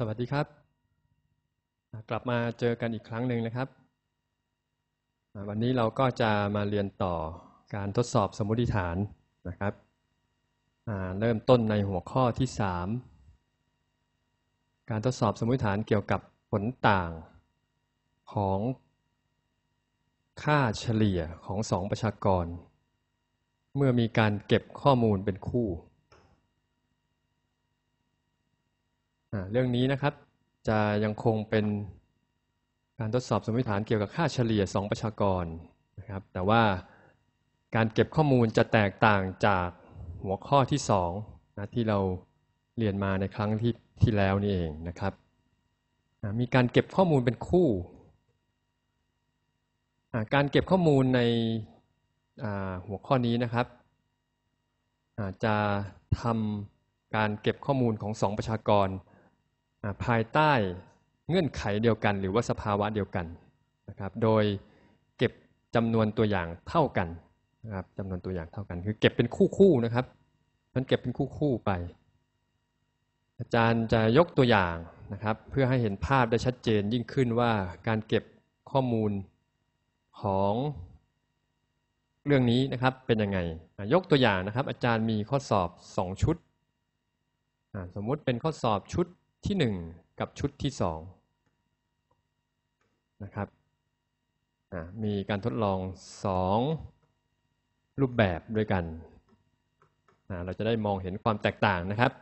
สวัสดีครับ กลับมาเจอกันอีกครั้งหนึ่งนะครับ วันนี้เราก็จะมาเรียนต่อการทดสอบสมมติฐานนะครับเริ่มต้นในหัวข้อที่ 3 การทดสอบสมมติฐานเกี่ยวกับผลต่างของค่าเฉลี่ยของสองประชากร เมื่อมีการเก็บข้อมูลเป็นคู่เรื่องนี้นะครับจะยังคงเป็นการทดสอบสมมติฐานเกี่ยวกับค่าเฉลี่ย 2 ประชากรนะครับแต่ว่าการเก็บข้อมูลจะแตกต่างจากหัวข้อที่2นะที่เราเรียนมาในครั้งที่ที่แล้วนี่เองนะครับมีการเก็บข้อมูลเป็นคู่ การเก็บข้อมูลในหัวข้อนี้นะครับจะทำการเก็บข้อมูลของสองประชากรภายใต้เงื่อนไขเดียวกันหรือว่าสภาวะเดียวกันนะครับโดยเก็บจำนวนตัวอย่างเท่ากันนะครับจำนวนตัวอย่างเท่ากันคือเก็บเป็นคู่คู่นะครับมันเก็บเป็นคู่คู่ไป อาจารย์จะยกตัวอย่างนะครับเพื่อให้เห็นภาพได้ชัดเจนยิ่งขึ้นว่าการเก็บข้อมูลของเรื่องนี้นะครับเป็นยังไงยกตัวอย่างนะครับ อาจารย์มีข้อสอบ 2 ชุด สมมุติเป็นข้อสอบชุดที่หนึ่งกับชุดที่สองนะครับมีการทดลองสองรูปแบบด้วยกันเราจะได้มองเห็นความแตกต่างนะครับ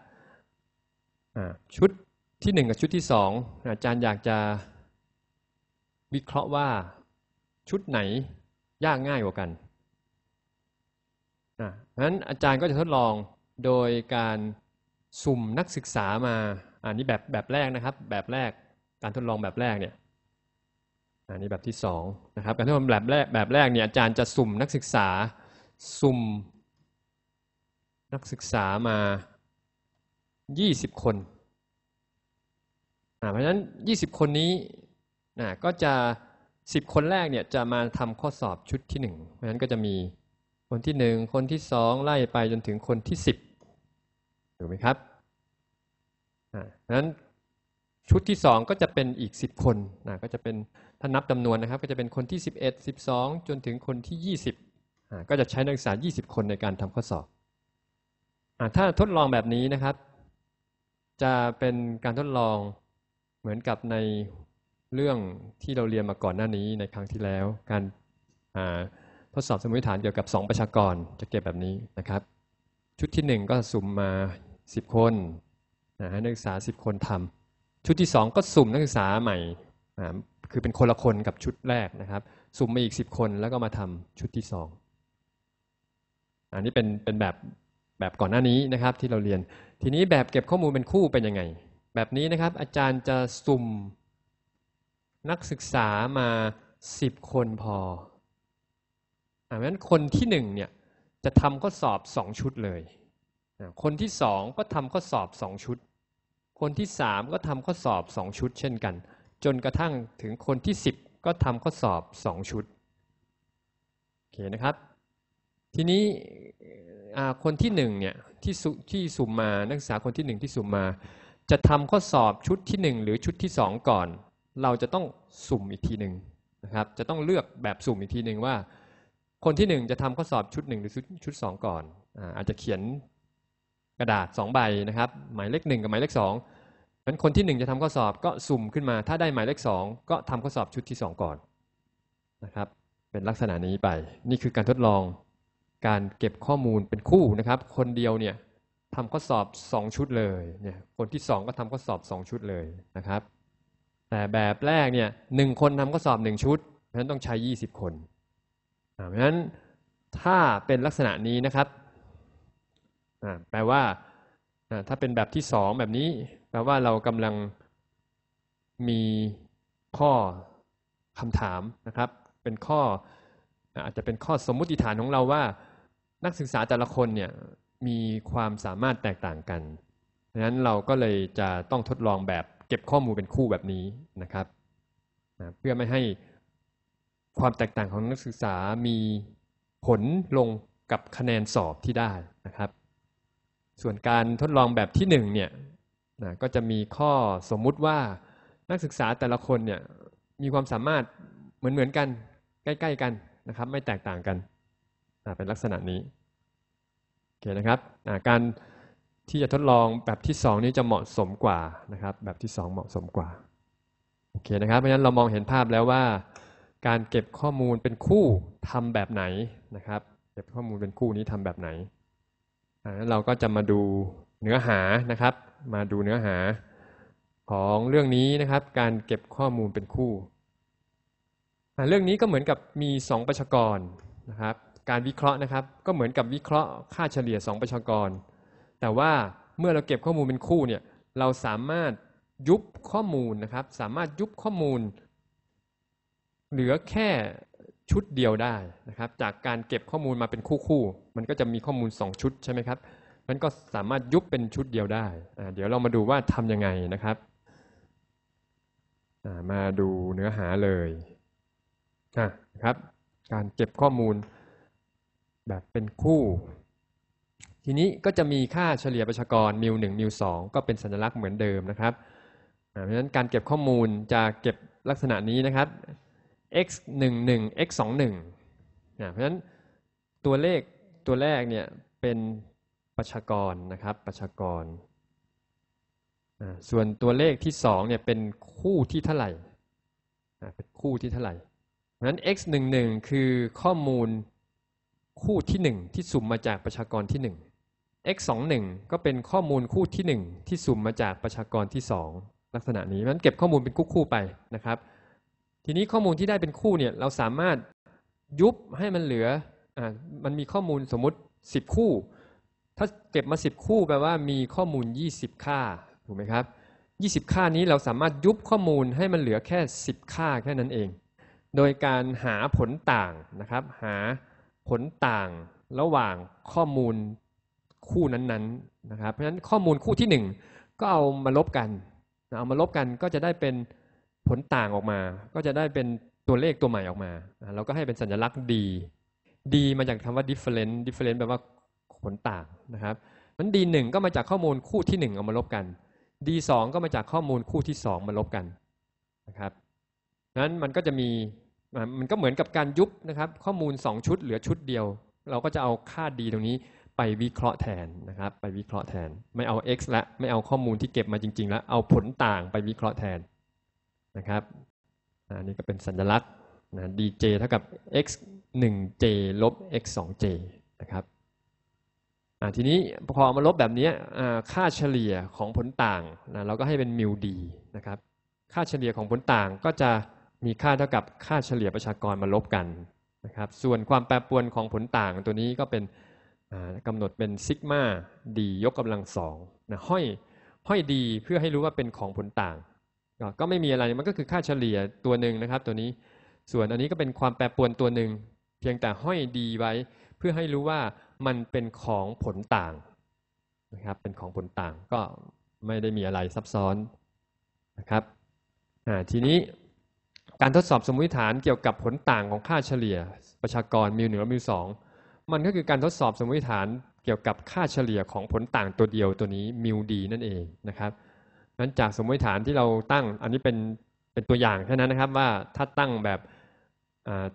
ชุดที่หนึ่งกับชุดที่สองอาจารย์อยากจะวิเคราะห์ว่าชุดไหนยากง่ายกว่ากันนะนั้นอาจารย์ก็จะทดลองโดยการสุ่มนักศึกษามาอันนี้แบบแบบแรกนะครับ แบบแรกการทดลองแบบแรกเนี่ยอันนี้แบบที่2นะครับการทดลองแบบแรกแบบแรกเนี่ยอาจารย์จะสุ่มนักศึกษาสุ่มนักศึกษามา 20 คนเพราะฉะนั้น 20 คนนี้นะก็จะ 10 คนแรกเนี่ยจะมาทำข้อสอบชุดที่ 1 เพราะฉะนั้นก็จะมีคนที่ 1 คนที่ 2 ไล่ไปจนถึงคนที่ 10ถูกไหมครับนั้นชุดที่ 2 ก็จะเป็นอีก 10 คนนะก็จะเป็นถ้านับจำนวนนะครับ ก็จะเป็นคนที่11 12 จนถึงคนที่ 20 ก็จะใช้นักศึกษา 20 คนในการทำข้อสอบ ถ้าทดลองแบบนี้นะครับ จะเป็นการทดลองเหมือนกับในเรื่องที่เราเรียนมาก่อนหน้านี้ ในครั้งที่แล้ว การทดสอบสมมติฐานเกี่ยวกับ 2 ประชากรจะเก็บแบบนี้นะครับ ชุดที่ 1 ก็สุ่มมา 10 คนนักศึกษา 10 คนทำ ชุดที่ 2 ก็สุ่มนักศึกษาใหม่ คือเป็นคนละคนกับชุดแรกนะครับ สุ่มมาอีก 10 คนแล้วก็มาทำชุดที่2อันนี้เป็นเป็นแบบแบบก่อนหน้านี้นะครับที่เราเรียนทีนี้แบบเก็บข้อมูลเป็นคู่เป็นยังไง แบบนี้นะครับอาจารย์จะสุ่มนักศึกษามา 10 คนพอเพราะฉะนั้นคนที่1เนี่ยจะทำข้อสอบ 2 ชุดเลยคนที่สองก็ทำข้อสอบสองชุด คนที่สามก็ทำข้อสอบสองชุดเช่นกัน จนกระทั่งถึงคนที่สิบก็ทำข้อสอบสองชุด โอเคนะครับ ทีนี้คนที่หนึ่งเนี่ยที่ที่สุ่มมานักศึกษาคนที่หนึ่งที่สุ่มมา จะทำข้อสอบชุดที่หนึ่งหรือชุดที่สองก่อน เราจะต้องสุ่มอีกทีหนึ่งนะครับจะต้องเลือกแบบสุ่มอีกทีหนึ่งว่าคนที่หนึ่งจะทำข้อสอบชุดหนึ่งหรือชุดชุดสองก่อนอาจจะเขียนกระดาษ2ใบนะครับ หมายเลข1กับหมายเลข2นั้นคนที่ 1 จะทำข้อสอบก็ สุ่มขึ้นมา ถ้าได้หมายเลข2ก็ทำข้อสอบชุดที่ 2 ก่อนนะครับ เป็นลักษณะนี้ไป นี่คือการทดลอง การเก็บข้อมูลเป็นคู่นะครับ คนเดียวเนี่ยทำข้อสอบ 2 ชุดเลย เนี่ย คนที่ 2 ก็ทำข้อสอบ 2 ชุดเลยนะครับ แต่แบบแรกเนี่ยหคนทำข้อสอบ 1 ชุด เพราะฉะนั้นต้องใช้ 20 คน เพราะฉะนั้นถ้าเป็นลักษณะนี้นะครับแปลว่าถ้าเป็นแบบที่สองแบบนี้แปลว่าเรากำลังมีข้อคำถามนะครับ เป็นข้ออาจจะเป็นข้อสมมุติฐานของเราว่า นักศึกษาแต่ละคนเนี่ยมีความสามารถแตกต่างกันดังนั้นเราก็เลยจะต้องทดลองแบบเก็บข้อมูลเป็นคู่แบบนี้นะครับเพื่อไม่ให้ความแตกต่างของนักศึกษามีผลลงกับคะแนนสอบที่ได้นะครับส่วนการทดลองแบบที่หนึ่งเนี่ยนะก็จะมีข้อสมมุติว่านักศึกษาแต่ละคนเนี่ยมีความสามารถเหมือนเหมือนกัน ใกล้ๆกันนะครับ ไม่แตกต่างกันนะเป็นลักษณะนี้โอเคนะครับนะการที่จะทดลองแบบที่ 2 นี้จะเหมาะสมกว่านะครับแบบที่ 2 เหมาะสมกว่าโอเคนะครับเพราะฉะนั้นเรามองเห็นภาพแล้วว่า การเก็บข้อมูลเป็นคู่ทำแบบไหนนะครับเก็บข้อมูลเป็นคู่นี้ทำแบบไหนเราก็จะมาดูเนื้อหานะครับมาดูเนื้อหาของเรื่องนี้นะครับการเก็บข้อมูลเป็นคู่ เรื่องนี้ก็เหมือนกับมี 2 ประชากรนะครับ การวิเคราะห์นะครับก็เหมือนกับวิเคราะห์ค่าเฉลี่ย 2 ประชากร แต่ว่าเมื่อเราเก็บข้อมูลเป็นคู่เนี่ยเราสามารถยุบข้อมูลนะครับ สามารถยุบข้อมูล เหลือแค่ชุดเดียวได้นะครับ จากการเก็บข้อมูลมาเป็นคู่ ๆ มันก็จะมีข้อมูล 2 ชุดใช่ไหมครับ มันก็สามารถยุบเป็นชุดเดียวได้ เดี๋ยวเรามาดูว่าทำยังไงนะครับมาดูเนื้อหาเลยนะครับ การเก็บข้อมูล แบบเป็นคู่ ทีนี้ก็จะมีค่าเฉลี่ยประชากรมิวหนึ่งมิวสองก็เป็นสัญลักษณ์เหมือนเดิมนะครับเพราะฉะนั้นการเก็บข้อมูลจะเก็บลักษณะนี้นะครับ x 1 1 x 2 1นะเพราะฉะนั้นตัวเลขตัวแรกเนี่ยเป็นประชากรนะครับประชากร ส่วนตัวเลขที่ 2เนี่ยเป็นคู่ที่เท่าไหร่ เป็นคู่ที่เท่าไหร่ เพราะฉะนั้น x 1 1คือข้อมูลคู่ที่ 1 ที่สุ่มมาจากประชากรที่ 1 x 2 1ก็เป็นข้อมูลคู่ที่ 1 ที่สุ่มมาจากประชากรที่ 2 ลักษณะนี้นั้นเก็บข้อมูลเป็นคู่ๆไปนะครับทีนี้ข้อมูลที่ได้เป็นคู่เนี่ย เราสามารถยุบให้มันเหลืออ่ามันมีข้อมูลสมมติ 10 คู่ ถ้าเก็บมา 10 คู่แปลว่ามีข้อมูล 20 ค่าถูกไหมครับ20 ค่านี้เราสามารถยุบข้อมูลให้มันเหลือแค่ 10 ค่าแค่นั้นเอง โดยการหาผลต่างนะครับ หาผลต่าง ระหว่างข้อมูลคู่นั้นๆนะครับเพราะฉะนั้นข้อมูลคู่ที่1ก็เอามาลบกันเอามาลบกันก็จะได้เป็นผลต่างออกมาก็จะได้เป็นตัวเลขตัวใหม่ออกมา เราก็ให้เป็นสัญลักษณ์ดีดีมาจากคำว่า d i f f e r e n c e d i f f e r e n c e แปลว่าผลต่างนะครับมันดีหนึ่งก็มาจากข้อมูลคู่ที่หนึ่งเอามาลบกันดีสองก็มาจากข้อมูลคู่ที่สองมาลบกันนะครับนั้นมันก็จะมีมันก็เหมือนกับการยุบนะครับข้อมูล 2 ชุดเหลือชุดเดียว เราก็จะเอาค่าดีตรงนี้ไปวิเคราะห์แทนนะครับไปวิเคราะห์แทน ไม่เอา x ละไม่เอาข้อมูลที่เก็บมาจริงๆแล้วเอาผลต่างไปวิเคราะห์แทนนะครับอันนี้ก็เป็นสัญลักษณ์นะ dj เท่ากับ x 1j ลบ x 2j นะครับ ทีนี้พอมาลบแบบนี้ ค่าเฉลี่ยของผลต่างนะเราก็ให้เป็นมิวดีนะครับ ค่าเฉลี่ยของผลต่างก็จะมีค่าเท่ากับค่าเฉลี่ยประชากรมาลบกันนะครับ ส่วนความแปรปรวนของผลต่างตัวนี้ก็เป็นกำหนดเป็นซิกมาดียกกำลังสองนะห้อยห้อยดีเพื่อให้รู้ว่าเป็นของผลต่างก็ไม่มีอะไร มันก็คือค่าเฉลี่ยตัวหนึ่งนะครับ ตัวนี้ ส่วนอันนี้ก็เป็นความแปรปรวนตัวหนึ่ง เพียงแต่ห้อยดีไว้ เพื่อให้รู้ว่ามันเป็นของผลต่าง นะครับ เป็นของผลต่างก็ไม่ได้มีอะไรซับซ้อนนะครับ ทีนี้การทดสอบสมมติฐานเกี่ยวกับผลต่างของค่าเฉลี่ยประชากรมิวหนึ่งและมิวสองมันก็คือการทดสอบสมมติฐานเกี่ยวกับค่าเฉลี่ยของผลต่างตัวเดียวตัวนี้มิวดีนั่นเองนะครับนั้นจากสมมติฐานที่เราตั้งอันนี้เป็นเป็นตัวอย่างแค่นั้นนะครับว่าถ้าตั้งแบบ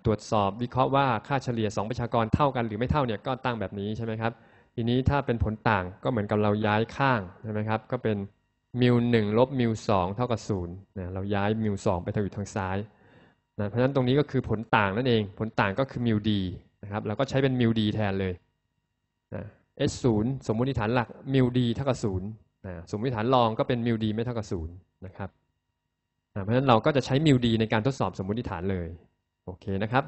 ตรวจสอบวิเคราะห์ว่าค่าเฉลี่ย2ประชากรเท่ากันหรือไม่เท่าเนี่ยก็ตั้งแบบนี้ใช่ไหมครับทีนี้ถ้าเป็นผลต่างก็เหมือนกับเราย้ายข้างใช่ไหมครับก็เป็นมิวหนึ่งลบมิวสองเท่ากับศูนย์นยเราย้ายมิวสองไปทางอยู่ทางซ้ายนะเพราะฉะนั้นตรงนี้ก็คือผลต่างนั่นเองผลต่างก็คือมิวดีนะครับเราก็ใช้เป็นมิวดีแทนเลยเอ s ศูนย์สมมติฐานหลักมิวดีเท่ากับศูนย์สมมติฐานรองก็เป็นมิวดีไม่เท่ากับศูนย์นะครับเพราะฉะนั้นเราก็จะใช้มิวดีในการทดสอบสมมติฐานเลยโอเคนะครับ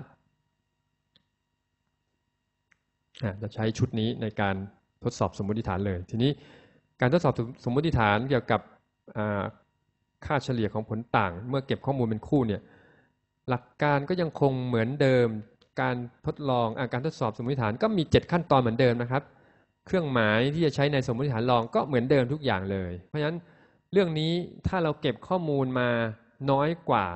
จะใช้ชุดนี้ในการทดสอบสมมติฐานเลย ทีนี้การทดสอบสมมติฐานเกี่ยวกับค่าเฉลี่ยของผลต่างเมื่อเก็บข้อมูลเป็นคู่เนี่ยหลักการก็ยังคงเหมือนเดิม การทดลองอการทดสอบสมมติฐานก็มี 7 ขั้นตอนเหมือนเดิมนะครับเครื่องหมายที่จะใช้ในสมมติฐานรองก็เหมือนเดิมทุกอย่างเลย เพราะฉะนั้นเรื่องนี้ถ้าเราเก็บข้อมูลมาน้อยกว่า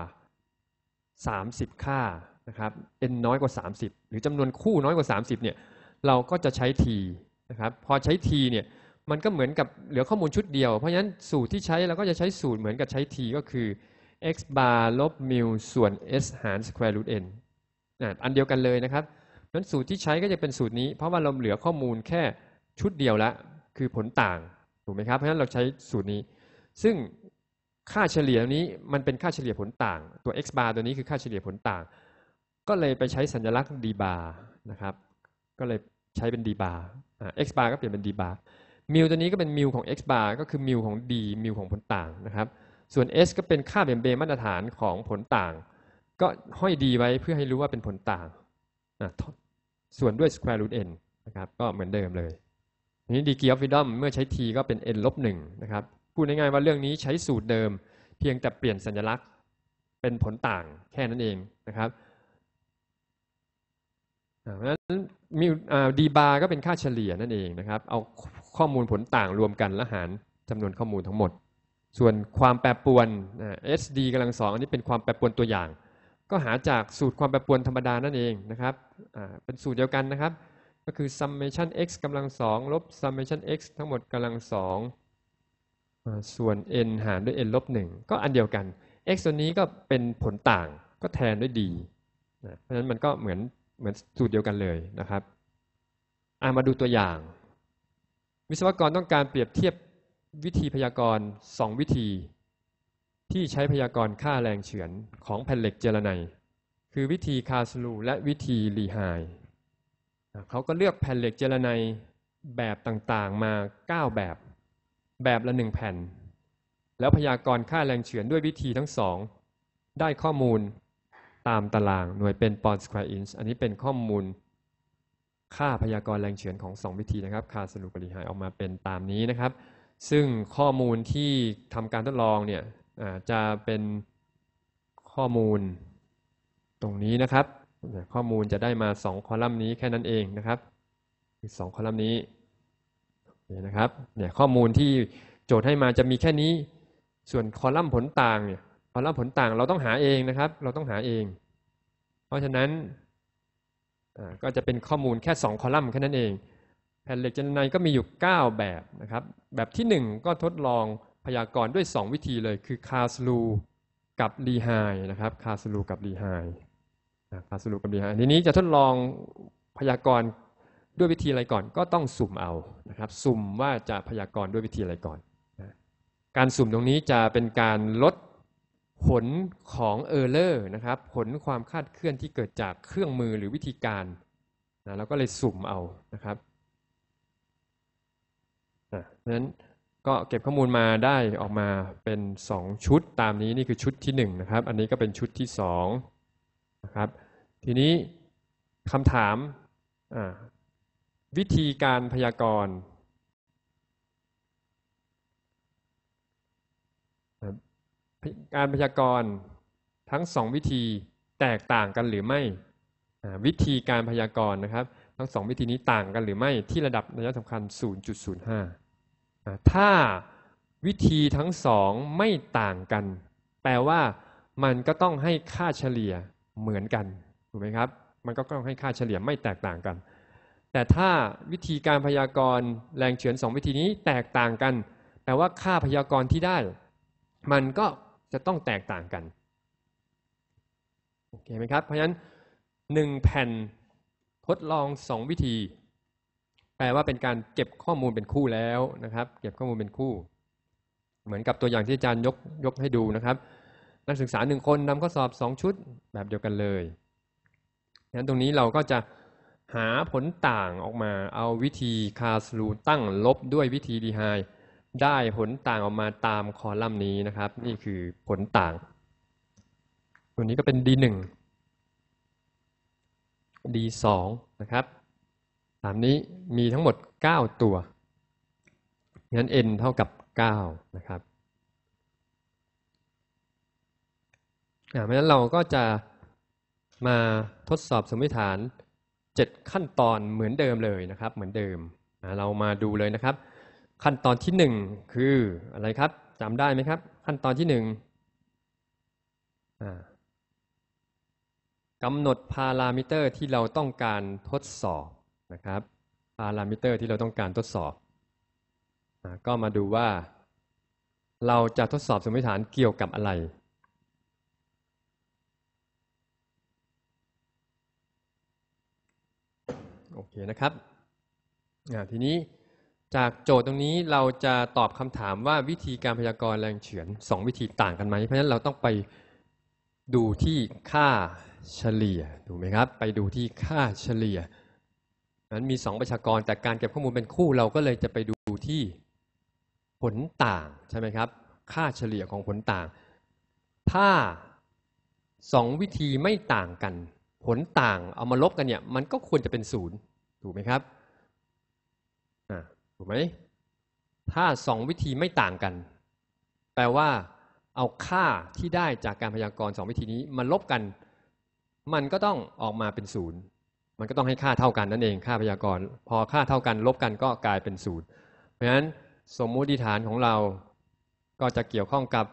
30 ค่านะครับ n น้อยกว่า 30 หรือจำนวนคู่น้อยกว่า 30เนี่ยเราก็จะใช้ t นะครับพอใช้ t เนี่ยมันก็เหมือนกับเหลือข้อมูลชุดเดียวเพราะฉะนั้นสูตรที่ใช้เราก็จะใช้สูตรเหมือนกับใช้ t ก็คือ x bar ลบมิวส่วน s หาร square root n อันเดียวกันเลยนะครับนั้นสูตรที่ใช้ก็จะเป็นสูตรนี้เพราะว่าเราเหลือข้อมูลแค่ชุดเดียวละคือผลต่าง ถูกไหมครับ เพราะฉะนั้นเราใช้สูตรนี้ ซึ่งค่าเฉลี่ยนี้มันเป็นค่าเฉลี่ยผลต่างตัว x bar ตัวนี้คือค่าเฉลี่ยผลต่าง ก็เลยไปใช้สัญลักษณ์ d bar นะครับก็เลยใช้เป็น d bar x bar ก็เปลี่ยนเป็น d bar มิวตัวนี้ก็เป็นมิวของ x bar ก็คือมิวของ d มิวของผลต่างนะครับส่วน s ก็เป็นค่าเบี่ยงเบนมาตรฐานของผลต่าง ก็ห้อย d ไว้เพื่อให้รู้ว่าเป็นผลต่างส่วนด้วย square root n นะครับก็เหมือนเดิมเลยนี้ดีเกียร์ฟิดอมเมื่อใช้ t ก็เป็น n ลบหนึ่งนะครับพูดง่ายๆว่าเรื่องนี้ใช้สูตรเดิม เพียงแต่เปลี่ยนสัญลักษณ์เป็นผลต่างแค่นั้นเองนะครับเพราะฉะนั้นมีดีบาร์ก็เป็นค่าเฉลี่ยนั่นเองนะครับ เอาข้อมูลผลต่างรวมกันและหารจำนวนข้อมูลทั้งหมด ส่วนความแปรปรวนอส SD กำลังสองอันนี้เป็นความแปรปรวนตัวอย่าง ก็หาจากสูตรความแปรปรวนธรรมดานั่นเองนะครับเป็นสูตรเดียวกันนะครับก็คือ summation x กำลังสองลบ summation x ทั้งหมดกำลังสองส่วน n หารด้วย n ลบหนึ่งก็อันเดียวกัน x ตัวนี้ก็เป็นผลต่างก็แทนด้วย d นะเพราะฉะนั้นมันก็เหมือนเหมือนสูตรเดียวกันเลยนะครับมาดูตัวอย่าง วิศวกรต้องการเปรียบเทียบวิธีพยากรณ์ 2 วิธี ที่ใช้พยากรณ์ค่าแรงเฉือนของแผ่นเหล็กเจรไนคือวิธีคาสลูและวิธีลีไฮเขาก็เลือกแผ่นเหล็กเจรไนแบบต่างๆ มา 9 แบบ แบบละ 1 แผ่น แล้วพยากรณ์ค่าแรงเฉือนด้วยวิธีทั้งสองได้ข้อมูลตามตารางหน่วยเป็นปอนด์สแควร์อินช์อันนี้เป็นข้อมูล ค่าพยากรณ์แรงเฉือนของ 2 วิธีนะครับคาสรุปบริหาออกมาเป็นตามนี้นะครับ ซึ่งข้อมูลที่ทำการทดลองเนี่ยจะเป็นข้อมูลตรงนี้นะครับข้อมูลจะได้มา 2 คอลัมน์นี้แค่นั้นเองนะครับสองคอลัมน์นี้เนี่ยนะครับเนี่ยข้อมูลที่โจทย์ให้มาจะมีแค่นี้ส่วนคอลัมน์ผลต่างเนี่ยคอลัมน์ผลต่างเราต้องหาเองนะครับเราต้องหาเอง เพราะฉะนั้น ก็จะเป็นข้อมูลแค่ 2 คอลัมน์แค่นั้นเองแผ่นเหล็กจันในก็มีอยู่ 9 แบบนะครับแบบที่ 1 ก็ทดลองพยากรณ์ด้วย 2 วิธีเลย คือคาสลูกับรีไฮนะครับคาสลูกับรีไฮพาสรุปกันดีฮะทีนี้จะทดลองพยากรณ์ด้วยวิธีอะไรก่อนก็ต้องสุ่มเอานะครับ สุ่มว่าจะพยากรณ์ด้วยวิธีอะไรก่อนนะการสุ่มตรงนี้จะเป็นการลดผลของเออร์เลอร์นะครับ ผลความคาดเคลื่อนที่เกิดจากเครื่องมือหรือวิธีการนะแล้วก็เลยสุ่มเอานะครับนะเพราะฉะนั้นก็เก็บข้อมูลมาได้ออกมาเป็น 2 ชุดตามนี้นี่คือชุดที่ 1 นะครับ อันนี้ก็เป็นชุดที่2นะครับทีนี้คำถามวิธีการพยากรณ์ การพยากรณ์ทั้งสองวิธีแตกต่างกันหรือไม่วิธีการพยากรณ์นะครับทั้งสองวิธีนี้ต่างกันหรือไม่ที่ระดับนัยสำคัญ 0.05 ถ้าวิธีทั้งสองไม่ต่างกัน แปลว่ามันก็ต้องให้ค่าเฉลี่ยเหมือนกันถูกไหมครับ มันก็ต้องให้ค่าเฉลี่ยไม่แตกต่างกัน แต่ถ้าวิธีการพยากรณ์แรงเฉือน 2 วิธีนี้แตกต่างกัน แต่ว่าค่าพยากรณ์ที่ได้ มันก็จะต้องแตกต่างกัน โอเคไหมครับ เพราะฉะนั้น1แผ่นทดลอง 2 วิธี แปลว่าเป็นการเก็บข้อมูลเป็นคู่แล้วนะครับ เก็บข้อมูลเป็นคู่ เหมือนกับตัวอย่างที่อาจารย์ยกยกให้ดูนะครับ นักศึกษาหนึ่งคนนำข้อสอบ 2 ชุดแบบเดียวกันเลยนั้นตรงนี้เราก็จะหาผลต่างออกมา เอาวิธีคาสลูตั้งลบด้วยวิธีดีไฮได้ผลต่างออกมาตามคอลัมน์นี้นะครับนี่คือผลต่าง ตัวนี้ก็เป็น D1 D2 นะครับตามนี้มีทั้งหมด 9 ตัวงั้น n เท่ากับ9นะครับเพราะฉะนั้นเราก็จะมาทดสอบสมมติฐาน 7 ขั้นตอนเหมือนเดิมเลยนะครับเหมือนเดิมเรามาดูเลยนะครับ ขั้นตอนที่ 1 คืออะไรครับจำได้ไหมครับขั้นตอนที่ 1กำหนดพารามิเตอร์ที่เราต้องการทดสอบนะครับพารามิเตอร์ที่เราต้องการทดสอบก็มาดูว่า เราจะทดสอบสมมติฐานเกี่ยวกับอะไรโอเคนะครับทีนี้จากโจทย์ตรงนี้เราจะตอบคำถามว่าวิธีการพยากรณ์แรงเฉือน2 วิธีต่างกันไหมเพราะฉะนั้นเราต้องไปดูที่ค่าเฉลี่ยถูกไหมครับไปดูที่ค่าเฉลี่ยนั้นมี 2 ประชากรแต่การเก็บข้อมูลเป็นคู่เราก็เลยจะไปดูที่ผลต่างใช่ไหมครับค่าเฉลี่ยของผลต่าง ถ้า 2 วิธีไม่ต่างกันผลต่างเอามาลบกันเนี่ยมันก็ควรจะเป็นศูนย์ถูกไหมครับอ่าถูกไหมถ้าสองวิธีไม่ต่างกัน แปลว่า เอาค่าที่ได้จากการพยากรณ์สองวิธีนี้มาลบกัน มันก็ต้องออกมาเป็นศูนย์มันก็ต้องให้ค่าเท่ากันนั่นเองค่าพยากรณ์พอค่าเท่ากัน ลบกันก็กลายเป็นศูนย์เพราะฉะนั้น สมมุติฐานของเรา ก็จะเกี่ยวข้องกับ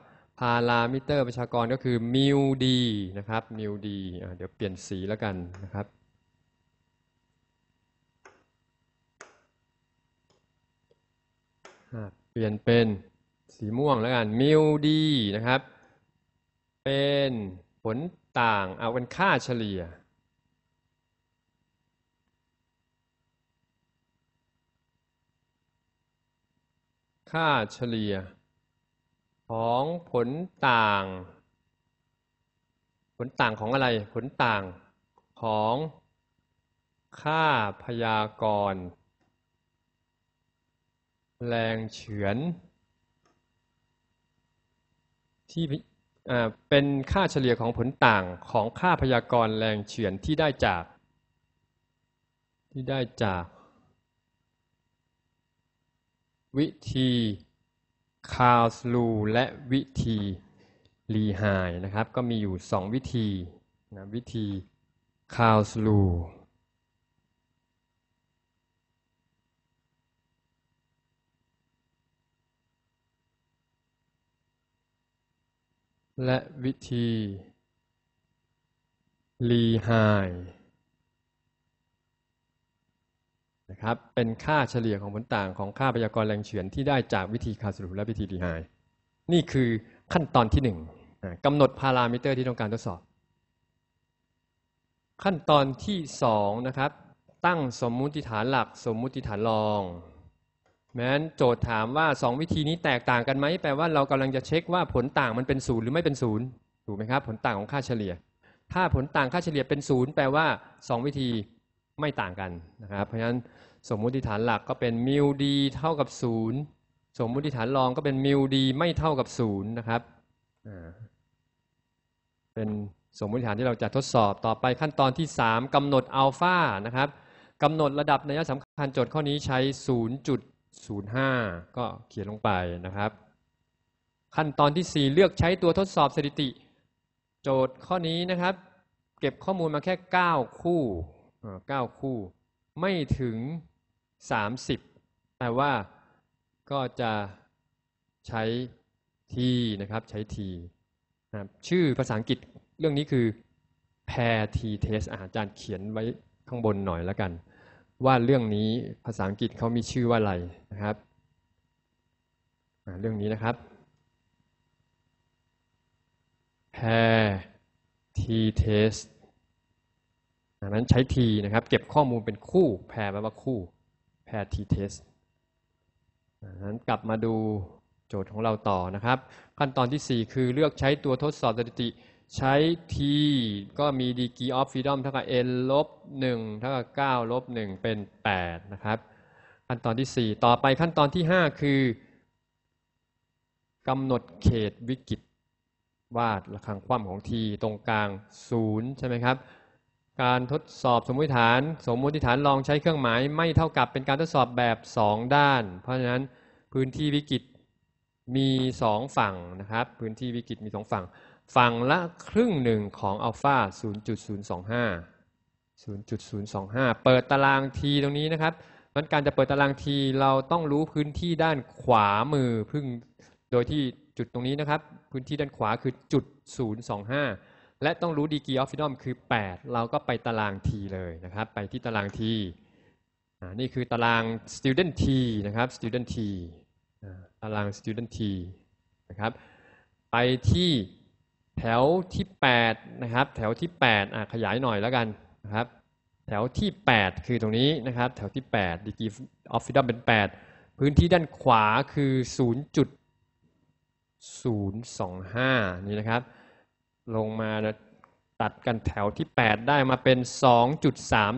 พารามิเตอร์ประชากรก็คือมิวดีนะครับมิวดีเดี๋ยวเปลี่ยนสีแล้วกันนะครับ เปลี่ยนเป็นสีม่วงแล้วกันมิวดีนะครับ เป็นผลต่างเอาเป็นค่าเฉลี่ย ค่าเฉลี่ยของผลต่าง ผลต่างของอะไร ผลต่างของค่าพยากรณ์แรงเฉือนที่เป็นค่าเฉลี่ยของผลต่างของค่าพยากรณ์แรงเฉือน ที่ได้จากที่ได้จาก วิธีคาร์สลูและวิธีรีไฮนะครับก็มีอยู่ 2 วิธีนะวิธีคาร์สลูและวิธีรีไฮะครับเป็นค่าเฉลี่ยของผลต่างของค่าพยากรณ์แรงเฉือนที่ได้จากวิธีคาสรูและวิธีดีไฮนี่คือขั้นตอนที่ 1 กำหนดพารามิเตอร์ที่ต้องการทดสอบ ขั้นตอนที่ 2 นะครับ ตั้งสมมุติฐานหลัก สมมุติฐานรองแม้นโจทย์ถามว่า 2 วิธีนี้แตกต่างกันไหม แปลว่าเรากำลังจะเช็คว่าผลต่างมันเป็นศูนย์หรือไม่เป็นศูนย์ถูกไหมครับผลต่างของค่าเฉลี่ย ถ้าผลต่างค่าเฉลี่ยเป็นศูนย์แปลว่า 2 วิธีไม่ต่างกันนะครับเพราะฉะนั้นสมมุติฐานหลักก็เป็นมิวดีเท่ากับศูนย์สมมุติฐานรองก็เป็นมิวดีไม่เท่ากับศูนย์นะครับเป็นสมมุติฐานที่เราจะทดสอบต่อไปขั้นตอนที่ 3กำหนดอัลฟานะครับกำหนดระดับในยยสำคัญโจทย์ข้อนี้ใช้0.05 ก็เขียนลงไปนะครับ ขั้นตอนที่ 4 เลือกใช้ตัวทดสอบสถิติ โจทย์ข้อนี้นะครับ เก็บข้อมูลมาแค่ 9 คู่เก้าคู่ไม่ถึงสามสิบแต่ว่าก็จะใช้ทีนะครับ ใช้ทีนะชื่อภาษาอังกฤษเรื่องนี้คือ pair t test อาจารย์เขียนไว้ข้างบนหน่อยแล้วกัน ว่าเรื่องนี้ภาษาอังกฤษเขามีชื่อว่าอะไรนะครับ เรื่องนี้นะครับ pair t test ดังนั้นใช้ทีนะครับเก็บข้อมูลเป็นคู่แพร์แปลว่าคู่ แพร์ทีเทสดังนั้นกลับมาดูโจทย์ของเราต่อนะครับ ขั้นตอนที่ 4 คือเลือกใช้ตัวทดสอบสถิติ ใช้ t ก็มี degree of freedom เท่ากับ n ลบ1เท่ากับ9ลบ1เป็น8นะครับขั้นตอนที่ 4 ต่อไปขั้นตอนที่ 5 คือกำหนดเขตวิกฤตวาดระฆังความของ t ตรงกลาง 0 ใช่ไหมครับการทดสอบสมมติฐาน สมมติฐานลองใช้เครื่องหมายไม่เท่ากับเป็นการทดสอบแบบ 2 ด้าน เพราะฉะนั้นพื้นที่วิกฤตมี 2 ฝั่งนะครับ พื้นที่วิกฤตมี 2 ฝั่ง ฝั่งละครึ่งหนึ่งของอัลฟา0.025 0.025 เปิดตารางทีตรงนี้นะครับมันการจะเปิดตารางทีเราต้องรู้พื้นที่ด้านขวามือพึ่งโดยที่จุดตรงนี้นะครับ พื้นที่ด้านขวาคือจุด025และต้องรู้ดีกรีออฟฟิดอมคือ 8 เราก็ไปตาราง T เลยนะครับ ไปที่ตาราง T นี่คือตาราง student T นะครับ student T ตาราง student T นะครับ ไปที่แถวที่ 8 นะครับ แถวที่ 8 อ่ะขยายหน่อยแล้วกันนะครับ แถวที่ 8 คือตรงนี้นะครับ แถวที่8 degree of freedom เป็น 8 พื้นที่ด้านขวาคือ 0.025 นี่นะครับลงมานะ ตัดกันแถวที่ 8 ได้มาเป็น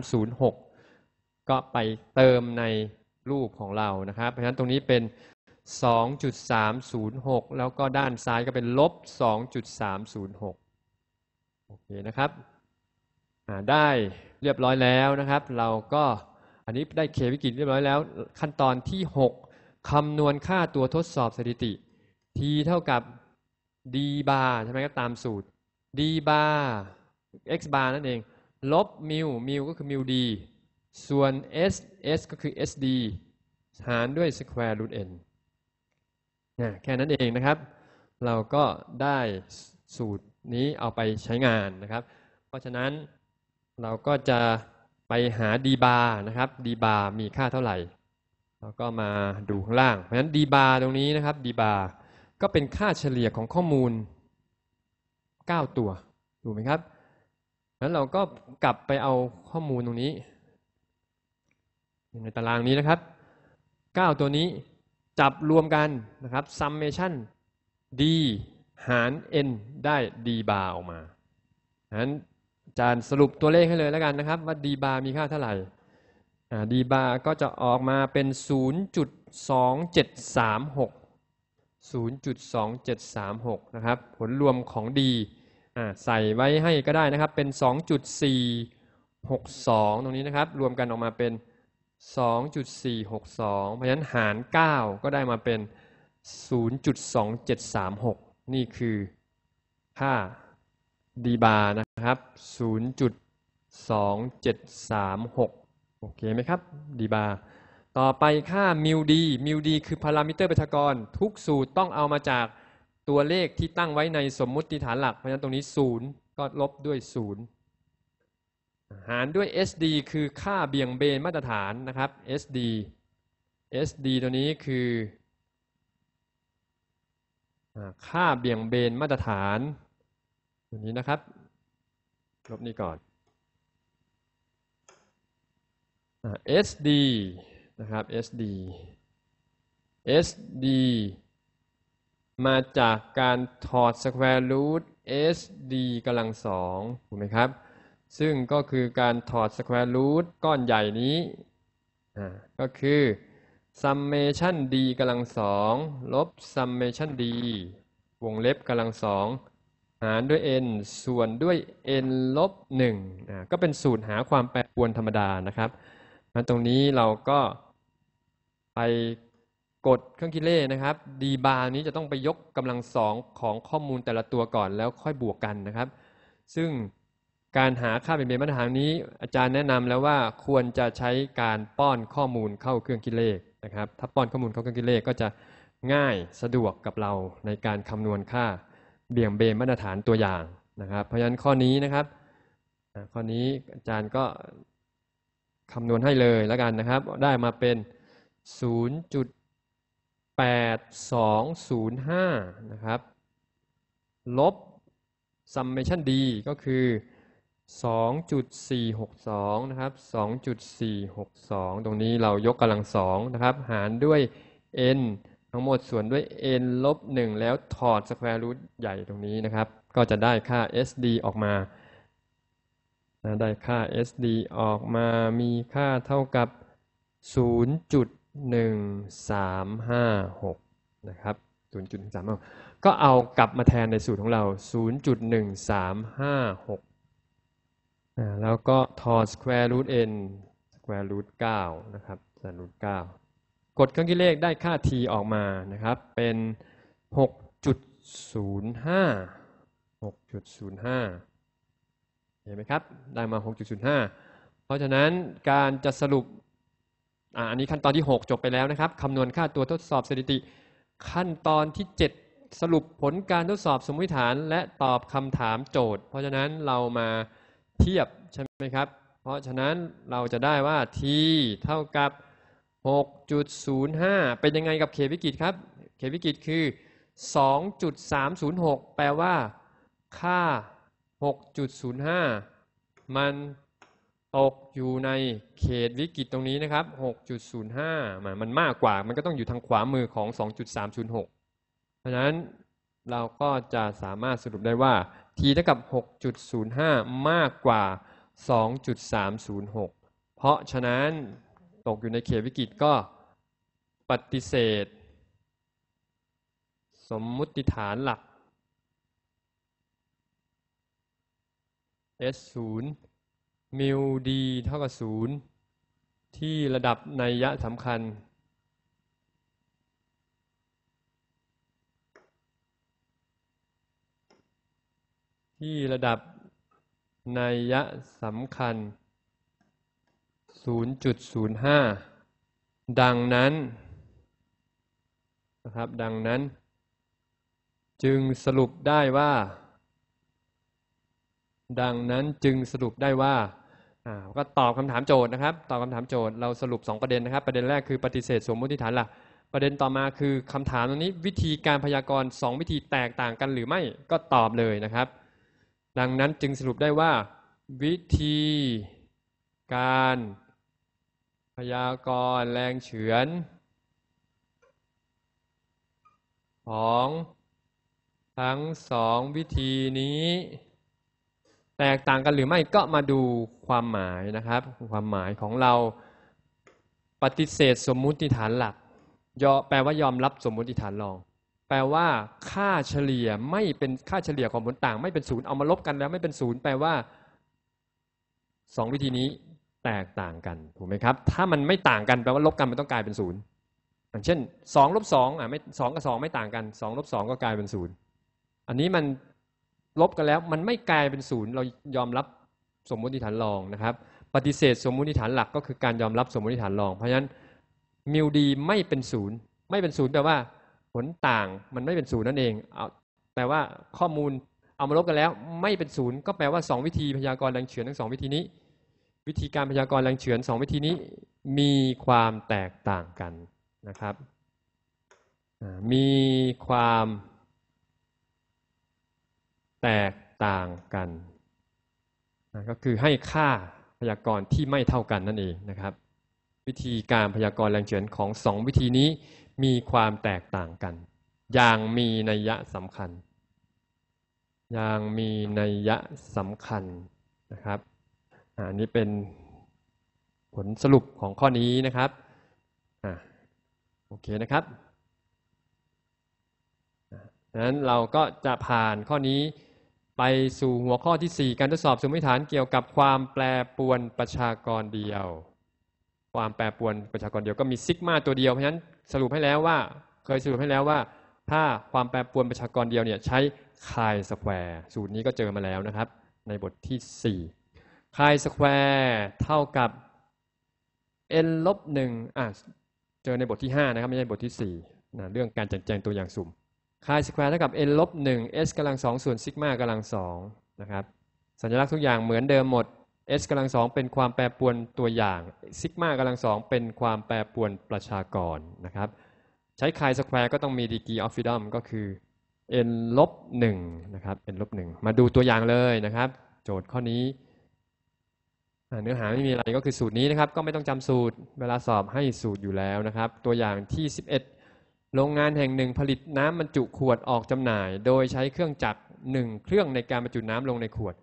2.306 ก็ไปเติมในรูปของเรานะครับ เพราะฉะนั้นตรงนี้เป็น 2.306 แล้วก็ด้านซ้ายก็เป็นลบ 2.306โอเคนะครับได้เรียบร้อยแล้วนะครับ เราก็อันนี้ได้เควิกิตเรียบร้อยแล้ว ขั้นตอนที่ 6คำนวณค่าตัวทดสอบสถิติ t เท่ากับ d บาร์ใช่ไหมก็ตามสูตร d าร์ x บาร์นั่นเอง ลบมิวมิวก็คือมิวดีส่วน s s ก็คือ sd หารด้วย square root n นะแค่นั้นเองนะครับ เราก็ได้สูตรนี้เอาไปใช้งานนะครับ เพราะฉะนั้นเราก็จะไปหา d bar นะครับ d bar มีค่าเท่าไหร่ เราก็มาดูข้างล่าง เพราะฉะนั้น d bar ตรงนี้นะครับ d bar ก็เป็นค่าเฉลี่ยของข้อมูล9 ตัวถูกไหมครับ แล้วเราก็กลับไปเอาข้อมูลตรงนี้ ในตารางนี้นะครับ 9 ตัวนี้จับรวมกันนะครับ summation d หาร n ได้ d bar ออกมาฉะนั้นอาจารย์สรุปตัวเลขให้เลยแล้วกันนะครับว่า d bar มีค่าเท่าไหร่ d bar ก็จะออกมาเป็น 0.2736 0.2736 นะครับ ผลรวมของดีใส่ไว้ให้ก็ได้นะครับ เป็น 2.462 ตรงนี้นะครับ รวมกันออกมาเป็น 2.462 เพราะฉะนั้นหาร 9 ก็ได้มาเป็น 0.2736 นี่คือค่าดีบาร์นะครับ 0.2736 โอเคไหมครับ ดีบาร์ต่อไปค่ามิวดีมิวดีคือ พารามิเตอร์ ประชากร ทุกสูตร ต้องเอามาจากตัวเลขที่ตั้งไว้ในสมมุติฐานหลักเพราะฉะนั้นตรงนี้ 0 ก็ลบด้วย0หารด้วย SD คือค่าเบี่ยงเบนมาตรฐานนะครับ SD SD ตัวนี้คือ ค่าเบี่ยงเบนมาตรฐานตัวนี้นะครับ ลบนี้ก่อน SD นะครับ SD SD มาจากการถอด square root SD กำลังสองถูกไหมครับ ซึ่งก็คือการถอด square root ก้อนใหญ่นี้ ก็คือ summation d กำลังสองลบ summation d วงเล็บกำลังสอง หารด้วย n ส่วนด้วย n ลบ1ก็เป็นสูตรหาความแปรปรวนธรรมดานะครับตรงนี้เราก็ไปกดเครื่องคิดเลขนะครับดีบาร์นี้จะต้องไปยกกำลังสองของข้อมูลแต่ละตัวก่อนแล้วค่อยบวกกันนะครับ ซึ่งการหาค่าเป็นเบมาตรฐานนี้ อาจารย์แนะนำแล้วว่าควรจะใช้การป้อนข้อมูลเข้าเครื่องคิดเลขนะครับถ้าป้อนข้อมูลเข้าเครื่องคิดเลข ก็จะง่ายสะดวกกับเราในการคำนวณค่าเบี่ยงเบนมาตรฐานตัวอย่างนะครับ เพราะฉะนั้นข้อนี้นะครับข้อนี้อาจารย์ก็คำนวณให้เลยแล้วกันนะครับ ได้มาเป็น0.8205 นะครับลบ summation d ก็คือ 2.462 นะครับ 2.462 ตรงนี้เรายกกำลังสองนะครับ หารด้วย n ทั้งหมดส่วนด้วย n ลบ1แล้วถอดสแคว e r รูทใหญ่ตรงนี้นะครับ ก็จะได้ค่า sd ออกมา ได้ค่า sd ออกมามีค่าเท่ากับ 0. หนึ่งสามห้าหกนะครับศูนย์จุดหนึ่งสามหก็เอากลับมาแทนในสูตรของเราศูนย์จุดหนึ่งสามห้าหกแล้วก็ถอดร์รูทเอ็นสแควร์รูทเก้านะครับควร์รูทเก้ากดเครื่องคิดเลขได้ค่า t ออกมานะครับ เป็น 6.05 6.05 เห็นไหมครับได้มา 6.05 เพราะฉะนั้นการจะสรุปอันนี้ขั้นตอนที่ 6 จบไปแล้วนะครับคำนวณค่าตัวทดสอบสถิติ ขั้นตอนที่ 7 สรุปผลการทดสอบสมมติฐานและตอบคำถามโจทย์ เพราะฉะนั้นเรามาเทียบใช่ไหมครับ เพราะฉะนั้นเราจะได้ว่า t เท่ากับ 6.05 เป็นยังไงกับเขวิกฤตครับ เขวิกฤตคือ 2.306 แปลว่าค่า 6.05 มันตกอยู่ในเขตวิกฤตตรงนี้นะครับ 6.05 มันมากกว่า มันก็ต้องอยู่ทางขวามือของ 2.306 เพราะนั้นเราก็จะสามารถสรุปได้ว่า t เท่ากับ 6.05 มากกว่า 2.306 เพราะฉะนั้น ตกอยู่ในเขตวิกฤตก็ปฏิเสธ สมมุติฐานหลัก S0 มิวดีเท่ากับศูนย์ที่ระดับนัยยะสำคัญ ที่ระดับนัยยะสำคัญ 0.05 ดังนั้นนะครับ ดังนั้น จึงสรุปได้ว่า ดังนั้นจึงสรุปได้ว่าก็ตอบคำถามโจทย์นะครับ ตอบคำถามโจทย์ เราสรุป 2 ประเด็นนะครับ ประเด็นแรกคือปฏิเสธสมมติฐานหลักประเด็นต่อมาคือคำถามตรงนี้วิธีการพยากรณ์ 2 วิธีแตกต่างกันหรือไม่ ก็ตอบเลยนะครับ ดังนั้นจึงสรุปได้ว่า วิธี การพยากรณ์แรงเฉือนของทั้งสองวิธีนี้แตกต่างกันหรือไม่ก็มาดูความหมายนะครับ ความหมายของเราปฏิเสธสมมุติฐานหลักยอแปลว่ายอมรับสมมุติฐานรอง แปลว่า ค่าเฉลี่ยไม่เป็นค่าเฉลี่ยของผลต่างไม่เป็นศูนย์เอามาลบกันแล้วไม่เป็นศูนย์แปลว่าสองวิธีนี้แตกต่างกัน ถูกไหมครับ ถ้ามันไม่ต่างกันแปลว่า ลบกันมันต้องกลายเป็นศูนย์อย่างเช่นสองลบสองอ่ะไม่สองกับสองไม่ต่างกันสองลบสองก็กลายเป็นศูนย์อันนี้มันลบกันแล้วมันไม่กลายเป็นศูนย์เรายอมรับสมมติฐานรองนะครับ ปฏิเสธ สมมติฐานหลักก็คือการยอมรับสมมติฐานรอง เพราะฉะนั้นมิวดีไม่เป็นศูนย์ไม่เป็นศูนย์แปลว่าผลต่างมันไม่เป็นศูนย์นั่นเองเอาแปลว่าข้อมูลเอามาลบกันแล้วไม่เป็นศูนย์ก็แปลว่า 2 วิธีพยากรณ์แรงเฉือนทั้ง 2 วิธีนี้ วิธีการพยากรณ์แรงเฉือน 2 วิธีนี้ มีความแตกต่างกันนะครับมีความแตกต่างกันนะก็คือให้ค่าพยากรณ์ที่ไม่เท่ากันนั่นเองนะครับ วิธีการพยากรณ์แรงเฉือนของสองวิธีนี้มีความแตกต่างกัน อย่างมีนัยยะสำคัญอย่างมีนัยยะสำคัญนะครับอันนี้เป็นผลสรุปของข้อนี้นะครับอโอเคนะครับดังนั้นเราก็จะผ่านข้อนี้ไปสู่หัวข้อที่ 4 การทดสอบสมมติฐานเกี่ยวกับความแปรปวนประชากรเดียว ความแปรปวนประชากรเดียวก็มีซิกมาตัวเดียวเพราะฉะนั้นสรุปให้แล้วว่าเคยสรุปให้แล้วว่าถ้าความแปรปวนประชากรเดียวเนี่ย ใช้คายสแควร์สูตรนี้ก็เจอมาแล้วนะครับในบทที่4คายสแควร์เท่ากับ n ลบหนึ่งอ่ะเจอในบทที่5นะครับไม่ใช่บทที่4นะเรื่องการแจกแจงตัวอย่างสุ่มคายสแควร์เท่ากับ n ลบ1 s กำลัง2ส่วนซิกมากำลัง2นะครับสัญลักษณ์ทุกอย่างเหมือนเดิมหมด s กำลังสองเป็นความแปรปรวนตัวอย่างซิกมากำลังสองเป็นความแปรปรวนประชากรนะครับใช้คายสแควร์ก็ต้องมีดีกรีออฟฟิดอมก็คือ n ลบ1นะครับ n ลบ1มาดูตัวอย่างเลยนะครับโจทย์ข้อนี้เนื้อหาไม่มีอะไรก็คือสูตรนี้นะครับก็ไม่ต้องจำสูตรเวลาสอบให้สูตรอยู่แล้วนะครับตัวอย่างที่11โรงงานแห่งหนึ่งผลิตน้ำบรรจุขวดออกจำหน่ายโดยใช้เครื่องจักรหนึ่งเครื่องในการบรรจุน้ำลงในขวด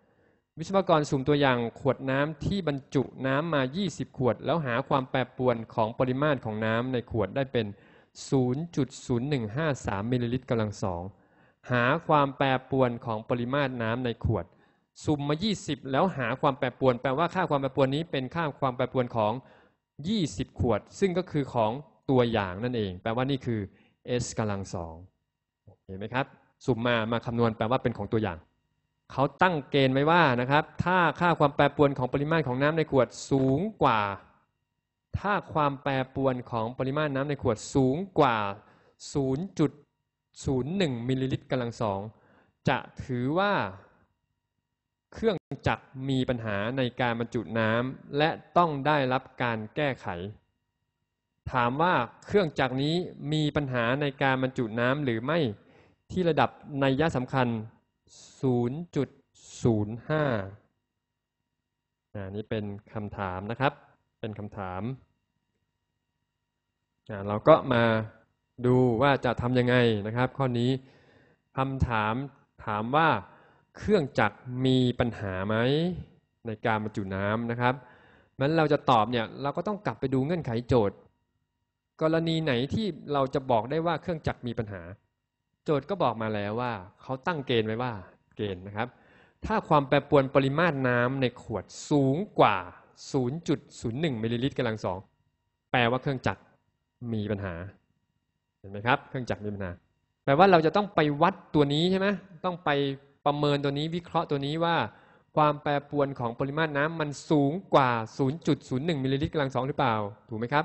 วิศวกรสุ่มตัวอย่างขวดน้ำที่บรรจุน้ำมา 20 ขวด แล้วหาความแปรปรวนของปริมาตรของน้ำในขวดได้เป็น 0.0153 มิลลิลิตรกำลังสองหาความแปรปรวนของปริมาตรน้ำในขวด สุ่มมา 20 แล้วหาความแปรปรวน แปลว่าค่าความแปรปรวนนี้เป็นค่าความแปรปรวนของ 20 ขวด ซึ่งก็คือของตัวอย่างนั่นเอง แปลว่านี่คือ s กำลังสองเห็นไหมครับสุ่มมามาคำนวณแปลว่าเป็นของตัวอย่าง เขาตั้งเกณฑ์ไว้ว่านะครับถ้าค่าความแปรปรวนของปริมาตรของน้ำในขวดสูงกว่า ถ้าความแปรปรวนของปริมาตรน้ำในขวดสูงกว่า 0.01มิลลิลิตรกำลังสองจะถือว่าเครื่องจักรมีปัญหาในการบรรจุน้ำและต้องได้รับการแก้ไขถามว่าเครื่องจักรนี้มีปัญหาในการบรรจุน้ำหรือไม่ที่ระดับในยะสำคัญ 0.05นนี่เป็นคำถามนะครับ เป็นคำถาม เราก็มาดูว่าจะทำยังไงนะครับ ข้อนี้คำถามถามว่าเครื่องจักรมีปัญหาไหมในการบรรจุน้ำนะครับมั้นเราจะตอบเนี่ยเราก็ต้องกลับไปดูเงื่อนไขโจทย์กรณีไหนที่เราจะบอกได้ว่าเครื่องจักรมีปัญหา โจทย์ก็บอกมาแล้วว่าเขาตั้งเกณฑ์ไว้ว่า เกณฑ์นะครับ ถ้าความแปรปรวนปริมาตรน้ำในขวดสูงกว่า 0.01 มิลลิลิตรกำลังสองแปลว่าเครื่องจักรมีปัญหาเห็นไหมครับเครื่องจักรมีปัญหา แปลว่าเราจะต้องไปวัดตัวนี้ใช่ไหมต้องไปประเมินตัวนี้วิเคราะห์ตัวนี้ว่า ความแปรปรวนของปริมาตรน้ำมันสูงกว่า 0.01 มิลลิลิตรกำลังสองหรือเปล่าถูกไหมครับ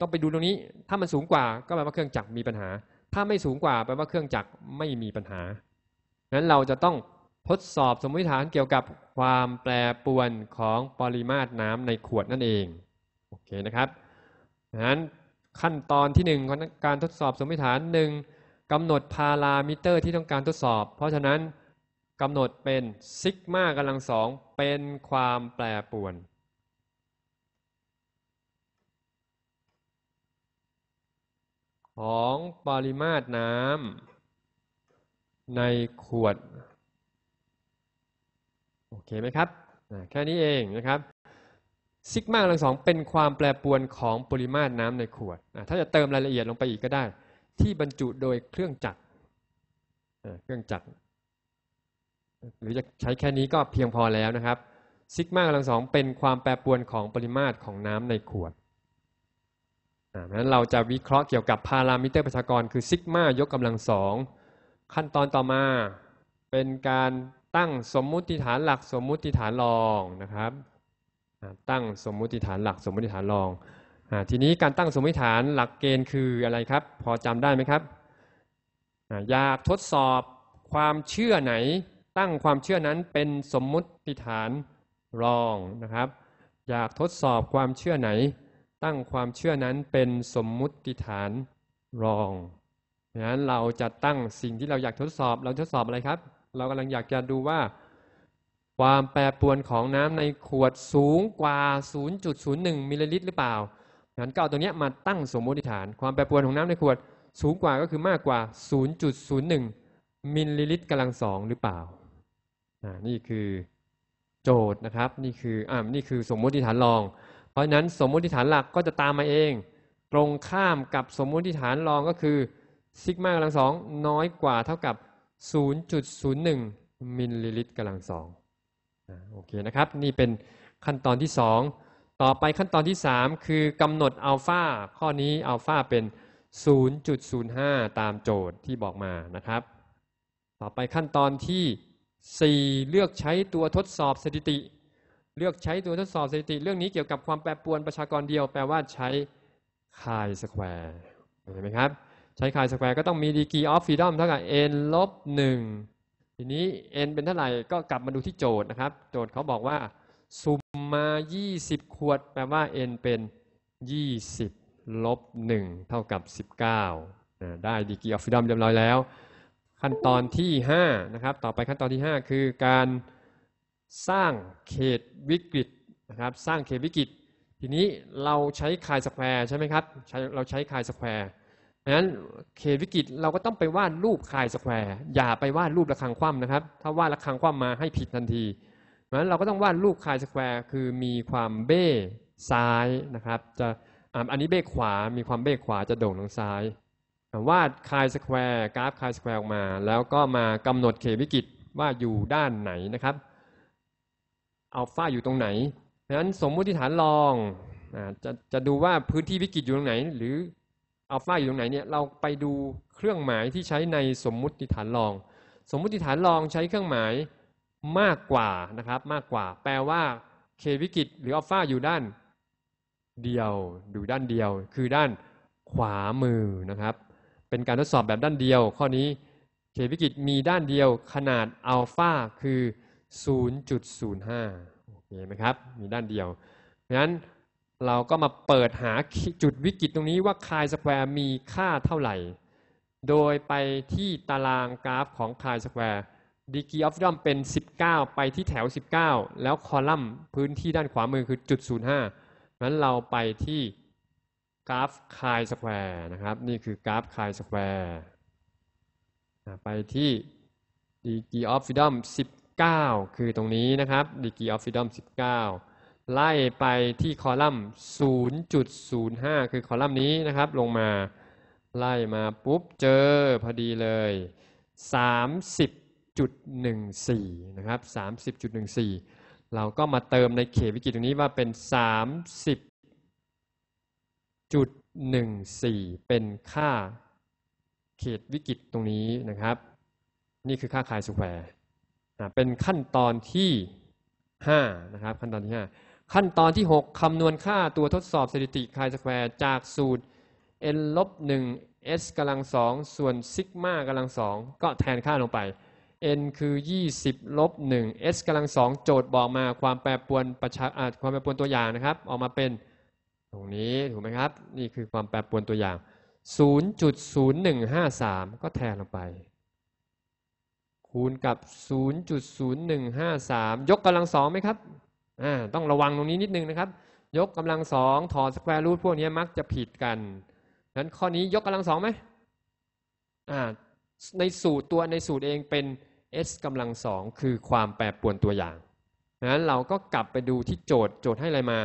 ต้องไปดูตรงนี้ ถ้ามันสูงกว่าก็แปลว่าเครื่องจักรมีปัญหา ถ้าไม่สูงกว่าแปลว่าเครื่องจักรไม่มีปัญหานั้นเราจะต้องทดสอบสมมติฐานเกี่ยวกับความแปรปรวนของปริมาตรน้ำในขวดนั่นเอง โอเคนะครับดังนั้นขั้นตอนที่1ของการทดสอบสมมติฐาน1กำหนดพารามิเตอร์ที่ต้องการทดสอบ เพราะฉะนั้นกำหนดเป็นซิกมากำลังสองเป็นความแปรปรวนของปริมาตรน้ำในขวด โอเคไหมครับแค่นี้เองนะครับซิกมากำลังสองเป็นความแปรปรวนของปริมาตรน้ำในขวด ถ้าจะเติมรายละเอียดลงไปอีกก็ได้ ที่บรรจุโดยเครื่องจักรเครื่องจักรหรือจะใช้แค่นี้ก็เพียงพอแล้วนะครับซิกมากำลังสองเป็นความแปรปรวนของปริมาตรของน้ำในขวดเพราะฉะนั้นเราจะวิเคราะห์เกี่ยวกับพารามิเตอร์ประชากรคือซิกมายกกำลังสองขั้นตอนต่อมา เป็นการตั้งสมมุติฐานหลักสมมุติฐานรองนะครับตั้งสมมุติฐานหลักสมมุติฐานรองทีนี้การตั้งสมมติฐานหลักเกณฑ์คืออะไรครับพอจำได้ไหมครับอยากทดสอบความเชื่อไหน ตั้งความเชื่อนั้นเป็นสมมุติฐานรองนะครับ อยากทดสอบความเชื่อไหนตั้งความเชื่อนั้นเป็นสมมุติฐานรองดังนั้นเราจะตั้งสิ่งที่เราอยากทดสอบ เราทดสอบอะไรครับ เรากำลังอยากจะดูว่า ความแปรปรวนของน้ำในขวดสูงกว่า0.01มิลลิลิตรหรือเปล่างั้นก็เอาตัวนี้มาตั้งสมมติฐาน ความแปรปรวนของน้ำในขวดสูงกว่าก็คือมากกว่า 0.01มิลลิลิตรกำลังสองหรือเปล่า นี่คือโจทย์นะครับ นี่คืออ่านี่คือสมมติฐานรองเพราะนั้นสมมุติฐานหลักก็จะตามมาเอง ตรงข้ามกับสมมุติฐานรองก็คือซิกมากำลังสองน้อยกว่าเท่ากับ 0.01มิลลิลิตรกำลังสองโอเคนะครับ นี่เป็นขั้นตอนที่สองต่อไปขั้นตอนที่สามคือกำหนดอัลฟาข้อนี้อัลฟาเป็น 0.05 ตามโจทย์ที่บอกมานะครับ ต่อไปขั้นตอนที่ 4 เลือกใช้ตัวทดสอบสถิติเลือกใช้ตัวทดสอบสถิติเรื่องนี้เกี่ยวกับความแปรปรวนประชากรเดียวแปลว่าใช้คายสแควร์เห็นไหมครับใช้คายสแควร์ก็ต้องมีดีกรีออฟฟรีดอมเท่ากับ n ลบหนึ่งทีนี้ n เป็นเท่าไหร่ ก็กลับมาดูที่โจทย์นะครับ โจทย์เขาบอกว่า สุ่มมา 20 ขวด แปลว่า n เป็น 20 ลบ1เท่ากับ 19นะได้ดีกรีออฟฟรีดอมเรียบร้อยแล้ว ขั้นตอนที่5นะครับต่อไปขั้นตอนที่ 5 คือการสร้างเขตวิกฤตนะครับ สร้างเขตวิกฤตทีนี้เราใช้คายสแควร์ใช่ไหมครับเราใช้คายสแควร์ดังนั้นเขตวิกฤตเราก็ต้องไปวาดรูปคายสแควร์อย่าไปวาดรูประฆังคว่ำนะครับถ้าวาดระฆังคว่ำมาให้ผิดทันทีดังนั้นเราก็ต้องวาดรูปคายสแควร์คือมีความเบ้ซ้ายนะครับ จะอันนี้เบ้ขวามีความเบ้ขวาจะโด่งทางซ้ายวาดคายสแควร์กราฟคายสแควร์ออกมา แล้วก็มากำหนดเขตวิกฤตว่าอยู่ด้านไหนนะครับอัลฟาอยู่ตรงไหนดังนั้นสมมุติฐานลองจะจะดูว่าพื้นที่วิกฤตอยู่ตรงไหน หรืออัลฟาอยู่ตรงไหนเนี่ยเราไปดูเครื่องหมายที่ใช้ในสมมุติฐานลอง สมมุติฐานลองใช้เครื่องหมายมากกว่านะครับมากกว่า แปลว่าเควิกฤตหรืออัลฟาอยู่ด้านเดียวดูด้านเดียว คือด้านขวามือนะครับ เป็นการทดสอบแบบด้านเดียว ข้อนี้เควิกฤตมีด้านเดียว ขนาดอัลฟาคือ0.05 โอเคไหมครับ มีด้านเดียวเพราะนั้นเราก็มาเปิดหาจุดวิกฤตตรงนี้ว่าคายสแควร์มีค่าเท่าไหร่ โดยไปที่ตารางกราฟของคายสแควร์ดีกีออฟดอมเป็น 19 ไปที่แถว 19 แล้วคอลัมน์พื้นที่ด้านขวามือคือจุด05นั้นเราไปที่กราฟคายสแควร์นะครับ นี่คือกราฟคายสแควร์ไปที่ดีกีออฟดอม19 19คือตรงนี้นะครับ degree of freedom 19 ไล่ไปที่คอลัมน์ 0.05 คือคอลัมน์นี้นะครับ ลงมาไล่มาปุ๊บ เจอพอดีเลย 30.14นะครับ30.14 เราก็มาเติมในเขตวิกฤตตรงนี้ว่าเป็น 30.14 เป็นค่าเขตวิกฤตตรงนี้นะครับ นี่คือค่าขายสแวร์เป็นขั้นตอนที่5นะครับขั้นตอนที่ 5 ขั้นตอนที่ 6 คำนวณค่าตัวทดสอบสถิติคายสแควร์จากสูตร n ลบ1 s กำลังสองส่วนซิกมากำลังสองก็แทนค่าลงไป n คือ 20ลบ1 s กำลังสองโจทย์บอกมาความแปรปรวนประชาความแปรปรวนตัวอย่างนะครับ ออกมาเป็นตรงนี้ถูกไหมครับ นี่คือความแปรปรวนตัวอย่าง 0.0153 ก็แทนลงไปคูณกับ 0.0153 ยกกำลังสองไหมครับอ่าต้องระวังตรงนี้นิดนึงนะครับ ยกกำลังสองถอดสแควร์รูทพวกนี้มักจะผิดกันนั้นข้อนี้ยกกำลังสองไหมอ่าในสูตรตัวในสูตรเองเป็น s กำลังสอง คือความแปรปรวนตัวอย่างนั้นเราก็กลับไปดูที่โจทย์โจทย์ให้อะไรมา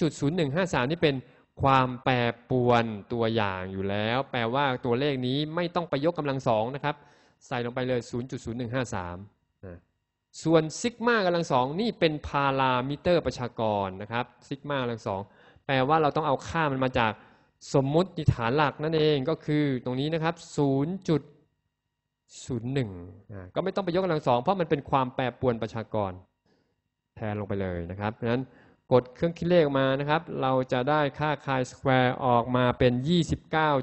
0.0153 นี่เป็นความแปรปรวนตัวอย่างอยู่แล้ว แปลว่าตัวเลขนี้ไม่ต้องไปยกกำลังสองนะครับใส่ลงไปเลย 0.0153นส่วนซิกมากำลังสองนี่เป็นพารามิเตอร์ประชากรนะครับ ซิกมากำลังสอง แปลว่าเราต้องเอาค่ามันมาจากสมมติฐานหลักนั่นเองก็คือตรงนี้นะครับ 0.01 ก็ไม่ต้องไปยกกำลังสอง เพราะมันเป็นความแปรปรวนประชากรแทนลงไปเลยนะครับเพราะนั้นกดเครื่องคิดเลขมานะครับ เราจะได้ค่าคายสแควร์ออกมาเป็น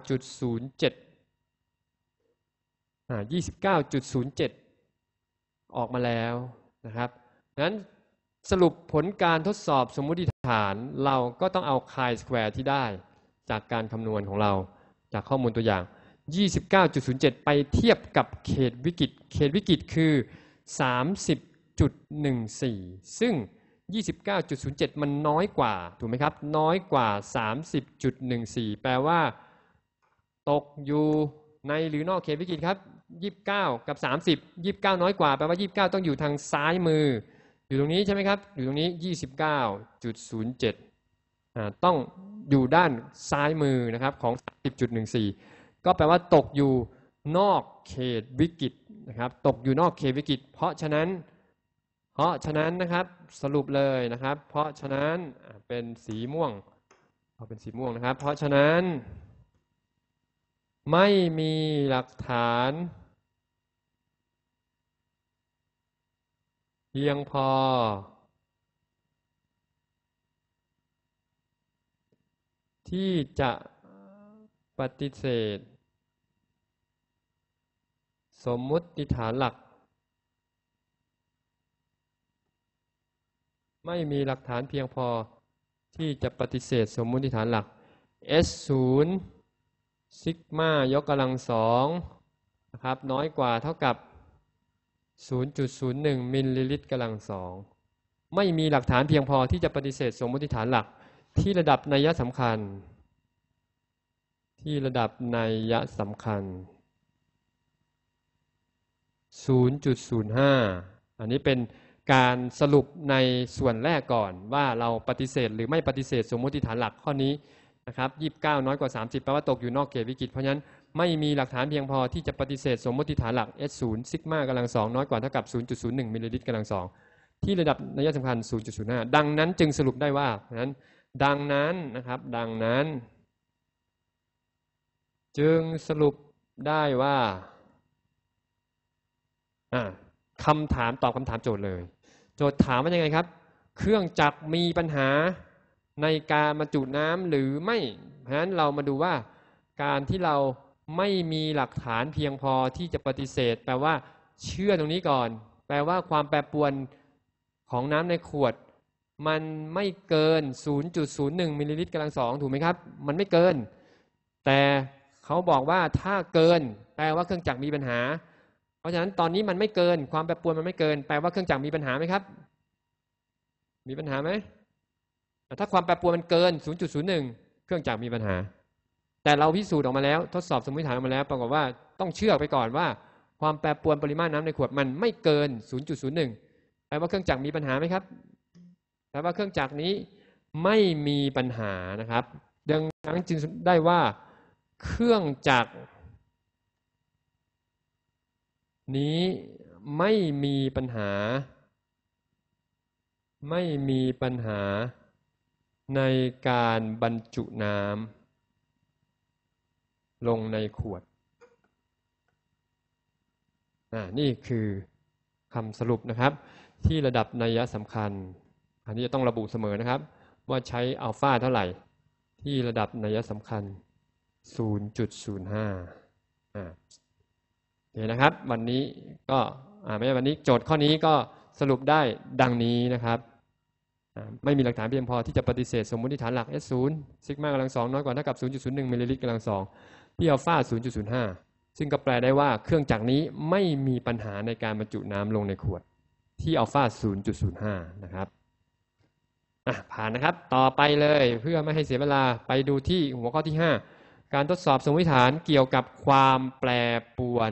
29.07 29.07 ออกมาแล้วนะครับนั้นสรุปผลการทดสอบสมมุติฐานเราก็ต้องเอาคายสแควร์ที่ได้ จากการคำนวณของเรา จากข้อมูลตัวอย่าง 29.07 ไปเทียบกับเขตวิกฤตเขตวิกฤตคือ 30.14 ซึ่ง 29.07 มันน้อยกว่า ถูกไหมครับ น้อยกว่า 30.14 แปลว่า ตกอยู่ในหรือนอกเขตวิกฤตครับยีิบเก้ากับสสามิิบบยีเก้าน้อยกว่า แปลว่ายีิบเก้าต้องอยู่ทางซ้ายมือ อยู่ตรงนี้ใช่ไหมครับอยู่ตรงนี้ยยี่สิบเก้าจุดศูน์เจ็ดต้องอยู่ด้านซ้ายมือนะครับของสิบจุดหนึ่งสี่ก็แปลว่าตกอยู่นอกเขตวิกฤตนะครับตกอยู่นอกเขตวิกฤตเพราะฉะนั้น เพราะฉะนั้นนะครับสรุปเลยนะครับ เพราะฉะนั้นเป็นสีม่วงเอาเป็นสีม่วงนะครับ เพราะฉะนั้นไม่มีหลักฐาน เพียงพอ ที่จะปฏิเสธ สมมุติฐานหลัก ไม่มีหลักฐานเพียงพอที่จะปฏิเสธ สมมุติฐานหลัก S0 ซิกมายกกำลังสองนะครับน้อยกว่าเท่ากับ 0.01 มิลลิลิตรกำลังสองไม่มีหลักฐานเพียงพอที่จะปฏิเสธสมมติฐานหลักที่ระดับนัยสำคัญ ที่ระดับนัยสำคัญ 0.05 อันนี้เป็นการสรุปในส่วนแรกก่อนว่าเราปฏิเสธหรือไม่ปฏิเสธสมมติฐานหลักข้อนี้ะครับยีน้อยกว่า 30แปลว่าตกอยู่นอกเขตวิกฤตเพราะฉะนั้นไม่มีหลักฐานเพียงพอ ที่จะปฏิเสธ สมมติฐานหลัก s 0ซิกมากำลังสองน้อยกว่าเท่ากับ 0.01 มิลลิลิตรกำลังสองที่ระดับนัยสำคัญ 0.05 ดังนั้นจึงสรุปได้ว่านั้นดังนั้นนะครับดังนั้นจึงสรุปได้ว่าคำถามตอบคำถามโจทย์เลย โจทย์ถามว่ายังไงครับ เครื่องจักรมีปัญหาในการมาจุน้ำหรือไม่ เพราะฉะนั้นเรามาดูว่า การที่เราไม่มีหลักฐานเพียงพอที่จะปฏิเสธ แปลว่า เชื่อตรงนี้ก่อน แปลว่าความแปรปวนของน้ำในขวด มันไม่เกิน 0.01 มิลลิลิตรกำลังสองถูกไหมครับ มันไม่เกิน แต่เขาบอกว่าถ้าเกิน แปลว่าเครื่องจักรมีปัญหา เพราะฉะนั้นตอนนี้มันไม่เกิน ความแปรปวนมันไม่เกินแปลว่าเครื่องจักรมีปัญหาไหมครับ มีปัญหาไหมแต่ถ้าความแปรปรวนมันเกิน 0.01 เครื่องจักรมีปัญหา แต่เราพิสูจน์ออกมาแล้ว ทดสอบสมมติฐานออกมาแล้ว ปรากฏว่าต้องเชื่อไปก่อนว่า ความแปรปรวนปริมาตรน้ำในขวดมันไม่เกิน 0.01แปลว่าเครื่องจักรมีปัญหาไหมครับแปลว่าเครื่องจักรนี้ไม่มีปัญหานะครับ ดังนั้นจึงได้ว่าเครื่องจักรนี้ไม่มีปัญหา ไม่มีปัญหาในการบรรจุน้ำ ลงในขวด นี่คือคำสรุปนะครับที่ระดับนัยสำคัญ อันนี้จะต้องระบุเสมอนะครับ ว่าใช้อัลฟาเท่าไหร่ ที่ระดับนัยสำคัญ 0.05เห็นนะครับ วันนี้ก็ไม่ใช่วันนี้โจทย์ข้อนี้ก็สรุปได้ดังนี้นะครับไม่มีหลักฐานเพียงพอที่จะปฏิเสธสมมติฐานหลัก S 0ซิกมากำลังสองน้อยกว่าเท่ากับ 0.01มิลลิลิตรกำลังสองพี่อัลฟา0.05 ซึ่งก็แปลได้ว่าเครื่องจักรนี้ไม่มีปัญหาในการบรรจุน้ำลงในขวดที่อัลฟา0.05 นะครับ ผ่านนะครับ ต่อไปเลยเพื่อไม่ให้เสียเวลาไปดูที่หัวข้อที่ 5 การทดสอบสมมติฐานเกี่ยวกับความแปรปรวน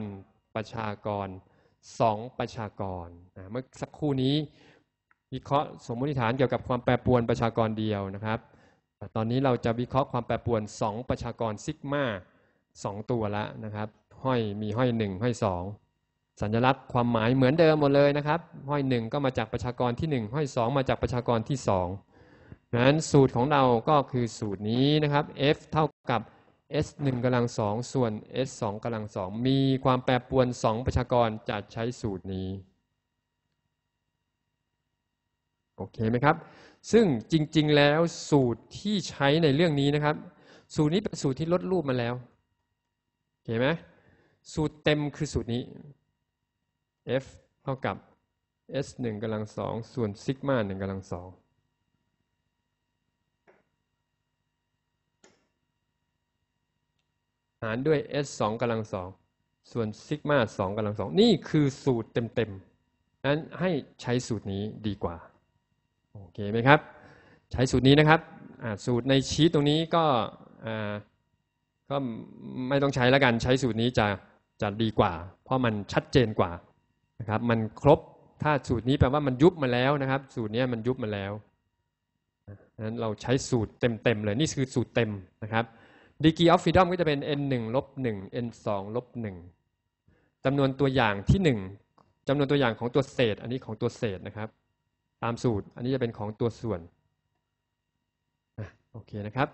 ประชากร 2ประชากรนะเมื่อสักครู่นี้วิเคราะห์สมมติฐานเกี่ยวกับความแปรปรวนประชากรเดียวนะครับ ตอนนี้เราจะวิเคราะห์ความแปรปรวน 2 ประชากรซิกมา2ตัวละนะครับห้อยมีห้อย 1 ห้อย 2 สัญลักษณ์ความหมายเหมือนเดิมหมดเลยนะครับ ห้อย 1 ก็มาจากประชากรที่ 1 ห้อย 2 มาจากประชากรที่2ดังนั้นสูตรของเราก็คือสูตรนี้นะครับ f เท่ากับ s 1กำลังสองส่วน s 2กำลังสองมีความแปรปรวน 2 ประชากรจะใช้สูตรนี้โอเคไหมครับ ซึ่งจริงๆ แล้วสูตรที่ใช้ในเรื่องนี้นะครับ สูตรนี้เป็นสูตรที่ลดรูปมาแล้วเข้าไหม สูตรเต็มคือสูตรนี้ f เท่ากับ s 1กำลังสองส่วนซิกมา1กำลังสองหารด้วย s 2กำลังสองส่วนซิกมา2กำลังสอง นี่คือสูตรเต็มๆนั้นให้ใช้สูตรนี้ดีกว่าโอเคไหมครับใช้สูตรนี้นะครับ สูตรในชีตตรงนี้ก็ก็ไม่ต้องใช้แล้วกันใช้สูตรนี้จะจะดีกว่าเพราะมันชัดเจนกว่านะครับมันครบถ้าสูตรนี้แปลว่ามันยุบมาแล้วนะครับ สูตรนี้มันยุบมาแล้วนั้นเราใช้สูตรเต็มๆเลย นี่คือสูตรเต็มนะครับดีกีออฟฟิดอมก็จะเป็น n 1ลบ1 n 2ลบ1จำนวนตัวอย่างที่ 1 จำนวนตัวอย่างของตัวเศษอันนี้ของตัวเศษนะครับตามสูตรอันนี้จะเป็นของตัวส่วนโอเคนะครับ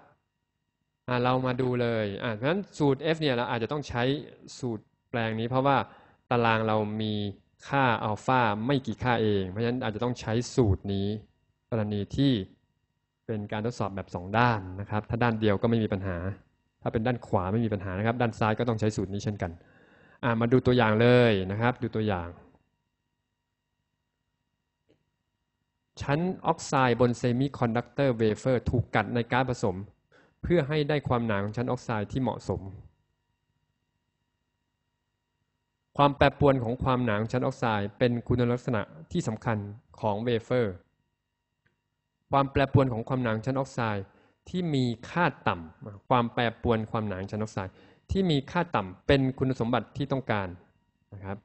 เรามาดูเลยอ่าะะฉนั้นสูตร f เนี่ยเราอาจจะต้องใช้สูตรแปลงนี้เพราะว่าตารางเรามีค่าอัลฟาไม่กี่ค่าเองเพราะฉะนั้นอาจจะต้องใช้สูตรนี้ กรณีที่เป็นการทดสอบแบบ 2 ด้านนะครับถ้าด้านเดียวก็ไม่มีปัญหา ถ้าเป็นด้านขวาไม่มีปัญหานะครับ ด้านซ้ายก็ต้องใช้สูตรนี้เช่นกันมาดูตัวอย่างเลยนะครับดูตัวอย่างชั้นออกไซด์บนเซมิคอนดักเตอร์เวเฟอร์ถูกกัดในการผสม เพื่อให้ได้ความหนาของชั้นออกไซด์ที่เหมาะสม ความแปรปรวนของความหนาของชั้นออกไซด์เป็นคุณลักษณะที่สำคัญของเวเฟอร์ความแปรปรวนของความหนาของชั้นออกไซด์ที่มีค่าต่ำความแปรปรวนความหนาของชั้นออกไซด์ที่มีค่าต่ำเป็นคุณสมบัติที่ต้องการนะครับ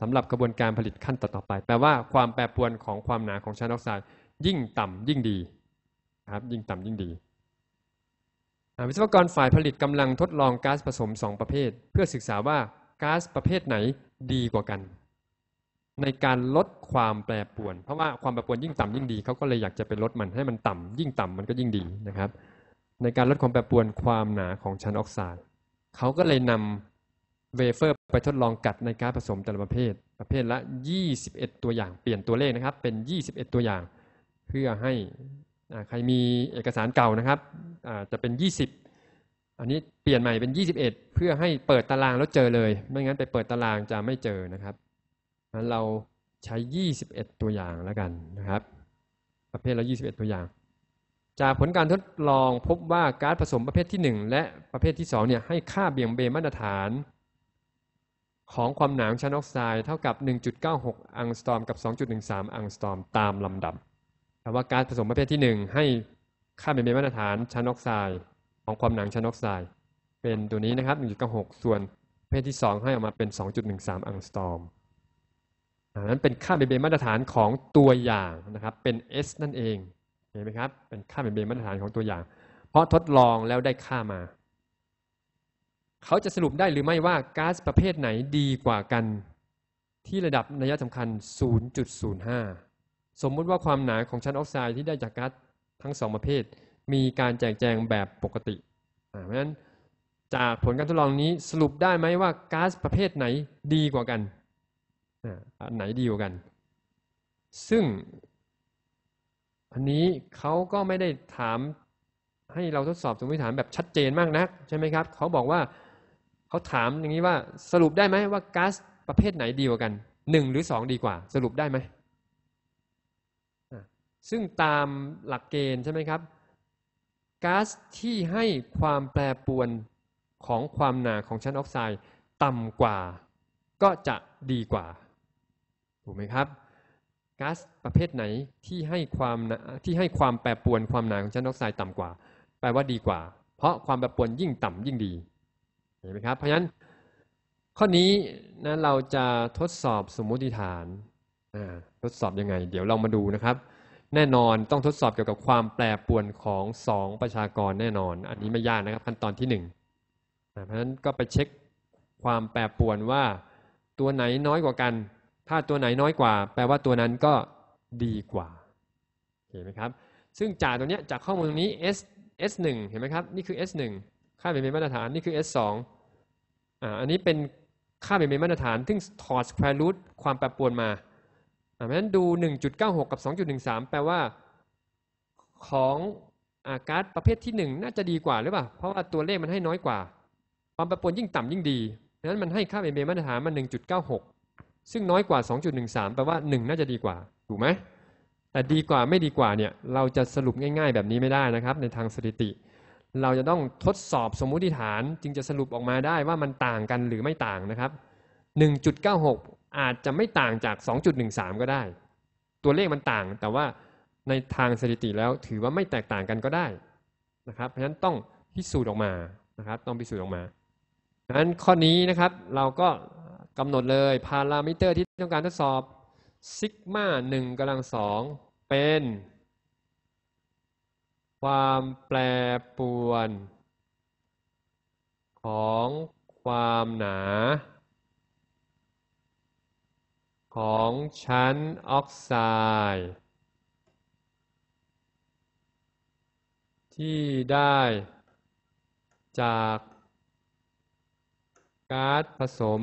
สำหรับกระบวนการผลิตขั้นต่อไป แปลว่าความแปรปรวนของความหนาของชั้นออกไซด์ยิ่งต่ำ ยิ่งดีนะครับยิ่งต่ำยิ่งดีวิศวกรฝ่ายผลิตกำลังทดลองก๊าซผสม 2 ประเภท เพื่อศึกษาว่าก๊าซประเภทไหนดีกว่ากัน ในการลดความแปรปรวนเพราะว่า ความแปรปรวนยิ่งต่ำยิ่งดีเขาก็เลยอยากจะไปลดมันให้มันต่ำยิ่งต่ำมันก็ยิ่งดีนะครับ ในการลดความแปรปรวนความหนาของชั้นออกไซด์เขาก็เลยนำเวเฟอร์ไปทดลองกัดในก๊าซผสมแต่ละประเภท ประเภทละ 21 ตัวอย่างเปลี่ยนตัวเลขนะครับเป็น 21 ตัวอย่าง เพื่อให้ใครมีเอกสารเก่านะครับจะเป็น 20 อันนี้เปลี่ยนใหม่เป็น 21 เพื่อให้เปิดตารางแล้วเจอเลย ไม่งั้นไปเปิดตารางจะไม่เจอนะครับั้นเราใช้ 21 ตัวอย่างแล้วกันนะครับ ประเภทละ21 ตัวอย่าง จากผลการทดลองพบว่าการผสมประเภทที่ 1 และประเภทที่2เนี่ยให้ค่าเบี่ยงเบนมาตรฐานของความหนาของชั้นออกไซด์เท่ากับ 1.96 อังสตอม กับ 2.13 อังสตอม ตามลำดับ แต่ว่าการผสมประเภทที่ 1 ให้ค่าเป็นมาตรฐานชั้นออกไซด์ของความหนาชั้นออกไซด์เป็นตัวนี้นะครับ 1.96 ส่วนประเภทที่ 2 ให้ออกมาเป็น 2.13 อังสตอมอันนั้นเป็นค่าเบเบมาตรฐานของตัวอย่างนะครับ เป็น S นั่นเอง เห็นไหมครับ เป็นค่าเบเบมาตรฐานของตัวอย่าง เพราะทดลองแล้วได้ค่ามาเขาจะสรุปได้หรือไม่ว่าก๊าซประเภทไหนดีกว่ากัน ที่ระดับนัยสำคัญ 0.05 สมมติว่าความหนาของชั้นออกไซด์ที่ได้จากก๊าซทั้งสองประเภท มีการแจกแจงแบบปกติ เพราะฉะนั้นจากผลการทดลองนี้สรุปได้ไหมว่าก๊าซประเภทไหนดีกว่ากันอันไหนดีกว่ากัน ซึ่ง อันนี้เขาก็ไม่ได้ถามให้เราทดสอบสมมติฐานแบบชัดเจนมากนักใช่ไหมครับเขาบอกว่าเขาถามอย่างนี้ว่าสรุปได้ไหมว่าก๊าซประเภทไหนดีกว่ากันหนึ่งหรือสองดีกว่าสรุปได้ไหมซึ่งตามหลักเกณฑ์ใช่ไหมครับก๊าซที่ให้ความแปรปรวนของความหนาของชั้นออกไซด์ต่ำกว่าก็จะดีกว่า ถูกไหมครับก๊าซประเภทไหนที่ให้ความที่ให้ความแปรปรวนความหนาของชั้นออกไซด์ต่ำกว่าแปลว่าดีกว่า เพราะความแปรปรวนยิ่งต่ำยิ่งดีเห็นไหมครับเพราะฉะนั้นข้อนี้นะเราจะทดสอบสมมุติฐานทดสอบยังไง เดี๋ยวเรามาดูนะครับ แน่นอนต้องทดสอบเกี่ยวกับความแปรปรวนของสองประชากรแน่นอน อันนี้ไม่ยากนะครับขั้นตอนที่หนึ่งเพราะฉะนั้นก็ไปเช็คความแปรปรวนว่า ตัวไหนน้อยกว่ากันถ้าตัวไหนน้อยกว่า แปลว่าตัวนั้นก็ดีกว่าเห็นไหมครับซึ่งจากตัวนี้จากข้อมูลตรงนี้ S S1 เห็นไหมครับนี่คือ S1 ค่าเปลี่ยนเปนมาตรฐาน นี่คือ S2 อ่าอันนี้เป็นค่าเปลี่ยนเปนมาตรฐาน ซึ่งถอดสแควร์รูทความแปรปรวนมาอ่าเพราะฉะนั้นดู 1.96 กับ 2.13 แปลว่าของอาการประเภทที่ 1 น่าจะดีกว่าหรือเปล่า เพราะว่าตัวเลขมันให้น้อยกว่า ความแปรปรวนยิ่งต่ำยิ่งดีดังนั้นมันให้ค่าเปลี่ยนเปนมาตรฐานมา 1.96 ซึ่งน้อยกว่า 2.13 แปลว่า 1 น่าจะดีกว่า ถูกไหมแต่ดีกว่าไม่ดีกว่าเนี่ยเราจะสรุปง่าย ๆแบบนี้ไม่ได้นะครับในทางสถิติเราจะต้องทดสอบสมมุติฐานจึงจะสรุปออกมาได้ว่ามันต่างกันหรือไม่ต่างนะครับ 1.96 อาจจะไม่ต่างจาก 2.13 ก็ได้ ตัวเลขมันต่างแต่ว่าในทางสถิติแล้วถือว่าไม่แตกต่างกันก็ได้ นะครับเพราะฉะนั้นต้องพิสูจน์ออกมานะครับ ต้องพิสูจน์ออกมาดังนั้นข้อนี้นะครับเราก็กำหนดเลยพารามิเตอร์ที่ต้องการทดสอบซิกมา1กำลัง 2 เป็นความแปรปรวน ของความหนา ของชั้นออกไซด์ที่ได้จากก๊าซผสม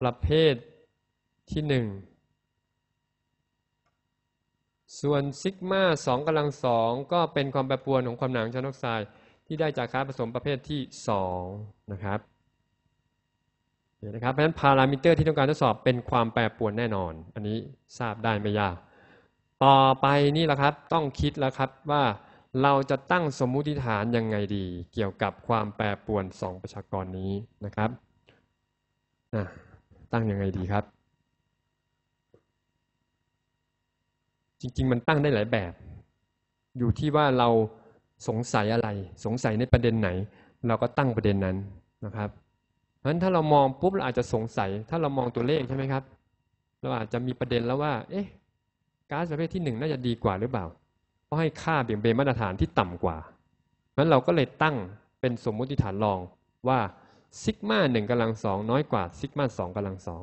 ประเภทที่หนึ่งส่วนซิกมาสองกำลังสองก็เป็นความแปรปรวนของความหนาของชั้นออกไซด์ที่ได้จากค่าผสมประเภทที่สองนะครับเดี๋ยวนะครับ เพราะฉะนั้นพารามิเตอร์ที่ต้องการทดสอบเป็นความแปรปรวนแน่นอน อันนี้ทราบได้ไม่ยากต่อไปนี่แหละครับต้องคิดแล้วครับว่าเราจะตั้งสมมุติฐานยังไงดี เกี่ยวกับความแปรปรวน 2 ประชากรนี้นะครับตั้งยังไงดีครับจริงๆมันตั้งได้หลายแบบ อยู่ที่ว่าเราสงสัยอะไรสงสัยในประเด็นไหน เราก็ตั้งประเด็นนั้นนะครับเพราะฉะนั้นถ้าเรามองปุ๊บ เราอาจจะสงสัย ถ้าเรามองตัวเลขใช่ไหมครับเราอาจจะมีประเด็นแล้วว่า เอ๊ะก๊าซประเภทที่หนึ่งน่าจะดีกว่าหรือเปล่าเพราะให้ค่าเบี่ยงเบนมาตรฐานที่ต่ำกว่าเนั้นเราก็เลยตั้งเป็นสมมุติฐานรองว่าซิกมาหนึ่งกำลังสองน้อยกว่าซิกมาสองกำลังสอง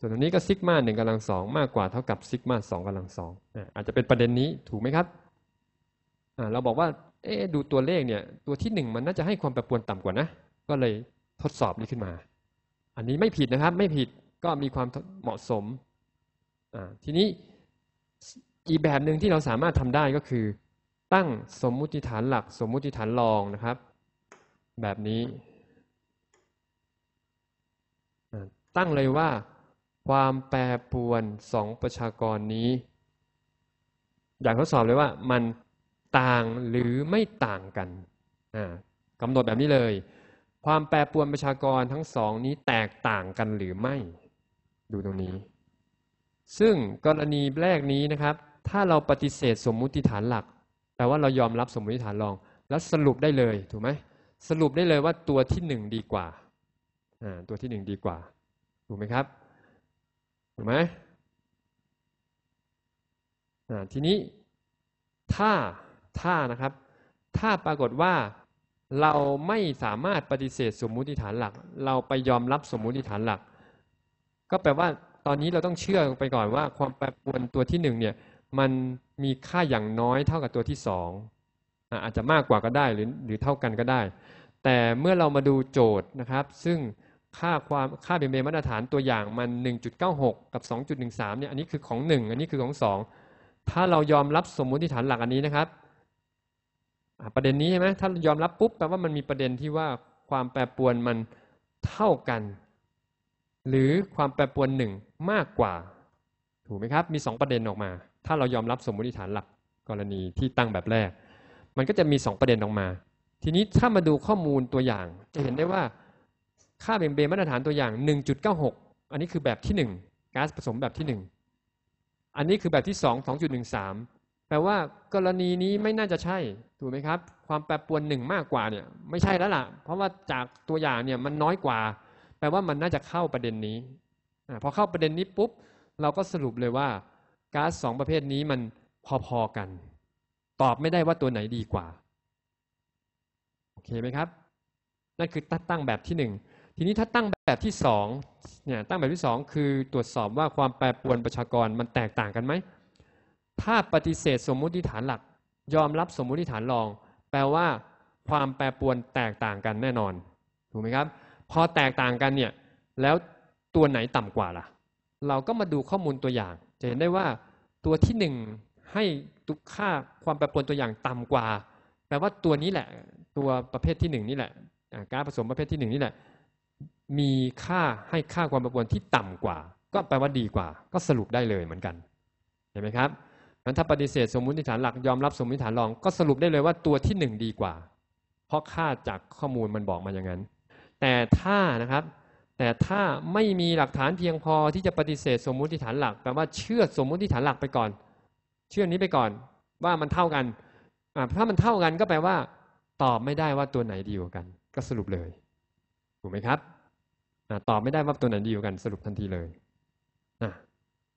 ส่วนตรงนี้ก็ซิกมาหนึ่งกำลังสองมากกว่าเท่ากับซิกมาสองกำลังสองอาจจะเป็นประเด็นนี้ถูกไหมครับ เราบอกว่าเอ๊ดูตัวเลขเนี่ยตัวที่หนึ่งมันน่าจะให้ความแปรปรวนต่ำกว่านะก็เลยทดสอบนี้ขึ้นมา อันนี้ไม่ผิดนะครับ ไม่ผิดก็มีความเหมาะสมทีนี้อีกแบบหนึ่งที่เราสามารถทำได้ก็คือ ตั้งสมมุติฐานหลัก สมมุติฐานรองนะครับ แบบนี้ ตั้งเลยว่าความแปรปรวนสองประชากรนี้ อยากทดสอบเลยว่ามันต่างหรือไม่ต่างกันกำหนดแบบนี้เลย ความแปรปรวนประชากรทั้งสองนี้แตกต่างกันหรือไม่ดูตรงนี้ ซึ่งกรณีแรกนี้นะครับ ถ้าเราปฏิเสธสมมุติฐานหลักแปลว่าเรายอมรับสมมติฐานรอง แล้วสรุปได้เลยถูกไหมสรุปได้เลยว่าตัวที่หนึ่งดีกว่า ตัวที่หนึ่งดีกว่า ถูกไหมครับูกไหมทีนี้ถ้าถ้านะครับ ถ้าปรากฏว่าเราไม่สามารถปฏิเสธสมมุติฐานหลัก เราไปยอมรับสมมุติฐานหลักก็แปลว่าตอนนี้เราต้องเชื่อไปก่อนว่าความแปรปรวนตัวที่หนึ่งเนี่ยมันมีค่าอย่างน้อยเท่ากับตัวที่สองอาจจะมากกว่าก็ได้หรือหรือเท่ากันก็ได้ แต่เมื่อเรามาดูโจทย์นะครับ ซึ่งค่าความค่าเบี่ยงเบนมาตรฐานตัวอย่างมัน 1.96 กับ 2.13 เนี่ย อันนี้คือของ 1 อันนี้คือของ 2 ถ้าเรายอมรับสมมุติฐานหลักอันนี้นะครับประเด็นนี้ใช่ไหมถ้ายอมรับปุ๊บแปลว่ามันมีประเด็นที่ว่าความแปรปรวนมันเท่ากัน หรือความแปรปรวนหนึ่งมากกว่าถูกไหมครับมี 2 ประเด็นออกมา ถ้าเรายอมรับสมมุติฐานหลักกรณีที่ตั้งแบบแรก มันก็จะมี 2 ประเด็นออกมา ทีนี้ถ้ามาดูข้อมูลตัวอย่าง จะเห็นได้ว่าค่าเบี่ยงเบนมาตรฐานตัวอย่าง 1.96 อันนี้คือแบบที่ 1ก๊าซผสมแบบที่ 1 อันนี้คือแบบที่ 2 2.13 แปลว่า กรณีนี้ไม่น่าจะใช่ ถูกไหมครับ ความแปรปรวนหนึ่งมากกว่าเนี่ยไม่ใช่แล้วล่ะ เพราะว่าจากตัวอย่างเนี่ยมันน้อยกว่า แปลว่ามันน่าจะเข้าประเด็นนี้อพอเข้าประเด็นนี้ปุ๊บเราก็สรุปเลยว่าก๊าซสองประเภทนี้มันพอๆ กัน ตอบไม่ได้ว่าตัวไหนดีกว่า โอเคไหมครับ นั่นคือตั้งแบบที่หนึ่งทีนี้ถ้าตั้งแบบที่สองเนี่ยตั้งแบบที่สองคือตรวจสอบว่าความแปรปรวนประชากรมันแตกต่างกันไหม ถ้าปฏิเสธสมมุติฐานหลักยอมรับสมมุติฐานรอง แปลว่าความแปรปรวนแตกต่างกันแน่นอนถูกไหมครับพอแตกต่างกันเนี่ยแล้วตัวไหนต่ำกว่าล่ะ เราก็มาดูข้อมูลตัวอย่าง จะเห็นได้ว่า ตัวที่หนึ่งให้ตุค่าความแปรปรวนตัวอย่างต่ำกว่าแปลว่าตัวนี้แหละตัวประเภทที่หนึ่งนี่แหละการผสมประเภทที่หนึ่งนี่แหละมีค่าให้ค่าความประมวลที่ต่ำกว่า ก็แปลว่าดีกว่า ก็สรุปได้เลยเหมือนกันเห็นไหมครับงั้นถ้าปฏิเสธสมมุติฐานหลักยอมรับสมมติฐานรอง ก็สรุปได้เลยว่าตัวที่1ดีกว่า เพราะค่าจากข้อมูลมันบอกมาอย่างนั้น แต่ถ้านะครับ แต่ถ้าไม่มีหลักฐานเพียงพอที่จะปฏิเสธสมมุติฐานหลักแปลว่าเชื่อสมมุติฐานหลักไปก่อน เชื่อนี้ไปก่อน ว่ามันเท่ากันถ้ามันเท่ากันก็แปลว่า ตอบไม่ได้ว่าตัวไหนดีกว่ากัน ก็สรุปเลยถูกไหมครับตอบไม่ได้ว่าตัวไหนดีกว่ากันสรุปทันทีเลยนะ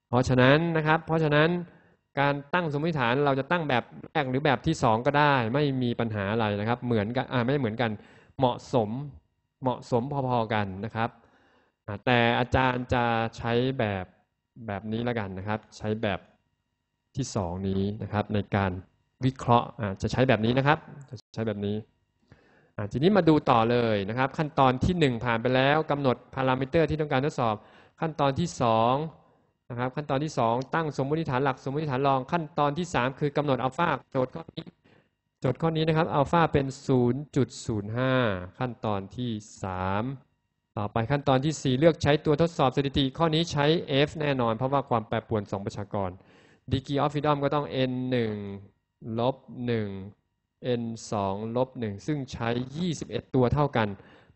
เพราะฉะนั้นนะครับเพราะฉะนั้นการตั้งสมมติฐานเราจะตั้งแบบแรกหรือแบบที่ 2 ก็ได้ไม่มีปัญหาอะไรนะครับเหมือนกันไม่เหมือนกันเหมาะสมเหมาะสมพอๆกันนะครับแต่อาจารย์จะใช้แบบแบบนี้ละกันนะครับ ใช้แบบที่ 2 นี้นะครับ ในการวิเคราะห์จะใช้แบบนี้นะครับ จะใช้แบบนี้ทีนี้มาดูต่อเลยนะครับขั้นตอนที่ 1 ผ่านไปแล้ว กำหนดพารามิเตอร์ที่ต้องการทดสอบขั้นตอนที่2นะครับขั้นตอนที่ 2 ตั้งสมมติฐานหลักสมมติฐานรองขั้นตอนที่ 3 คือกำหนดอัลฟาโจทย์ข้อนี้จทย์ข้อนี้นะครับอัลฟาเป็น 0.05 ขั้นตอนที่ 3 ต่อไปขั้นตอนที่ 4 เลือกใช้ตัวทดสอบสถิติข้อนี้ใช้ F แน่นอน เพราะว่าความแปรปรวน 2 ประชากร Degree of freedom ก็ต้อง n 1ลบ n 2ลบ1ซึ่งใช้ 21 ตัวเท่ากัน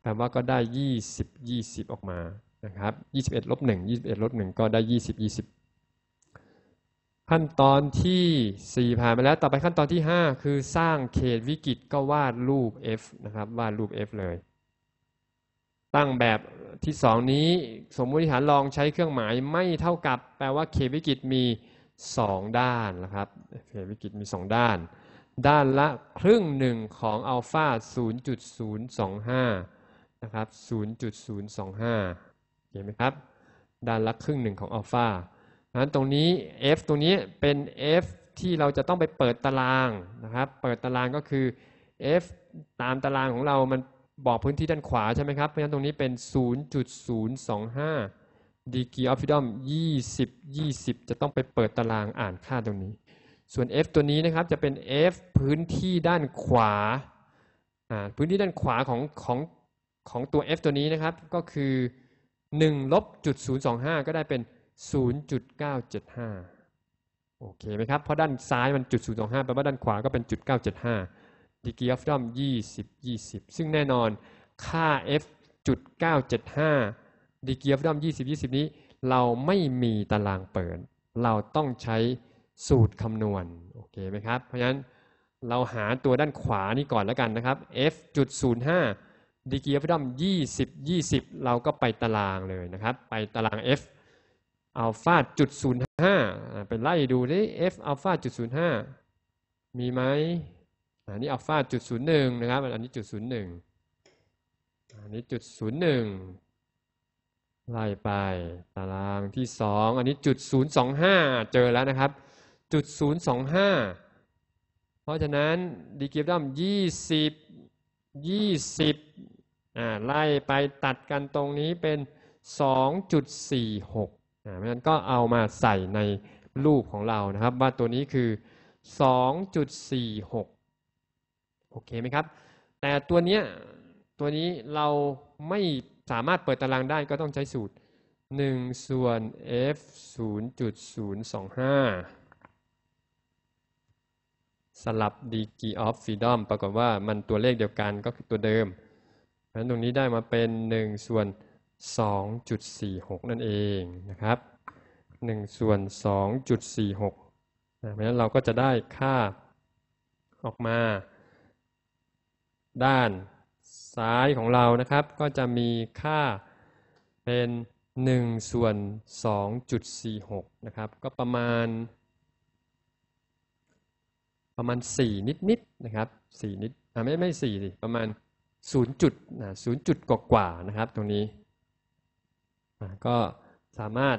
แปลว่าก็ได้ 20 20 ออกมานะครับ21ลบ1 21ลบ1ก็ได้ 20 20 ขั้นตอนที่4ผ่านไปแล้วต่อไปขั้นตอนที่ 5 คือสร้างเขตวิกฤตก็วาดรูป f นะครับวาดรูป f เลย ตั้งแบบที่ 2 นี้สมมติฐานลองใช้เครื่องหมายไม่เท่ากับแปลว่าเขตวิกฤตมี 2 ด้านนะครับเขตวิกฤตมี 2 ด้านด้านละครึ่งหนึ่งของอัลฟา0.025 นะครับ 0.025 เห็นไหมครับ ด้านละครึ่งหนึ่งของอัลฟาดังนั้นตรงนี้ f ตรงนี้เป็น f ที่เราจะต้องไปเปิดตารางนะครับ เปิดตารางก็คือ f ตามตารางของเรา มันบอกพื้นที่ด้านขวาใช่ไหมครับ เพราะฉะนั้นตรงนี้เป็น 0.025 degree of freedom 20 20 จะต้องไปเปิดตารางอ่านค่าตรงนี้ส่วน f ตัวนี้นะครับจะเป็น f พื้นที่ด้านขวา พื้นที่ด้านขวาของของของตัว f ตัวนี้นะครับ ก็คือ1ลบจุด025 ก็ได้เป็น 0.975 โอเคไหมครับเพราะด้านซ้ายมันจุด025แปลว่าด้านขวาก็เป็นจุด975 degree of freedom 20 20 ซึ่งแน่นอน ค่า f จุด975 degree of freedom 20 20 นี้เราไม่มีตารางเปิด เราต้องใช้สูตรคำนวณโอเคไหมครับ เพราะฉะนั้นเราหาตัวด้านขวานี้ก่อนแล้วกันนะครับ f 0 5 degree of freedom 20 20 เราก็ไปตารางเลยนะครับ ไปตาราง f อัลฟาจุดศูนย์ห้าไปไล่ดูดิ f อัลฟาจุดศูนย์ห้ามีไหมอันนี้อัลฟาจุดศูนย์หนึ่งนะครับอันนี้จุดศูนย์หนึ่งอันนี้จุดศูนย์หนึ่งไล่ไปตารางที่สองอันนี้จุดศูนย์สองห้าเจอแล้วนะครับจุดศูนย์สองห้าเพราะฉะนั้นดีกรีดัมยี่สิบยี่สิบอ่าไล่ไปตัดกันตรงนี้เป็นสองจุดสี่หกอ่าเพราะะนั้นก็เอามาใส่ในรูปของเรานะครับ ว่าตัวนี้คือสองจุดสี่หกโอเคไหมครับ แต่ตัวเนี้ยตัวนี้เราไม่สามารถเปิดตารางได้ก็ต้องใช้สูตร1ส่วน f 0.025สลับ degree of freedom ปรากฏว่ามันตัวเลขเดียวกันก็คือตัวเดิม เพราะฉะนั้นตรงนี้ได้มาเป็น 1 ส่วน 2.46 นั่นเองนะครับ1ส่วน 2.46นะเพราะฉะนั้นเราก็จะได้ค่าออกมา ด้านซ้ายของเรานะครับ ก็จะมีค่าเป็น 1 ส่วน 2.46 นะครับ ก็ประมาณประมาณ 4 นิดๆนนะครับ 4 นิดไม่ไม่สี่สิประมาณ0จุดนะศูนย์จุดกว่าๆนะครับตรงนี้ ก็สามารถ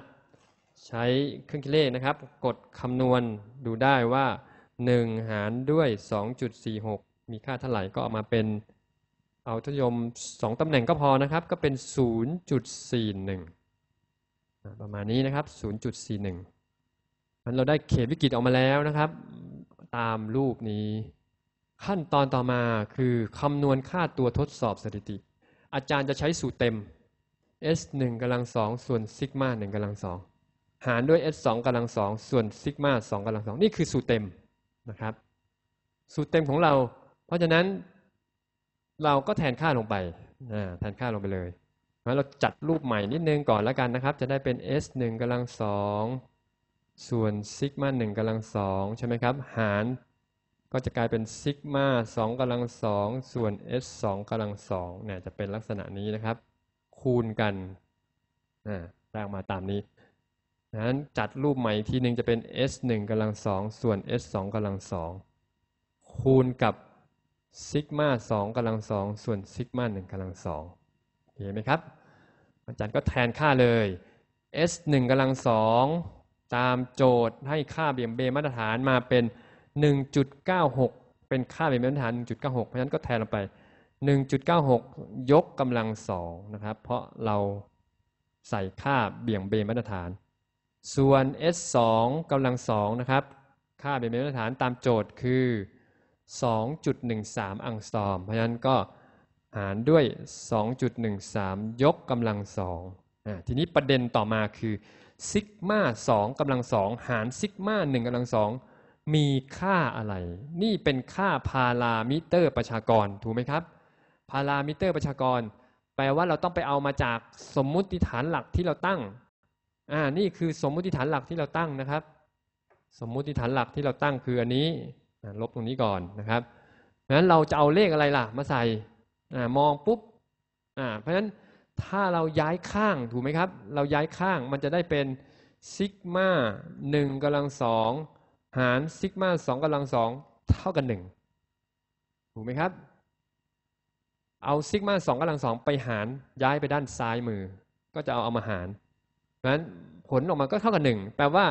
ใช้เครื่องคิดเลขนะครับ กดคำนวณดูได้ว่า 1 หารด้วย 2.46 มีค่าเท่าไหร่ก็ออกมาเป็นเอาทยม 2 ตำแหน่งก็พอนะครับ ก็เป็น 0.41 ประมาณนี้นะครับ 0.41มันเราได้เขตวิกฤตออกมาแล้วนะครับตามรูปนี้ขั้นตอนต่อมาคือคำนวณค่าตัวทดสอบสถิติ อาจารย์จะใช้สูตรเต็ม s 1กำลังสองส่วนซิกมา1กำลังสองหารด้วย s 2กำลังสองส่วนซิกมา2กำลังสองนี่คือสูตรเต็มนะครับสูตรเต็มของเรา เพราะฉะนั้นเราก็แทนค่าลงไปแทนค่าลงไปเลย้เราจัดรูปใหม่นิดนึงก่อนแล้วกันนะครับ จะได้เป็น s 1กำลังสองส่วนซิกมาหนึ่งกำลังสองใช่ไหมครับ หารก็จะกลายเป็นซิกมาสองกำลังสองส่วน s สองกำลังสองเนี่ยจะเป็นลักษณะนี้นะครับ คูณกันได้ออกมาตามนี้ดังนั้นจัดรูปใหม่ทีหนึ่งจะเป็น s 1กำลังสองส่วน s 2กำลังสองคูณกับซิกมาสองกำลังสองส่วนซิกมาหนึ่งกำลังสองเห็นไหมครับอาจารย์ก็แทนค่าเลย s 1กำลังสองตามโจทย์ให้ค่าเบี่ยงเบนมาตรฐานมาเป็น 1.96 เป็นค่าเบี่ยงเบนมาตรฐาน 1.96 เพราะฉะนั้นก็แทนลงไป 1.96 ยกกำลังสองนะครับ เพราะเราใส่ค่าเบี่ยงเบนมาตรฐาน ส่วน s 2กำลังสองนะครับ ค่าเบี่ยงเบนมาตรฐานตามโจทย์คือ 2.13 อังสตอม เพราะฉะนั้นก็หารด้วย 2.13 ยกกำลังสอง ทีนี้ประเด็นต่อมาคือซิกมาสองกำลังสองหารซิกมาหนึ่งกำลังสองมีค่าอะไร นี่เป็นค่าพารามิเตอร์ประชากร ถูกไหมครับ พารามิเตอร์ประชากร แปลว่าเราต้องไปเอามาจากสมมุติฐานหลักที่เราตั้งอ่านี่คือสมมุติฐานหลักที่เราตั้งนะครับ สมมุติฐานหลักที่เราตั้งคืออันนี้ลบตรงนี้ก่อนนะครับเพราะะฉนั้นเราจะเอาเลขอะไรล่ะ มาใส่มองปุ๊บเพราะฉะนั้นถ้าเราย้ายข้างถูกไหมครับ เราย้ายข้างมันจะได้เป็นซิกมาหนึ่งกำลังสองหารซิกมาสองกำลังสองเท่ากันหนึ่งถูกไหมครับ เอาซิกมาสองกำลังสองไปหารย้ายไปด้านซ้ายมือ ก็จะเอาเอามาหารเพราะฉะนั้นผลออกมาก็เท่ากับหนึ่งแปลว่า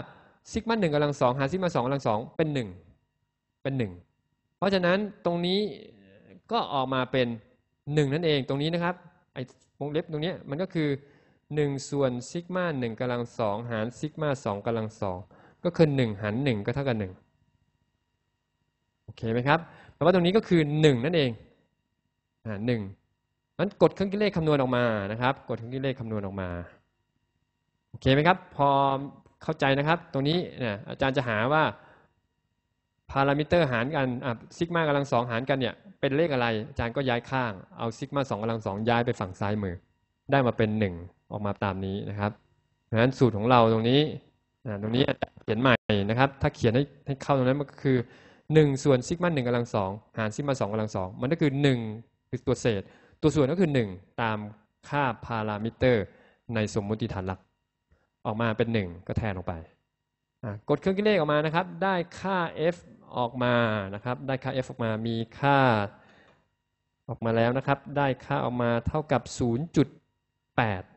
ซิกมาหนึ่งกำลังสองหารซิกมาสองกำลังสองเป็นหนึ่งเป็นหนึ่งเพราะฉะนั้นตรงนี้ก็ออกมาเป็นหนึ่งนั่นเองตรงนี้นะครับไอวงเล็บตรงนี้มันก็คือ 1ส่วนซิกมา1กำลังสองหารซิกมา2กำลังสองก็คือ 1 หาร 1 ก็เท่ากับ1โอเคไหมครับแปลว่าตรงนี้ก็คือ 1 นั่นเองหนึ่งนั้นกดเครื่องคิดเลขคำนวณออกมานะครับกดเครื่องคิดเลขคำนวณออกมาโอเคไหมครับพอเข้าใจนะครับตรงนี้นยอาจารย์จะหาว่าพารามิเตอร์หารกันซิกมากำลังสองหารกันเนี่ยเป็นเลขอะไร อาจารย์ก็ย้ายข้าง เอาซิกมาสองกำลังสองย้ายไปฝั่งซ้ายมือ ได้มาเป็นหนึ่งออกมาตามนี้นะครับดังนั้นสูตรของเราตรงนี้ตรงนี้เขียนใหม่นะครับ ถ้าเขียนให้ให้เข้าตรงนั้น มันก็คือ 1 ส่วนซิกมาหนึ่งกำลังสองหารซิกมาสองกำลังสองมันก็คือ1คือตัวเศษ ตัวส่วนก็คือ 1 ตามค่าพารามิเตอร์ในสมมุติฐานหลัก ออกมาเป็น 1 ก็แทนลงไปกดเครื่องคิดเลขออกมานะครับได้ค่า f ออกมานะครับได้ค่า f ออกมามีค่าออกมาแล้วนะครับ ได้ค่าออกมาเท่ากับ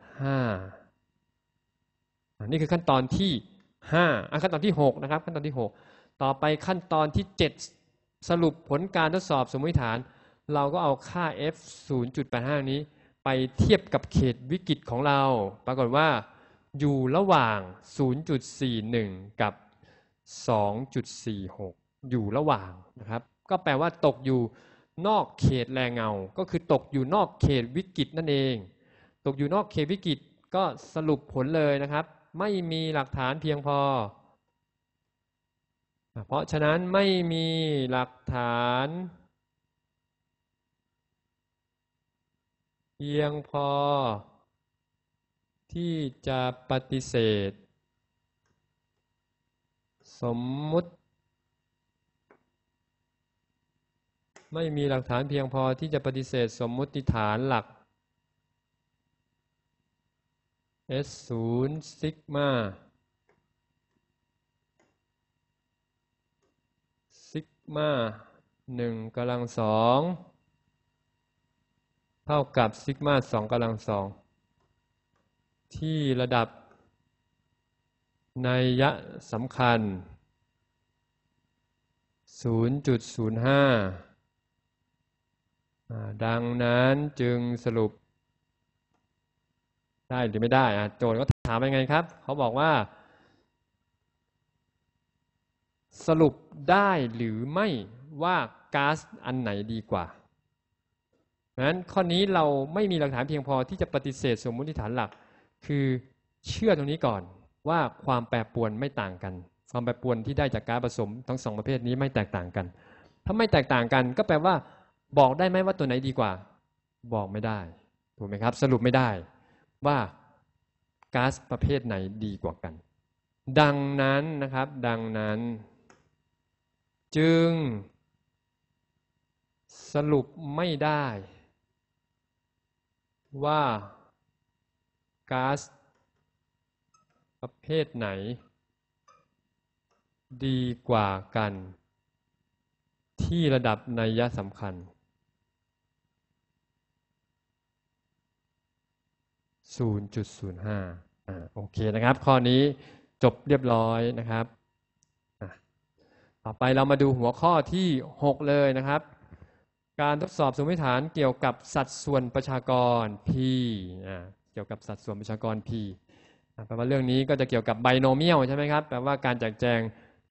0.85 นี่คือขั้นตอนที่ 5อ่ะขั้นตอนที่6นะครับ ขั้นตอนที่ 6 ต่อไปขั้นตอนที่ 7 สรุปผลการทดสอบสมมติฐาน เราก็เอาค่า f 0.85 นี้ไปเทียบกับเขตวิกฤตของเรา ปรากฏว่าอยู่ระหว่าง 0.41 กับ 2.46อยู่ระหว่างนะครับก็แปลว่าตกอยู่นอกเขตแรงเงาก็คือตกอยู่นอกเขตวิกฤตนั่นเอง ตกอยู่นอกเขตวิกฤตก็สรุปผลเลยนะครับ ไม่มีหลักฐานเพียงพอ เพราะฉะนั้นไม่มีหลักฐานเพียงพอ ที่จะปฏิเสธ สมมุติไม่มีหลักฐานเพียงพอที่จะปฏิเสธสมมุติฐานหลัก S 0ซิกมาซิกมาหนึ่งกำลังสองเท่ากับซิกมาสองกำลังสองที่ระดับ ในยะสำคัญ 0.05ดังนั้นจึงสรุป ได้หรือไม่ได้โจทย์ก็ถามยังไงครับ เขาบอกว่า สรุปได้หรือไม่ว่าก๊าซอันไหนดีกว่าดังนั้นข้อนี้เราไม่มีหลักฐานเพียงพอที่จะปฏิเสธสมมติฐานหลักคือเชื่อตรงนี้ก่อนว่าความแปรปรวนไม่ต่างกันความแปรปรวนที่ได้จากก๊าซผสมทั้งสองประเภทนี้ไม่แตกต่างกันถ้าไม่แตกต่างกันก็แปลว่าบอกได้ไหมว่าตัวไหนดีกว่า บอกไม่ได้ ถูกไหมครับ สรุปไม่ได้ ว่าก๊าซประเภทไหนดีกว่ากัน ดังนั้นนะครับ ดังนั้น จึงสรุปไม่ได้ ว่าก๊าซประเภทไหน ดีกว่ากัน ที่ระดับนัยสำคัญ0.05อโอเคนะครับข้อนี้จบเรียบร้อยนะครับ ต่อไปเรามาดูหัวข้อที่ 6 เลยนะครับ การทดสอบสมมติฐานเกี่ยวกับสัดส่วนประชากร p เกี่ยวกับสัดส่วนประชากร p แปลว่าเรื่องนี้ก็จะเกี่ยวกับไบโนเมียลใช่ไหมครับ แปลว่าการแจกแจง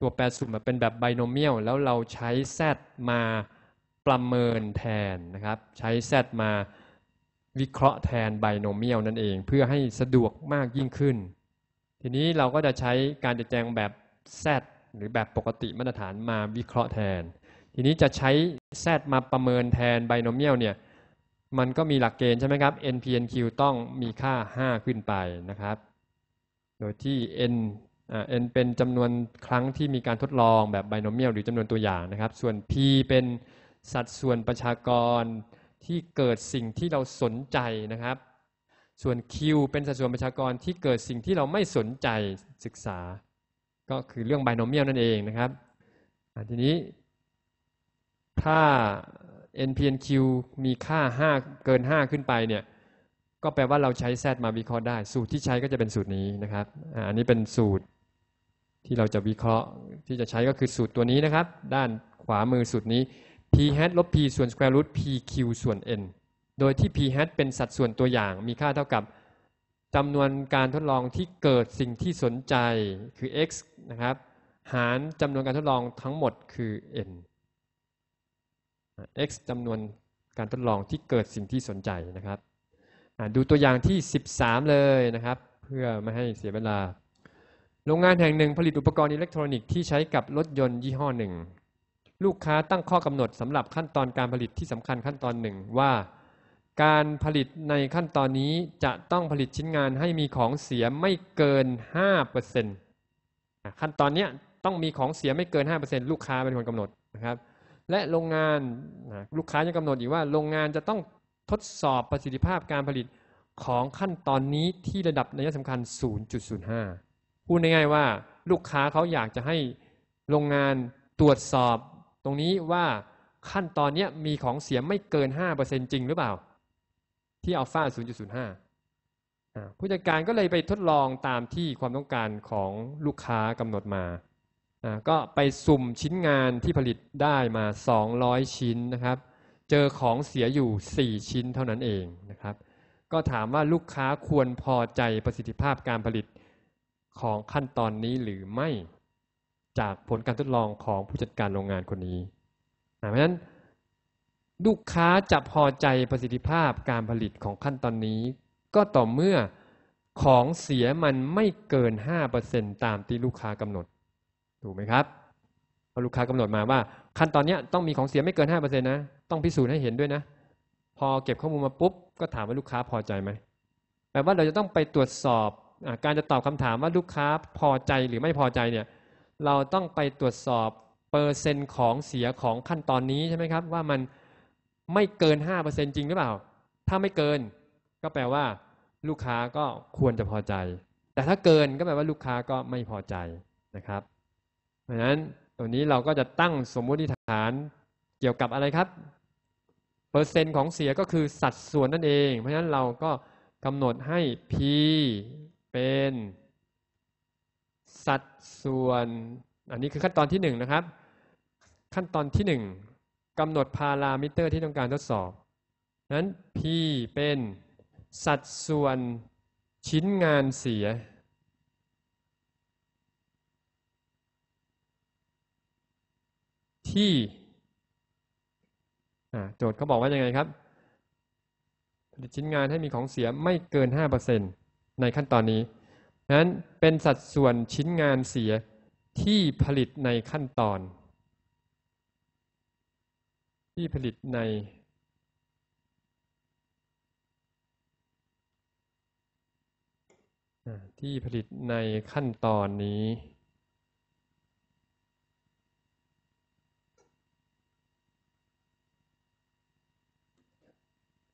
ตัวแปรสุ่มเป็นแบบไบโนเมียลแล้วเราใช้ z มาประเมินแทนนะครับ ใช้ z มาวิเคราะห์แทนไบโนเมียลนั่นเองเพื่อให้สะดวกมากยิ่งขึ้น ทีนี้เราก็จะใช้การจัดแจงแบบแซหรือแบบปกติมาตรฐานมาวิเคราะห์แทน ทีนี้จะใช้แซมาประเมินแทนไบโนเมียลเนี่ยมันก็มีหลักเกณฑ์ใช่ไหมครับ NPNQ ต้องมีค่า 5 ขึ้นไปนะครับ โดยที่ N n เป็นจำนวนครั้งที่มีการทดลองแบบไบโนเมียล หรือจำนวนตัวอย่างนะครับ ส่วน p เป็นสัดส่วนประชากรที่เกิดสิ่งที่เราสนใจนะครับ ส่วน Q เป็นสัดส่วนประชากรที่เกิดสิ่งที่เราไม่สนใจศึกษา ก็คือเรื่องไบโนเมียลนั่นเองนะครับทีนี้ ถ้า NPNQ มีค่า 5 เกิน 5 ขึ้นไปเนี่ย ก็แปลว่าเราใช้ Z มาวิเคราะห์ได้ สูตรที่ใช้ก็จะเป็นสูตรนี้นะครับ อันนี้เป็นสูตรที่เราจะวิเคราะห์ที่จะใช้ก็คือสูตรตัวนี้นะครับ ด้านขวามือสูตรนี้ p hat ลบ p ส่วน square root pq ส่วน n โดยที่ p hat เป็นสัดส่วนตัวอย่าง มีค่าเท่ากับ จำนวนการทดลองที่เกิดสิ่งที่สนใจ คือ x นะครับ หารจำนวนการทดลองทั้งหมดคือ n x จำนวนการทดลองที่เกิดสิ่งที่สนใจนะครับดูตัวอย่างที่ 13 เลยนะครับ เพื่อไม่ให้เสียเวลา โรงงานแห่งหนึ่งผลิตอุปกรณ์อิเล็กทรอนิกส์ที่ใช้กับรถยนต์ยี่ห้อหนึ่งลูกค้าตั้งข้อกำหนดสำหรับขั้นตอนการผลิตที่สำคัญขั้นตอนหนึ่งว่า การผลิตในขั้นตอนนี้จะต้องผลิตชิ้นงานให้มีของเสียไม่เกิน5%ขั้นตอนนี้ต้องมีของเสียไม่เกิน 5%ลูกค้าเป็นคนกำหนดนะครับและโรงงานลูกค้ายังกำหนดอีกว่าโรงงานจะต้องทดสอบประสิทธิภาพการผลิตของขั้นตอนนี้ที่ระดับนัยสำคัญ 0.05 พูดง่ายๆว่าลูกค้าเขาอยากจะให้โรงงานตรวจสอบตรงนี้ว่าขั้นตอนนี้มีของเสียไม่เกิน 5%จริงหรือเปล่า ที่อัลฟา0.05ผู้จัดการก็เลยไปทดลองตามที่ความต้องการของลูกค้ากำหนดมา ก็ไปสุ่มชิ้นงานที่ผลิตได้มา 200 ชิ้นนะครับ เจอของเสียอยู่ 4 ชิ้นเท่านั้นเองนะครับ ก็ถามว่าลูกค้าควรพอใจประสิทธิภาพการผลิตของขั้นตอนนี้หรือไม่จากผลการทดลองของผู้จัดการโรงงานคนนี้เพราะฉะนั้นลูกค้าจะพอใจประสิทธิภาพการผลิตของขั้นตอนนี้ ก็ต่อเมื่อของเสียมันไม่เกิน5%ตามที่ลูกค้ากำหนด ถูกไหมครับ พอลูกค้ากำหนดมาว่า ขั้นตอนนี้ต้องมีของเสียไม่เกิน 5%นะ ต้องพิสูจน์ให้เห็นด้วยนะ พอเก็บข้อมูลมาปุ๊บ ก็ถามว่าลูกค้าพอใจไหมแปลว่าเราจะต้องไปตรวจสอบอการจะตอบคำถามว่าลูกค้าพอใจหรือไม่พอใจเนี่ยเราต้องไปตรวจสอบเปอร์เซ็นต์ของเสียของขั้นตอนนี้ใช่ไหมครับว่ามันไม่เกิน 5%จริงหรือเปล่า ถ้าไม่เกิน ก็แปลว่า ลูกค้าก็ควรจะพอใจ แต่ถ้าเกินก็แปลว่าลูกค้าก็ไม่พอใจนะครับ เพราะฉะนั้นตัวนี้เราก็จะตั้งสมมุติฐานเกี่ยวกับอะไรครับเปอร์เซ็นต์ของเสียก็คือสัดส่วนนั่นเอง เพราะฉะนั้นเราก็กำหนดให้ p เป็นสัดส่วน อันนี้คือขั้นตอนที่1นนะครับ ขั้นตอนที่1กำหนดพารามิเตอร์ที่ต้องการทดสอบนั้น p เป็นสัดส่วนชิ้นงานเสียที่ โจทย์เขาบอกว่ายังไงครับ ผลิตชิ้นงานให้มีของเสียไม่เกิน 5%ในขั้นตอนนี้นั้น เป็นสัดส่วนชิ้นงานเสียที่ผลิตในขั้นตอน ที่ผลิตใน ที่ผลิตในขั้นตอนนี้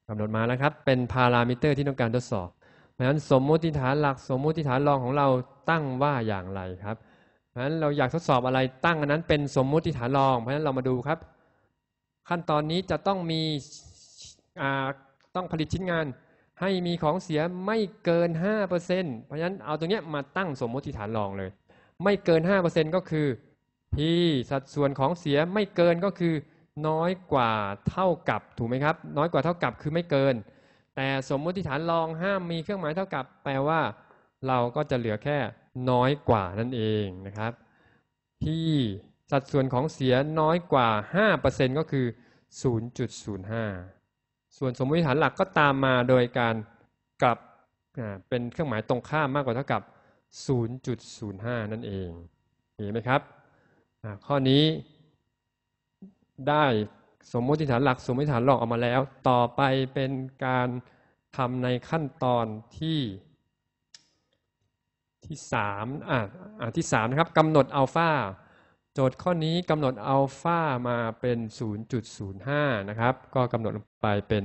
กำหนดมาแล้วครับเป็นพารามิเตอร์ที่ต้องการทดสอบเพราะฉะนั้นสมมุติฐานหลักสมมุติฐานรองของเราตั้งว่าอย่างไรครับเพราะฉะนั้นเราอยากทดสอบอะไรตั้งอันนั้นเป็นสมมุติฐานรอง เพราะฉะนั้นเรามาดูครับ ขั้นตอนนี้จะต้องมีต้องผลิตชิ้นงานให้มีของเสียไม่เกิน 5%เพราะฉะนั้นเอาตรงนี้มาตั้งสมมติฐานรองเลย ไม่เกิน 5%ก็คือ p สัดส่วนของเสียไม่เกินก็คือน้อยกว่าเท่ากับถูกไหมครับน้อยกว่าเท่ากับคือไม่เกินแต่สมมุติฐานรองห้ามมีเครื่องหมายเท่ากับ แปลว่าเราก็จะเหลือแค่น้อยกว่านั่นเองนะครับที่สัดส่วนของเสียน้อยกว่า 5%ก็คือ 0.05 ส่วนสมมติฐานหลักก็ตามมาโดยการกลับเป็นเครื่องหมายตรงข้ามมากกว่าเท่ากับ 0.05 นั่นเองเห็นไหมครับข้อนี้ได้สมมติฐานหลักสมมติฐานรองออกมาแล้ว ต่อไปเป็นการทำในขั้นตอนที่ที่สามอ่าอ่าที่สามนะครับกำหนดอัลฟาโจทย์ข้อนี้กำหนดอัลฟามาเป็น 0.05 นะครับ ก็กำหนดลงไปเป็น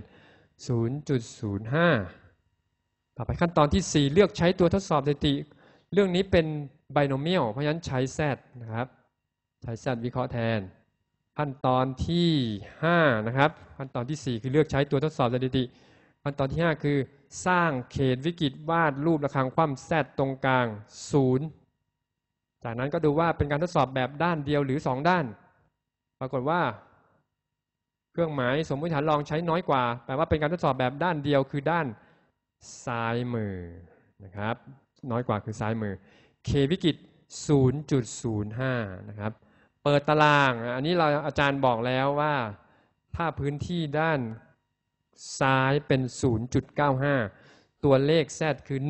0.05 ต่อไปขั้นตอนที่ 4 เลือกใช้ตัวทดสอบสถิติ เรื่องนี้เป็นไบโนเมียลเพราะฉะนั้นใช้แซดนะครับ ใช้แซดวิเคราะห์แทนขั้นตอนที่5นะครับขั้นตอนที่ 4 คือเลือกใช้ตัวทดสอบสถิติขั้นตอนที่ 5 คือสร้างเขตวิกฤตวาดรูประฆังคว่ำแซดตรงกลาง0 จากนั้นก็ดูว่าเป็นการทดสอบแบบด้านเดียวหรือ 2 ด้าน ปรากฏว่า เครื่องหมายสมมติฐานลองใช้น้อยกว่าแปลว่าเป็นการทดสอบแบบด้านเดียวคือด้านซ้ายมือนะครับ น้อยกว่าคือซ้ายมือเขตวิกฤต 0.05 นะครับเปิดตารางอันนี้เราอาจารย์บอกแล้วว่า ถ้าพื้นที่ด้านซ้ายเป็น 0.95 ตัวเลข z คือ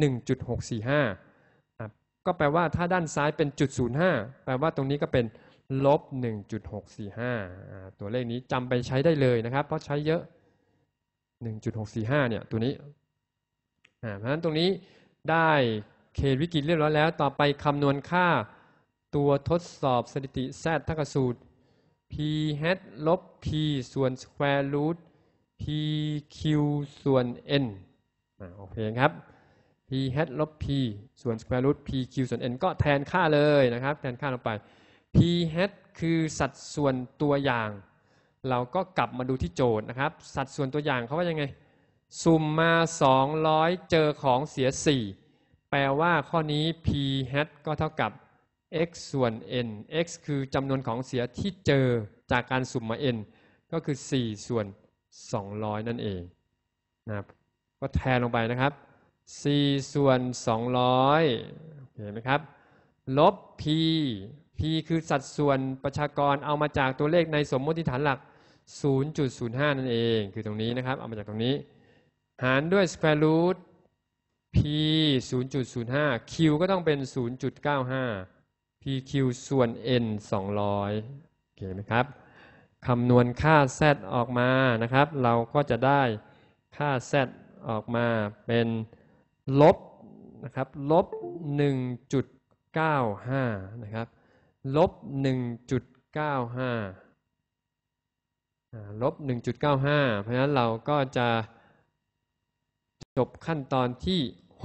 1.645 ก็แปลว่าถ้าด้านซ้ายเป็นจุด05 แปลว่าตรงนี้ก็เป็นลบ 1.645 ตัวเลขนี้จำไปใช้ได้เลยนะครับเพราะใช้เยอะ 1.645 เนี่ยตัวนี้เพราะฉะนั้นตรงนี้ได้เขตวิกฤตเรียบร้อยแล้วต่อไปคำนวณค่าตัวทดสอบสถิติดทักสูตร p hat ลบ p ส่วน square root p q ส่วน n โอเคครับ p hat ลบ p ส่วน square root p q ส่วน n ก็แทนค่าเลยนะครับ แทนค่าลงไป p hat คือสัดส่วนตัวอย่าง เราก็กลับมาดูที่โจทย์นะครับ สัดส่วนตัวอย่างเขาว่ายังไง สุ่มมา 200 เจอของเสีย 4 แปลว่าข้อนี้ p hat ก็เท่ากับ x ส่วน n x คือจำนวนของเสียที่เจอจากการสุ่มมา n ก็คือ 4 ส่วน 200 นั่นเองนะครับ ก็แทนลงไปนะครับ 4 ส่วน 200 เห็นไหมครับลบ p p คือสัดส่วนประชากรเอามาจากตัวเลขในสมมติฐานหลัก 0.05 นั่นเอง คือตรงนี้นะครับ เอามาจากตรงนี้ หารด้วย square root p 0.05 q ก็ต้องเป็น 0.95 PQ ส่วน N 200 โอเคไหมครับ คำนวณค่า Z ออกมา นะครับ เราก็จะได้ค่า Z ออกมาเป็นลบ นะครับลบ1.95นะครับลบ 1.95 ลบ 1.95 เพราะฉะนั้นเราก็จะ จบขั้นตอนที่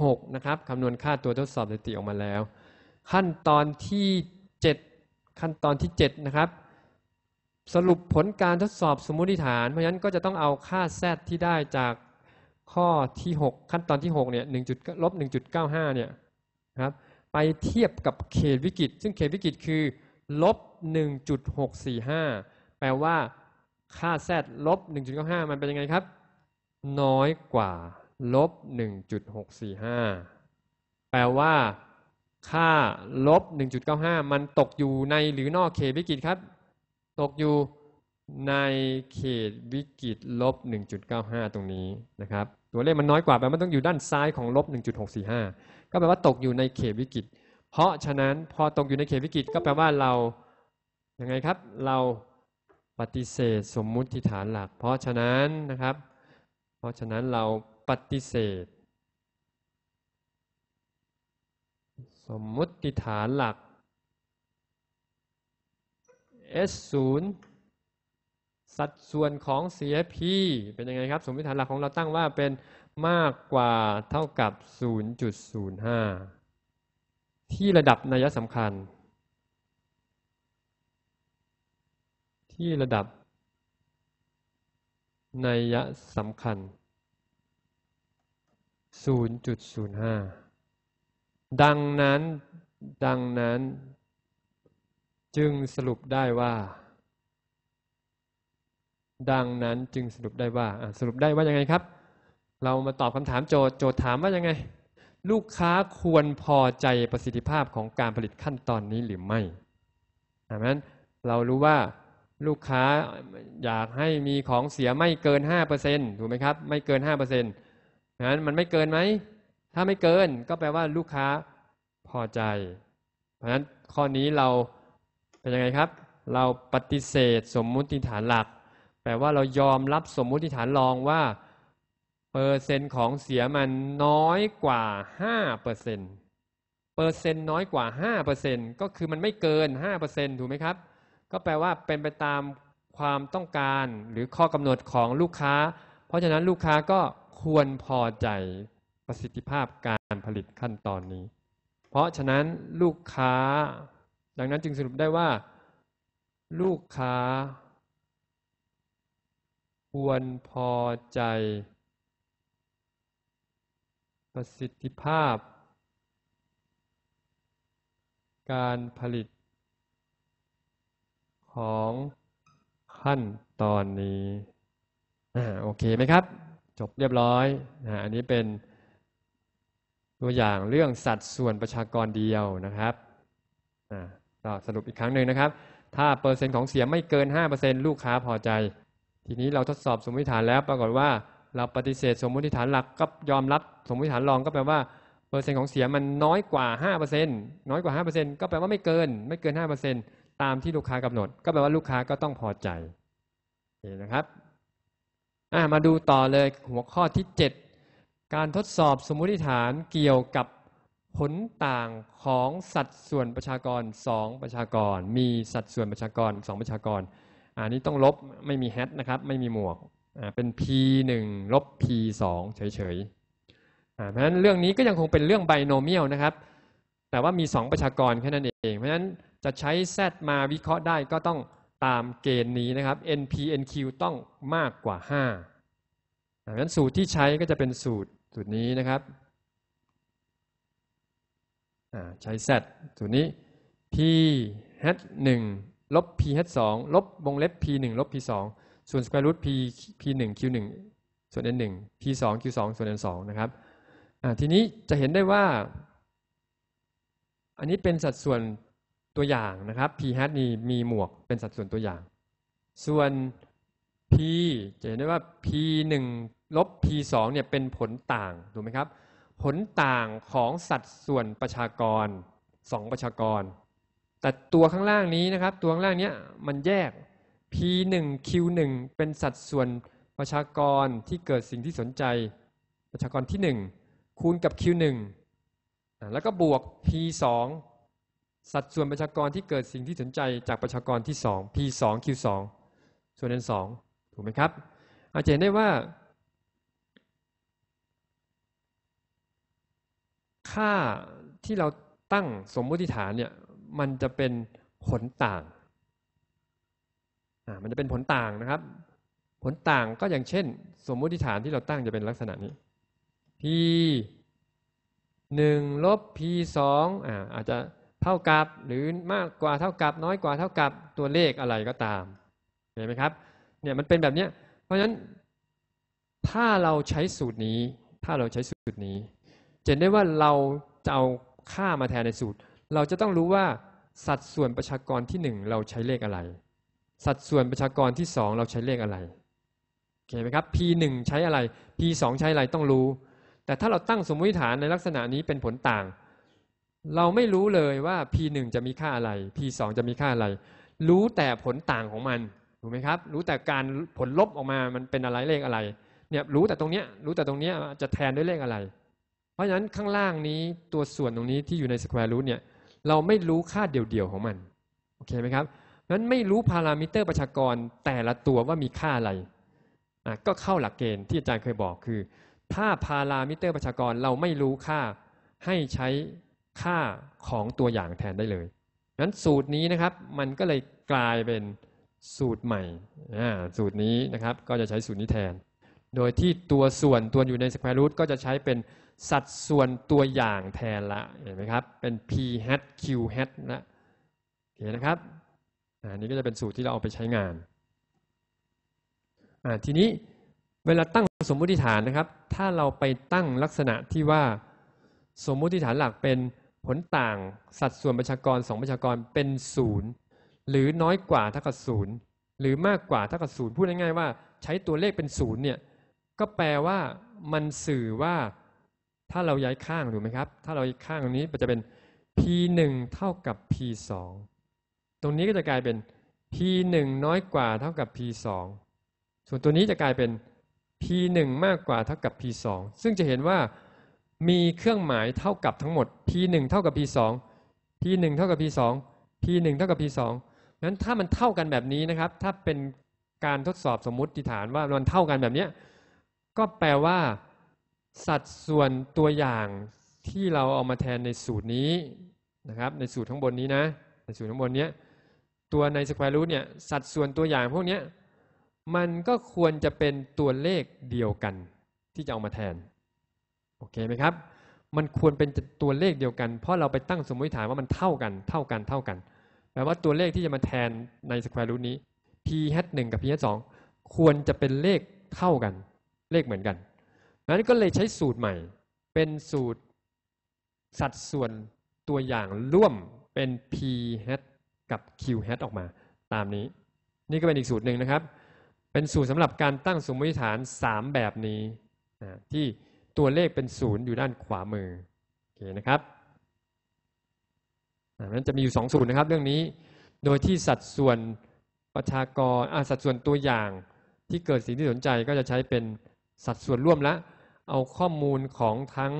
6 นะครับ คำนวณค่าตัวทดสอบสถิติออกมาแล้วขั้นตอนที่ 7 ขั้นตอนที่ 7 นะครับ สรุปผลการทดสอบสมมติฐาน เพราะฉะนั้นก็จะต้องเอาค่าแซที่ได้จากข้อที่ 6 ขั้นตอนที่6เนี่ย1จุดลบ1.95เนี่ยครับไปเทียบกับเขตวิกฤต ซึ่งเขตวิกฤตคือ ลบ 1.645 แปลว่าค่าแซลบ 1.95 มันเป็นยังไงครับ น้อยกว่า ลบ 1.645 แปลว่าค่าลบ 1.95 มันตกอยู่ในหรือนอกเขตวิกฤตครับ ตกอยู่ในเขตวิกฤตลบ 1.95 ตรงนี้นะครับตัวเลขมันน้อยกว่าแปลว่าต้องอยู่ด้านซ้ายของลบ 1.645 ก็แปลว่าตกอยู่ในเขตวิกฤตเพราะฉะนั้นพอตกอยู่ในเขตวิกฤตก็แปลว่าเรายังไงครับเราปฏิเสธสมมุติฐานหลัก เพราะฉะนั้นนะครับ เพราะฉะนั้นเราปฏิเสธสมมุติฐานหลัก S 0สัดส่วนของเสีย P เป็นยังไงครับ สมมติฐานหลักของเราตั้งว่าเป็นมากกว่าเท่ากับ 0.05 ที่ระดับนัยสำคัญ ที่ระดับนัยสำคัญ 0.05ดังนั้นดังนั้นจึงสรุปได้ว่า ดังนั้นจึงสรุปได้ว่าสรุปได้ว่ายังไงครับ เรามาตอบคำถามโจทย์ โจทย์ถามว่ายังไง ลูกค้าควรพอใจประสิทธิภาพของการผลิตขั้นตอนนี้หรือไม่ดังนั้นเรารู้ว่าลูกค้าอยากให้มีของเสียไม่เกิน5%ถูกไหมครับไม่เกิน5%งนั้นมันไม่เกินไหมถ้าไม่เกิน ก็แปลว่าลูกค้าพอใจ เพราะฉะนั้นข้อนี้เราเป็นยังไง ครับ เราปฏิเสธสมมุติฐานหลัก แปลว่าเรายอมรับสมมุติฐาน รองว่า เปอร์เซ็นต์ของเสียมันน้อยกว่า5%เปอร์เซ็นต์เปอร์เซ็นต์น้อยกว่า 5%ก็คือมันไม่เกิน 5%ถูกไหมครับ ก็แปลว่าเป็นไปตามความต้องการ หรือข้อกำหนดของลูกค้า เพราะฉะนั้นลูกค้าก็ควรพอใจประสิทธิภาพการผลิตขั้นตอนนี้ เพราะฉะนั้นลูกค้า ดังนั้นจึงสรุปได้ว่า ลูกค้า ควรพอใจ ประสิทธิภาพ การผลิต ของขั้นตอนนี้อ่าโอเคไหมครับ จบเรียบร้อยอ่าอันนี้เป็นตัวอย่างเรื่องสัดส่วนประชากรเดียวนะครับต่อสรุปอีกครั้งหนึ่งนะครับ ถ้าเปอร์เซ็นต์ของเสียไม่เกิน 5%ลูกค้าพอใจ ทีนี้เราทดสอบสมมติฐานแล้ว ปรากฏว่า เราปฏิเสธสมมติฐานหลักก็ยอมรับสมมติฐานรองก็แปลว่า เปอร์เซ็นต์ของเสียมันน้อยกว่า 5%น้อยกว่า 5%ก็แปลว่าไม่เกิน ไม่เกิน 5%ตามที่ลูกค้ากำหนด ก็แปลว่าลูกค้าก็ต้องพอใจนะครับมาดูต่อเลยหัวข้อที่ 7การทดสอบสมมติฐานเกี่ยวกับผลต่างของสัดส่วนประชากร 2 ประชากร มีสัดส่วนประชากร 2 ประชากรอันนี้ต้องลบไม่มีแฮชนะครับไม่มีหมวกเป็น p1 ลบ p2 เฉยๆเพราะฉะนั้นเรื่องนี้ก็ยังคงเป็นเรื่องไบโนเมียลนะครับแต่ว่ามี 2 ประชากรแค่นั้นเอง เพราะฉะนั้นจะใช้ z มาวิเคราะห์ได้ก็ต้องตามเกณฑ์นี้นะครับ npnq ต้องมากกว่า5เพราะฉะนั้นสูตรที่ใช้ก็จะเป็นสูตรสูตรนี้นะครับ ใช้ z ตดสูนี้ p h 1ลบ p h 2ลบวงเล็บ p 1ลบ p 2ส่วน square root p p 1 q 1ส่วน n 1 p 2 q 2ส่วน n 2นะครับทีนี้จะเห็นได้ว่า อันนี้เป็นสัดส่วนตัวอย่างนะครับ p h นี่มีหมวกเป็นสัดส่วนตัวอย่าง ส่วน p จะเห็นได้ว่า p 1ลบ P2 เนี่ยเป็นผลต่างถูกไหมครับ ผลต่างของสัดส่วนประชากร2ประชากร แต่ตัวข้างล่างนี้นะครับ ตัวข้างล่างเนี้ยมันแยก P1 Q1 เป็นสัดส่วนประชากรที่เกิดสิ่งที่สนใจประชากรที่1คูณกับ Q1 แล้วก็บวก P2 สัดส่วนประชากรที่เกิดสิ่งที่สนใจจากประชากรที่2 P2 Q2 ส่วนนน2ถูกไหมครับ อาจจะเห็นได้ว่าค่าที่เราตั้งสมมุติฐานเนี่ยมันจะเป็นผลต่าง มันจะเป็นผลต่างนะครับ ผลต่างก็อย่างเช่น สมมุติฐานที่เราตั้งจะเป็นลักษณะนี้ p 1ลบ p 2อ่าอาจจะเท่ากับหรือมากกว่าเท่ากับ น้อยกว่าเท่ากับตัวเลขอะไรก็ตามเห็นไหมครับเนี่ยมันเป็นแบบเนี้ยเพราะฉะนั้นถ้าเราใช้สูตรนี้ ถ้าเราใช้สูตรนี้เห็นได้ว่าเราจะเอาค่ามาแทนในสูตร เราจะต้องรู้ว่าสัดส่วนประชากรที่ 1 เราใช้เลขอะไร สัดส่วนประชากรที่ 2 เราใช้เลขอะไรเอเคไหมครับ p 1ใช้อะไร p 2ใช้อะไรต้องรู้ แต่ถ้าเราตั้งสมมติฐานในลักษณะนี้เป็นผลต่าง เราไม่รู้เลยว่า p 1จะมีค่าอะไร p 2จะมีค่าอะไร รู้แต่ผลต่างของมันถูกไหมครับรู้แต่การผลลบออกมามันเป็นอะไรเลขอะไรเนี่ยรู้แต่ตรงเนี้ยรู้แต่ตรงเนี้ยจะแทนด้วยเลขอะไรเพราะฉะนั้นข้างล่างนี้ตัวส่วนตรงนี้ที่อยู่ในสแควร์รูทเนี่ย เราไม่รู้ค่าเดี่ยวๆของมัน โอเคไหมครับนั้นไม่รู้พารามิเตอร์ประชากรแต่ละตัวว่ามีค่าอะไรอ่ะก็เข้าหลักเกณฑ์ที่อาจารย์เคยบอกคือถ้าพารามิเตอร์ประชากรเราไม่รู้ค่าให้ใช้ค่าของตัวอย่างแทนได้เลยนั้นสูตรนี้นะครับมันก็เลยกลายเป็นสูตรใหม่สูตรนี้นะครับก็จะใช้สูตรนี้แทนโดยที่ตัวส่วนตัวอยู่ในสแควร์รูทก็จะใช้เป็นสัดส่วนตัวอย่างแทนละเห็นไหมครับ เป็น p hat q hat นะโอเคนะครับอันนี้ก็จะเป็นสูตรที่เราเอาไปใช้งานทีนี้เวลาตั้งสมมุติฐานนะครับ ถ้าเราไปตั้งลักษณะที่ว่า สมมุติฐานหลักเป็นผลต่างสัดส่วนประชากรสองประชากรเป็นศูนย์หรือน้อยกว่าเท่ากับศูนย์หรือมากกว่าเท่ากับศูนย์พูดง่ายๆว่า ใช้ตัวเลขเป็นศูนย์เนี่ยก็แปลว่ามันสื่อว่าถ้าเราย้ายข้างถูกไหมครับ ถ้าเราย้ายข้างตรงนี้มันจะเป็น p 1เท่ากับ p 2ตรงนี้ก็จะกลายเป็น p 1น้อยกว่าเท่ากับ p 2ส่วนตัวนี้จะกลายเป็น p 1มากกว่าเท่ากับ p 2ซึ่งจะเห็นว่ามีเครื่องหมายเท่ากับทั้งหมด p 1เท่ากับ p 2 p 1เท่ากับ p 2 p 1เท่ากับ p 2นั้นถ้ามันเท่ากันแบบนี้นะครับ ถ้าเป็นการทดสอบสมมติฐานว่ามันเท่ากันแบบนี้ก็แปลว่าสัดส่วนตัวอย่างที่เราเอามาแทนในสูตรนี้นะครับในสูตรทั้งบนนี้นะในสูตรทั้งบนนี้ตัวในสแควรูทเนี่ยสัดส่วนตัวอย่างพวกนี้มันก็ควรจะเป็นตัวเลขเดียวกัน ที่จะเอามาแทนโอเคไหมครับมันควรเป็นตัวเลขเดียวกัน เพราะเราไปตั้งสมมติฐานว่ามันเท่ากัน เท่ากันเท่ากันแปลว่าตัวเลขที่จะมาแทนในสแควรูทนี้ p hat หนึ่งกับ p hat สองควรจะเป็นเลขเท่ากัน เลขเหมือนกันนั้นก็เลยใช้สูตรใหม่เป็นสูตรสัดส่วนตัวอย่างร่วมเป็น p hat กับ q hat ออกมาตามนี้ นี่ก็เป็นอีกสูตรหนึ่งนะครับ เป็นสูตรสำหรับการตั้งสมมติฐาน 3 แบบนี้นะที่ตัวเลขเป็นศูนย์อยู่ด้านขวามือโอเคนะครับนั้นจะมีอยู่2สูตรนะครับ เรื่องนี้โดยที่สัดส่วนประชากรสัดส่วนตัวอย่างที่เกิดสิ่งที่สนใจก็จะใช้เป็นสัดส่วนร่วมละเอาข้อมูลของทั้ง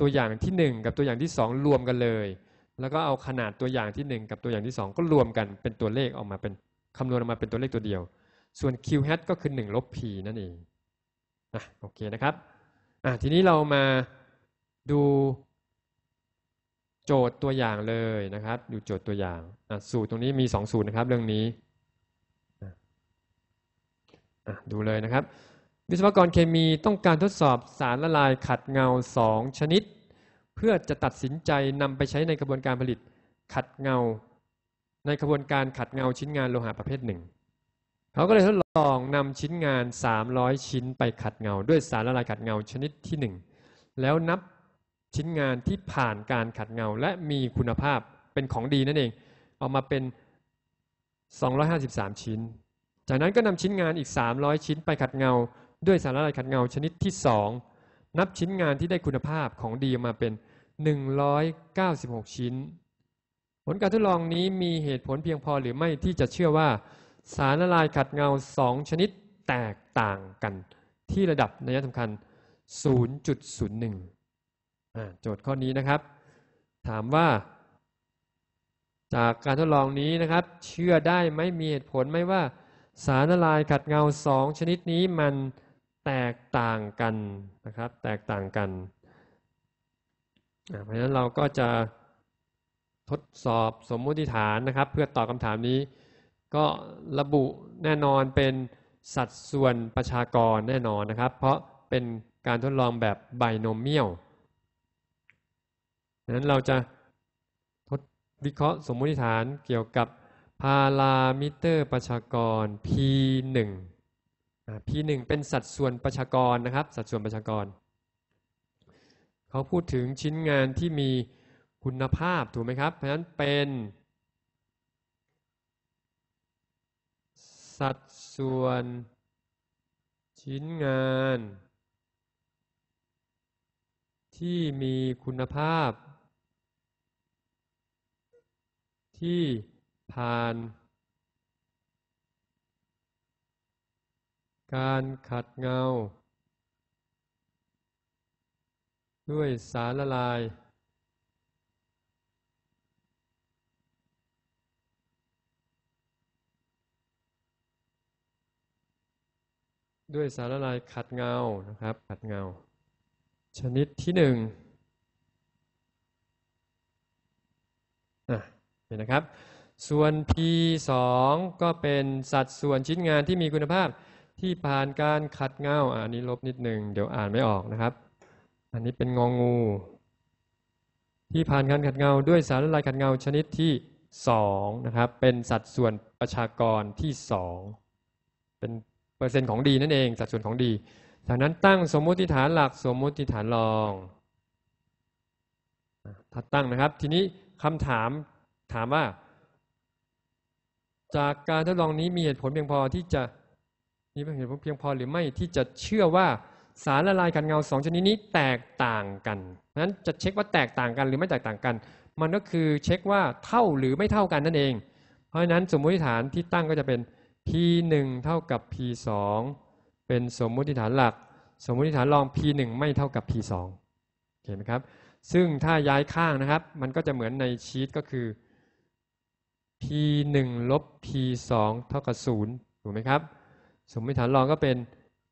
ตัวอย่างที่ 1 กับตัวอย่างที่ 2 รวมกันเลย แล้วก็เอาขนาดตัวอย่างที่ 1 กับตัวอย่างที่ 2 ก็รวมกันเป็นตัวเลขออกมาเป็นคำนวณออกมาเป็นตัวเลขตัวเดียว ส่วน q hat ก็คือ1ลบ p นั่นเองนะโอเคนะครับอ่ะทีนี้เรามาดูโจทย์ตัวอย่างเลยนะครับดูโจทย์ตัวอย่างอ่ะสูตรตรงนี้มี 2 สูตรนะครับเรื่องนี้อ่ะดูเลยนะครับวิศวกรเคมีต้องการทดสอบสารละลายขัดเงาสองชนิด เพื่อจะตัดสินใจนำไปใช้ในกระบวนการผลิตขัดเงา ในกระบวนการขัดเงาชิ้นงานโลหะประเภทหนึ่งเขาก็เลยทดลองนำชิ้นงาน 300 ชิ้นไปขัดเงา ด้วยสารละลายขัดเงาชนิดที่ 1 แล้วนับชิ้นงานที่ผ่านการขัดเงา และมีคุณภาพเป็นของดีนั่นเองออกมาเป็น 253 ชิ้น จากนั้นก็นำชิ้นงานอีก 300 ชิ้นไปขัดเงาด้วยสารละลายขัดเงาชนิดที่ 2นับชิ้นงานที่ได้คุณภาพของดีมาเป็น196 ชิ้น ผลการทดลองนี้มีเหตุผลเพียงพอหรือไม่ที่จะเชื่อว่า สารละลายขัดเงา 2 ชนิดแตกต่างกันที่ระดับนัยสำคัญ 0.01 โจทย์ข้อนี้นะครับ ถามว่า จากการทดลองนี้นะครับ เชื่อได้ไหมมีเหตุผลไหมว่า สารละลายขัดเงา 2 ชนิดนี้มันแตกต่างกันนะครับแตกต่างกัน เพราะฉะนั้นเราก็จะทดสอบสมมติฐานนะครับ เพื่อตอบคำถามนี้ ก็ระบุแน่นอนเป็นสัดส่วนประชากรแน่นอนนะครับ เพราะเป็นการทดลองแบบไบโนเมียลนั้นเราจะ ทดวิเคราะห์สมมติฐานเกี่ยวกับพารามิเตอร์ประชากร P 1 P1 เป็น สัดส่วนประชากรนะครับ สัดส่วนประชากร เขาพูดถึงชิ้นงานที่มีคุณภาพถูกไหมครับ เพราะฉะนั้นเป็น สัดส่วน ชิ้นงาน ที่มีคุณภาพ ที่ผ่านการขัดเงา ด้วยสารละลาย ด้วยสารละลายขัดเงานะครับ ขัดเงา ชนิดที่หนึ่งเห็นนะครับ ส่วน P 2ก็เป็นสัดส่วนชิ้นงานที่มีคุณภาพที่ผ่านการขัดเงา อันนี้ลบนิดหนึ่งเดี๋ยวอ่านไม่ออกนะครับ อันนี้เป็นงองงูที่ผ่านการขัดเงาด้วยสารละลายขัดเงา ชนิดที่2นะครับ เป็นสัดส่วนประชากรที่ 2 เป็นเปอร์เซ็นต์ของดีนั่นเองสัดส่วนของดีดังนั้นตั้งสมมุติฐานหลักสมมุติฐานรองถัดตั้งนะครับ ทีนี้คำถามถามว่า จากการทดลองนี้มีเหตุผลเพียงพอที่จะมีเหตุผลเพียงพอหรือไม่ที่จะเชื่อว่าสารละลายกันเงาสองชนิดนี้แตกต่างกันนั้นจะเช็คว่าแตกต่างกันหรือไม่แตกต่างกัน มันก็คือเช็คว่าเท่าหรือไม่เท่ากันนั่นเอง เพราะฉะนั้นสมมติฐานที่ตั้งก็จะเป็น p 1เท่ากับ p 2เป็นสมมติฐานหลัก สมมติฐานรอง p 1ไม่เท่ากับ p 2เห็นไหมครับ ซึ่งถ้าย้ายข้างนะครับ มันก็จะเหมือนในชีตก็คือ p 1ลบ p 2เท่ากับ0ถูกไหมครับสมมติฐานรองก็เป็น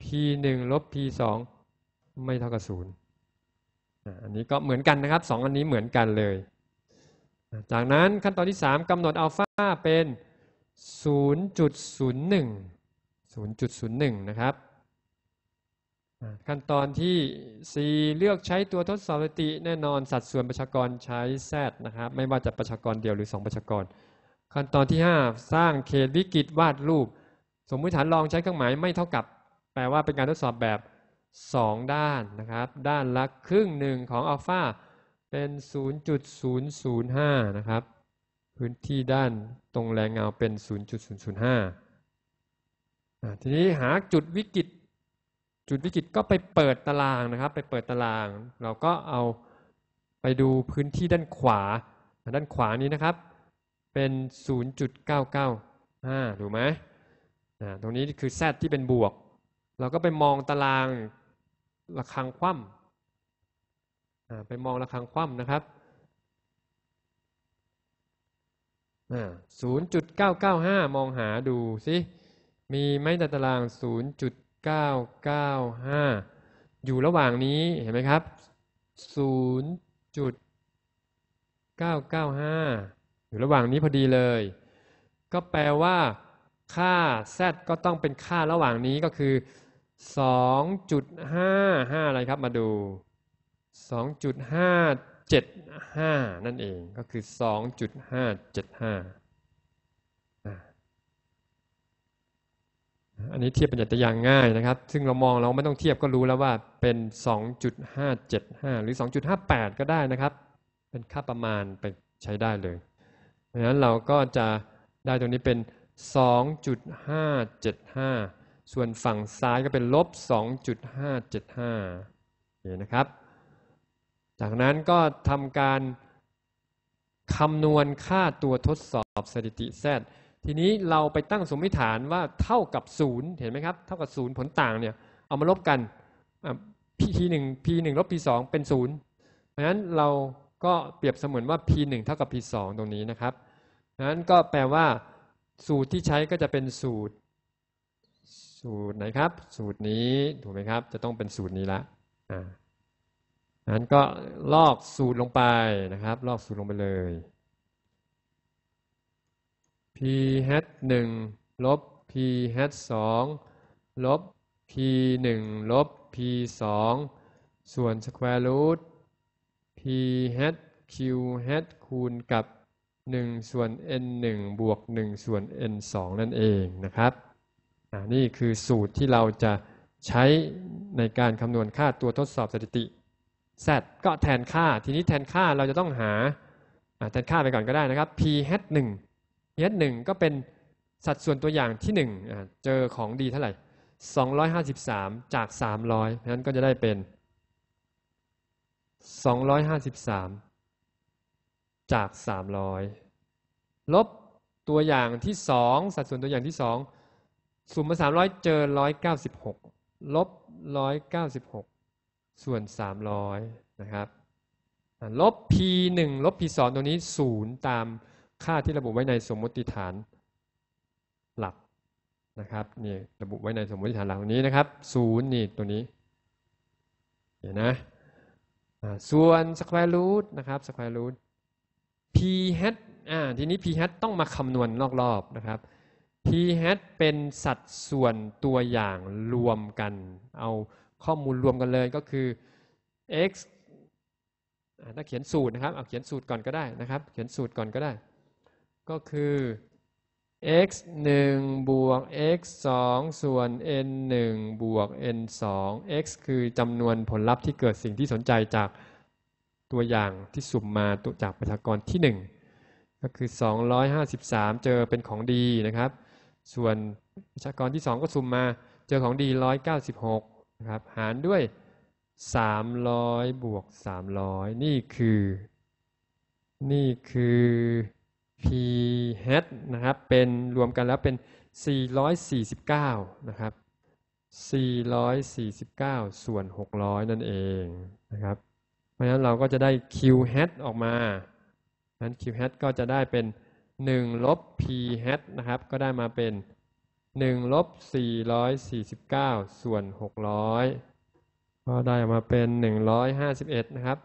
p 1ลบ p 2ไม่เท่ากับศูนย์อันนี้ก็เหมือนกันนะครับสองอันนี้เหมือนกันเลย จากนั้นขั้นตอนที่ 3กำหนดอัลฟาเป็น 0.01 0.01 นะครับขั้นตอนที่ 4เลือกใช้ตัวทดสอบสติแน่นอนสัดส่วนประชากรใช้ Z นะครับไม่ว่าจะประชากรเดียวหรือ 2 ประชากร ขั้นตอนที่ 5 สร้างเขตวิกฤตวาดรูปสมมุติฐานรองใช้เครื่องหมายไม่เท่ากับ แปลว่าเป็นการทดสอบแบบ 2 ด้านนะครับ ด้านละครึ่งหนึ่งของอัลฟาเป็น 0.005นะครับพื้นที่ด้านตรงแรงเงาเป็น 0.005ทีนี้หาจุดวิกฤต จุดวิกฤตก็ไปเปิดตารางนะครับ ไปเปิดตารางเราก็เอาไปดูพื้นที่ด้านขวาด้านขวานี้นะครับ เป็น 0.995ถูกไหมนะตรงนี้คือแซดที่เป็นบวก เราก็ไปมองตารางระคังคว่ำไปมองระคังคว่ำนะครับศูนย์จุดเก้าเก้าห้ามองหาดูสิมีไหมในตารางศูนย์จุดเก้าเก้าห้าอยู่ระหว่างนี้เห็นไหมครับศูนย์จุดเก้าเก้าห้าอยู่ระหว่างนี้พอดีเลย ก็แปลว่าค่า z ก็ต้องเป็นค่าระหว่างนี้ก็คือ 2.55 อะไรครับมาดู 2.575 นั่นเองก็คือ 2.575 อันนี้เทียบเป็นจัตยางง่ายนะครับ ซึ่งเรามองเราไม่ต้องเทียบก็รู้แล้วว่าเป็น 2.575 หรือ 2.58 ก็ได้นะครับ เป็นค่าประมาณไปใช้ได้เลย เพราะฉะนั้นเราก็จะได้ตรงนี้เป็น2.575 2.575 ส่วนฝั่งซ้ายก็เป็นลบ 2.575นี่นะครับ จากนั้นก็ทำการคำนวณค่าตัวทดสอบสถิติ Z ทีนี้เราไปตั้งสมมติฐานว่าเท่ากับ 0 เห็นไหมครับ เท่ากับ 0 ผลต่างเนี่ย เอามาลบกัน p 1 p 1ลบ p 2เป็น 0 เพราะฉะนั้นเราก็เปรียบเสมือนว่า p 1เท่ากับ p 2ตรงนี้นะครับนั้นก็แปลว่าสูตรที่ใช้ก็จะเป็นสูตรสูตรไหนครับ สูตรนี้ถูกไหมครับ จะต้องเป็นสูตรนี้ละอ่านั้นก็ลอกสูตรลงไปนะครับ ลอกสูตรลงไปเลย p h 1หนึ่งลบ p h 2สองลบ p หนึ่งลบ p สองส่วน square root p h q h คูณกับ1ส่วน n 1บวก 1 ส่วน n 2นั่นเองนะครับนี่คือสูตรที่เราจะใช้ในการคำนวณค่าตัวทดสอบสถิติ z ก็แทนค่าทีนี้แทนค่าเราจะต้องหาแทนค่าไปก่อนก็ได้นะครับ p hat 1 p hat 1ก็เป็นสัดส่วนตัวอย่างที่ 1 เจอของดีเท่าไหร่ 253 จาก 300นั้นก็จะได้เป็น 253จาก 300 ลบตัวอย่างที่ 2สัดส่วนตัวอย่างที่2สุ่มมา300 เจอ 196ลบ196 ส่วน 300 นะครับลบ p 1ลบ p 2ตัวนี้0ตามค่าที่ระบุไว้ในสมมติฐาน หลักนะครับนี่ระบุไว้ในสมมติฐานหลักนี้นะครับ0นี่ตัวนี้เห็นนะส่วน square root นะครับ square root p hat อ่า ทีนี้ p hat ต้องมาคำนวณรอบๆนะครับ p hat เป็นสัดส่วนตัวอย่างรวมกัน เอาข้อมูลรวมกันเลยก็คือ x อถ้าเขียนสูตรนะครับเอาเขียนสูตรก่อนก็ได้นะครับ เขียนสูตรก่อนก็ได้ ก็คือ x 1บวก x 2ส่วน n 1บวก n 2 x คือจำนวนผลลัพธ์ที่เกิดสิ่งที่สนใจจากตัวอย่างที่สุ่มมาตัวจากประชากรที่ 1 ก็คือ 253 เจอเป็นของดีนะครับ ส่วนประชากรที่ 2 ก็สุ่มมาเจอของดี 196นะครับ หารด้วย 300 บวก 300 นี่คือ นี่คือ p hat นะครับ เป็นรวมกันแล้วเป็น 449 นะครับ 449ส่วน600 นั่นเองนะครับพราะฉะนั้นเราก็จะได้ q hat ออกมาะฉนั้น q hat ก็จะได้เป็น 1 ลบ p hat นะครับ ก็ได้มาเป็น 1 ลบ449 ส่วน 600 ก็ได้มาเป็น 151 นะครับ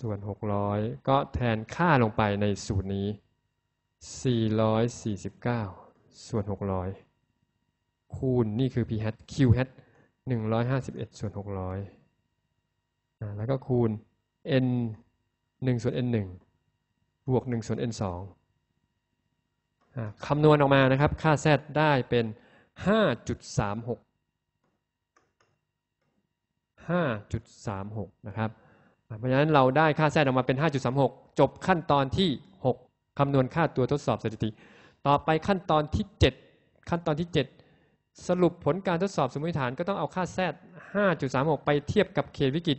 ส่วน 600 ก็แทนค่าลงไปในสูตรนี้ 449 ส่วน 600 คูณนี่คือ p hat q hat 151 ส่วน 600แล้วก็คูณ n 1ส่วน n 1บวก1ส่วน n 2คำนวณออกมา นะครับ ค่า z ได้เป็น 5.36 5.36นะครับ เพราะฉะนั้นเราได้ค่า z ออกมาเป็น 5.36 จบขั้นตอนที่ 6 คำนวณค่าตัวทดสอบสถิติ ต่อไปขั้นตอนที่ 7 ขั้นตอนที่ 7 สรุปผลการทดสอบสมมติฐานก็ต้องเอาค่า z 5.36 ไปเทียบกับเขตวิกฤต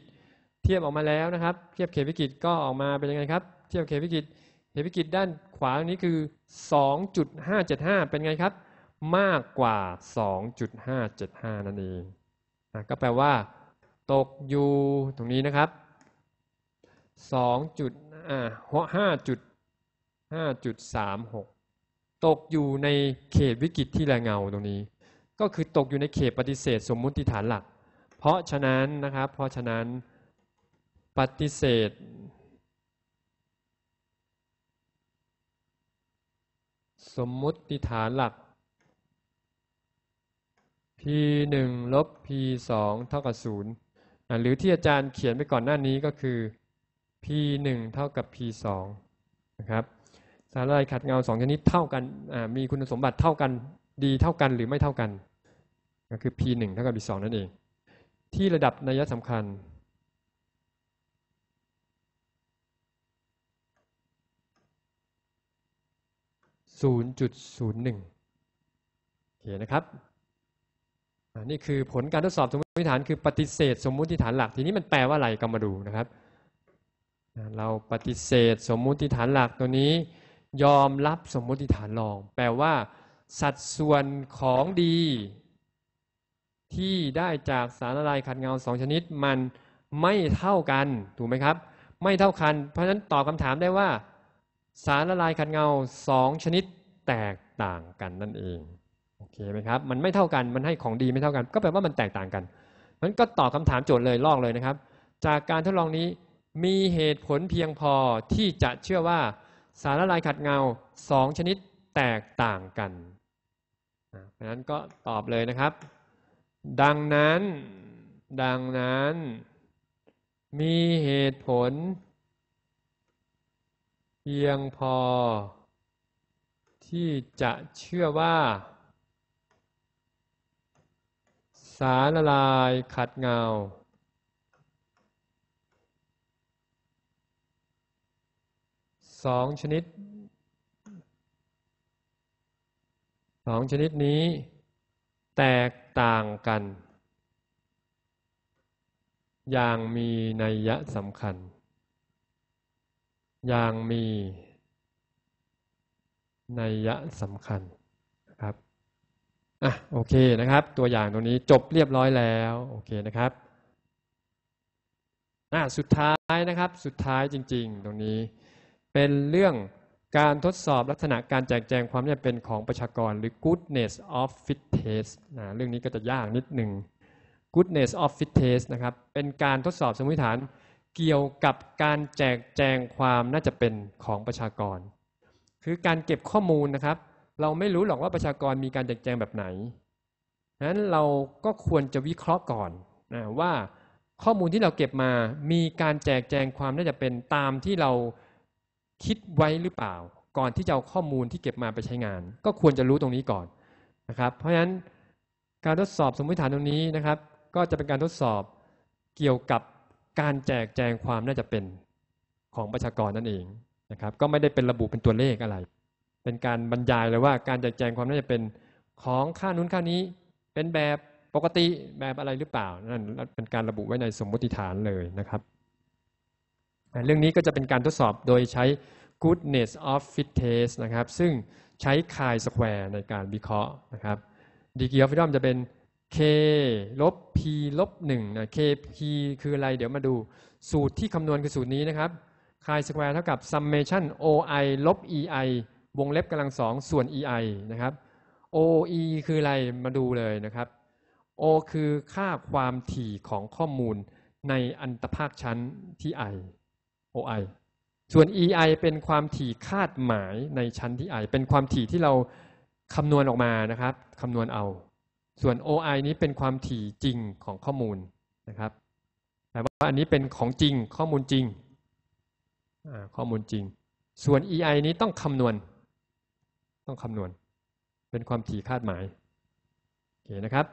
ทียบออกมาแล้วนะครับ เทียบเขตวิกฤตก็ออกมาเป็นยังไงครับเทียบเขตวิกฤตเขตวิกฤตด้านขวานี้คือ 2.575 เป็นไงครับ มากกว่า 2.575นั่นเองนะก็แปลว่า ตกอยู่ตรงนี้นะครับ2จุดห้า5จุด5.36 ตกอยู่ในเขตวิกฤตที่แรงเงาตรงนี้ ก็คือตกอยู่ในเขตปฏิเสธสมมุติฐานหลักเพราะฉะนั้นนะครับ เพราะฉะนั้นปฏิเสธสมมุติฐานหลัก p 1ลบ p 2เท่ากับ0หรือที่อาจารย์เขียนไปก่อนหน้านี้ก็คือ p 1เท่ากับ p 2นะครับสาระลายขัดเงาสองชนิดเท่ากันมีคุณสมบัติเท่ากัน ดีเท่ากันหรือไม่เท่ากันก็คือ p 1เท่ากับ p 2นั่นเองที่ระดับนัยสำคัญ0.01เขียนนะครับนี่คือผลการทดสอบสมมติฐานคือปฏิเสธ สมมติฐานหลักทีนี้มันแปลว่าอะไรก็มาดูนะครับเราปฏิเสธสมมติฐานหลักตัวนี้ ยอมรับสมมติฐานรองแปลว่า สัดส่วนของดี ที่ได้จากสารละลายขัดเงาสองชนิดมันไม่เท่ากันถูกไหมครับไม่เท่ากัน เพราะฉะนั้นตอบคำถามได้ว่าสารละลายขัดเงาสองชนิดแตกต่างกัน นั่นเองโอเคไหมครับมันไม่เท่ากันมันให้ของดีไม่เท่ากัน ก็แปลว่ามันแตกต่างกันมันก็ตอบคาถามโจทย์เลยลอกเลยนะครับ จากการทดลองนี้มีเหตุผลเพียงพอที่จะเชื่อว่าสารละลายขัดเงาสองชนิดแตกต่างกันดังนั้นก็ตอบเลยนะครับ ดังนั้นดังนั้น มีเหตุผลเพียงพอ ที่จะเชื่อว่า สารละลายขัดเงาสองชนิดสองชนิดนี้แตกต่างกัน อย่างมีนัยยะสำคัญอย่างมีนัยยะสำคัญนะครับอ่ะโอเคนะครับตัวอย่างตรงนี้จบเรียบร้อยแล้วโอเคนะครับอ่ะสุดท้ายนะครับสุดท้ายจริงๆตรงนี้เป็นเรื่องการทดสอบลักษณะการแจกแจงความน่ยเป็นของประชากรหรือ goodness of fit test นะเรื่องนี้ก็จะยากนิดหนึ่ง goodness of fit test นะครับเป็นการทดสอบสมมติฐานเกี่ยวกับการแจกแจงความน่าจะเป็นของประชากร คือการเก็บข้อมูลนะครับ เราไม่รู้หรอกว่าประชากรมีการแจกแจงแบบไหนนั้นเราก็ควรจะวิเคราะห์ก่อนนะว่าข้อมูลที่เราเก็บมามีการแจกแจงความน่าจะเป็นตามที่เราคิดไว้หรือเปล่าก่อนที่จะเอาข้อมูลที่เก็บมาไปใช้งาน ก็ควรจะรู้ตรงนี้ก่อนนะครับเพราะฉะนั้นการทดสอบสมมติฐานตรงนี้นะครับ ก็จะเป็นการทดสอบเกี่ยวกับการแจกแจงความน่าจะเป็นของประชากรนั่นเองนะครับก็ไม่ได้เป็นระบุเป็นตัวเลขอะไร เป็นการบรรยายเลยว่าการแจกแจงความน่าจะเป็นของค่านู้นค่านี้ เป็นแบบปกติแบบอะไรหรือเปล่านั่นเป็นการระบุไว้ในสมมติฐานเลยนะครับเรื่องนี้ก็จะเป็นการทดสอบโดยใช้ goodness of fit test นะครับซึ่งใช้คายสแควร์ในการวิเคราะห์นะครับ degree of freedom จะเป็น k ลบ p ลบ1นะ kp คืออะไร เดี๋ยวมาดูสูตรที่คำนวณคือสูตรนี้นะครับคายสแควร์เท่ากับ summation oi ลบ ei วงเล็บกำลังสอง ส่วน ei นะครับ oe คืออะไรมาดูเลยนะครับ o คือค่าความถี่ของข้อมูลในอันตภาคชั้นที่ i oi ส่วน ei เป็นความถี่คาดหมายในชั้นที่ i เป็นความถี่ที่เราคำนวณออกมานะครับ คำนวณเอาส่วน OI นี้เป็นความถี่จริงของข้อมูลนะครับแต่ว่าอันนี้เป็นของจริงข้อมูลจริงข้อมูลจริง ส่วน EI นี้ต้องคำนวณต้องคำนวณเป็นความถี่คาดหมายโอเคนะครับ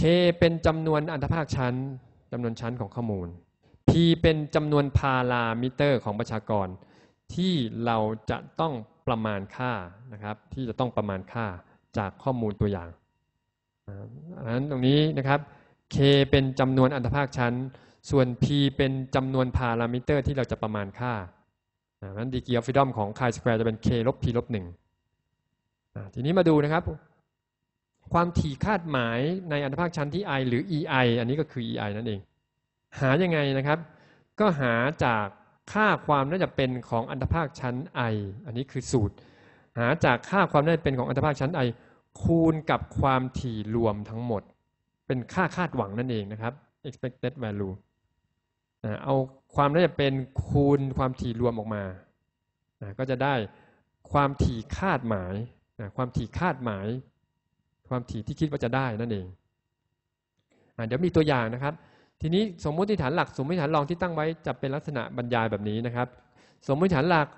K เป็นจำนวนอันธภาคชั้นจำนวนชั้นของข้อมูล P เป็นจำนวนพารามิเตอร์ของประชากร ที่เราจะต้องประมาณค่านะครับที่จะต้องประมาณค่าจากข้อมูลตัวอย่างดังนั้นตรงนี้นะครับ K เป็นจำนวนอันตภาคชั้น ส่วน P เป็นจำนวนพารามิเตอร์ที่เราจะประมาณค่าดังนั้นดีกีออฟฟิดอมของคายสแควร์จะเป็น K ลบ P ลบหนึ่งทีนี้มาดูนะครับความถี่คาดหมายในอันตภาคชั้นที่ I หรือ EI อันนี้ก็คือ EI นั่นเอง หายังไงนะครับ ก็หาจากค่าความน่าจะเป็นของอันตภาคชั้น I อันนี้คือสูตร หาจากค่าความน่าจะเป็นของอันตภาคชั้น I คูณกับความถี่รวมทั้งหมด เป็นค่าคาดหวังนั่นเองนะครับ expected value เอาความน่าจะ เป็นคูณความถี่รวมออกมา ก็จะได้ความถี่คาดหมาย ความถี่คาดหมาย ความถี่ที่คิดว่า จะ ได้นั่นเองเดี๋ยวมีตัวอย่างนะครับ ทีนี้สมมติฐานหลัก สมมติฐานรองที่ตั้งไว้จะเป็นลักษณะบรรยายแบบนี้นะครับ สมมติฐานหลัก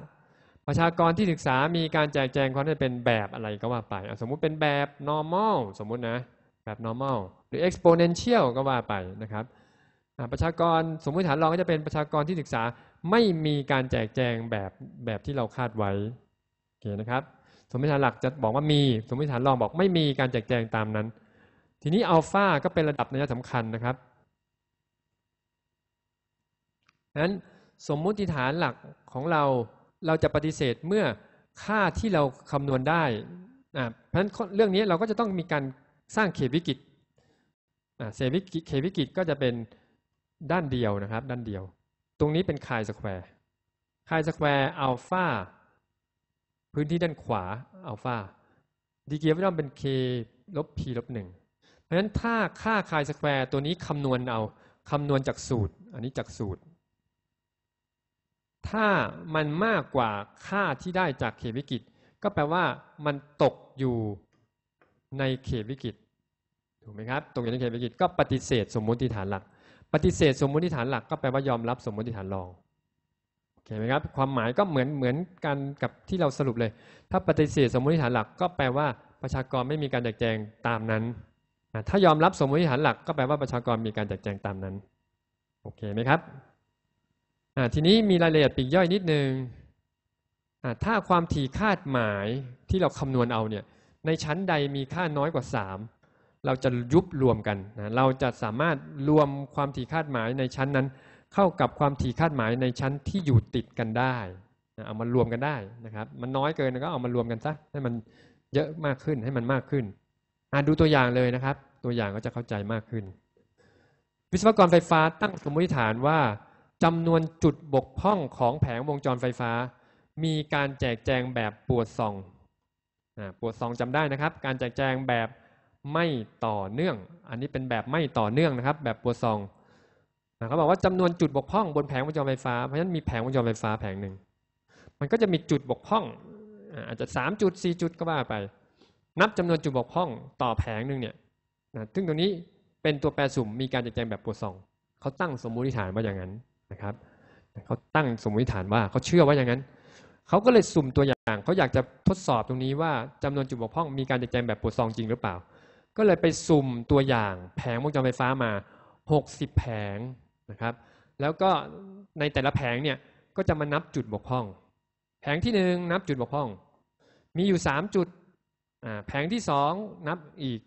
ประชากรที่ศึกษามีการแจกแจงความได้เป็นแบบอะไรก็ว่าไป สมมุติเป็นแบบ normal สมมุตินะ แบบ normal หรือ exponential ก็ว่าไปนะครับ ประชากรสมมติฐานรองก็จะเป็นประชากรที่ศึกษาไม่มีการแจกแจงแบบแบบที่เราคาดไว้โอเคนะครับ สมมติฐานหลักจะบอกว่ามี สมมติฐานรองบอกไม่มีการแจกแจงตามนั้น ทีนี้อัลฟาก็เป็นระดับนัยสำคัญนะครับนั้นสมมุติฐานหลักของเราเราจะปฏิเสธเมื่อค่าที่เราคำนวณได้นะเพราะฉะนั้นเรื่องนี้เราก็จะต้องมีการสร้างเขตวิกฤตเขตวิกฤตเขตวิกฤตก็จะเป็นด้านเดียวนะครับด้านเดียวตรงนี้เป็นคายสแควร์คายสแควร์อัลฟาพื้นที่ด้านขวาอัลฟาดีเกียร์ไม่ต้องเป็น k ลบ p ลบหนึ่งเพราะฉะนั้นถ้าค่าคายสแควร์ตัวนี้คำนวณเอาคำนวณจากสูตรอันนี้จากสูตรถ้ามันมากกว่าค่าที่ได้จากเขตวิกฤตก็แปลว่ามันตกอยู่ในเขตวิกฤตถูกไหมครับตกอยู่ในเขตวิกฤตก็ปฏิเสธสมมุติฐานหลัก ปฏิเสธสมมุติฐานหลักก็แปลว่ายอมรับสมมุติฐานรองโอเคไหมครับ ความหมายก็เหมือนเหมือนกันกับที่เราสรุปเลย ถ้าปฏิเสธสมมุติฐานหลักก็แปลว่าประชากรไม่มีการแจกแจงตามนั้น ถ้ายอมรับสมมติฐานหลักก็แปลว่าประชากรมีการแจกแจงตามนั้นโอเคไหมครับทีนี้มีรายละเอียดปีกย่อยนิดนึง ถ้าความถี่คาดหมายที่เราคำนวณเอาเนี่ย ในชั้นใดมีค่าน้อยกว่า 3 เราจะยุบรวมกันนะเราจะสามารถรวมความถี่คาดหมายในชั้นนั้น เข้ากับความถี่คาดหมายในชั้นที่อยู่ติดกันได้นะเอามารวมกันได้นะครับ มันน้อยเกินก็เอามารวมกันซะให้มันเยอะมากขึ้น ให้มันมากขึ้นดูตัวอย่างเลยนะครับ ตัวอย่างก็จะเข้าใจมากขึ้น วิศวกรไฟฟ้าตั้งสมมติฐานว่าจำนวนจุดบกพร่องของแผงวงจรไฟฟ้ามีการแจกแจงแบบปวดซอง ปวดซองจำได้นะครับ การแจกแจงแบบไม่ต่อเนื่อง อันนี้เป็นแบบไม่ต่อเนื่องนะครับ แบบปวดซองเขาบอกว่าจำนวนจุดบกพร่องบนแผงวงจรไฟฟ้า เพราะฉะนั้นมีแผงวงจรไฟฟ้าแผงหนึ่ง มันก็จะมีจุดบกพร่องอาจจะสามจุดสี่จุดก็ว่าไป นับจำนวนจุดบกพร่องต่อแผงหนึ่งเนี่ยซึ่งตรงนี้เป็นตัวแปรสุ่มมีการแจกแจงแบบปวดซองเขาตั้งสมมุติฐานว่าอย่างนั้นะครับเขาตั้งสมมติฐานว่าเขาเชื่อว่าอย่างนั้นเขาก็เลยสุ่มตัวอย่างเขาอยากจะทดสอบตรงนี้ว่าจำนวนจุดบกพร่องมีการแจกแจงแบบปวดซองจริงหรือเปล่าก็เลยไปสุ่มตัวอย่างแผงวงจรไฟฟ้ามา 60 แผงนะครับแล้วก็ในแต่ละแผงเนี่ยก็จะมานับจุดบกพร่อง แผงที่หนึ่งนับจุดบกพร่อง มีอยู่3จุดแผงที่2 นับอีก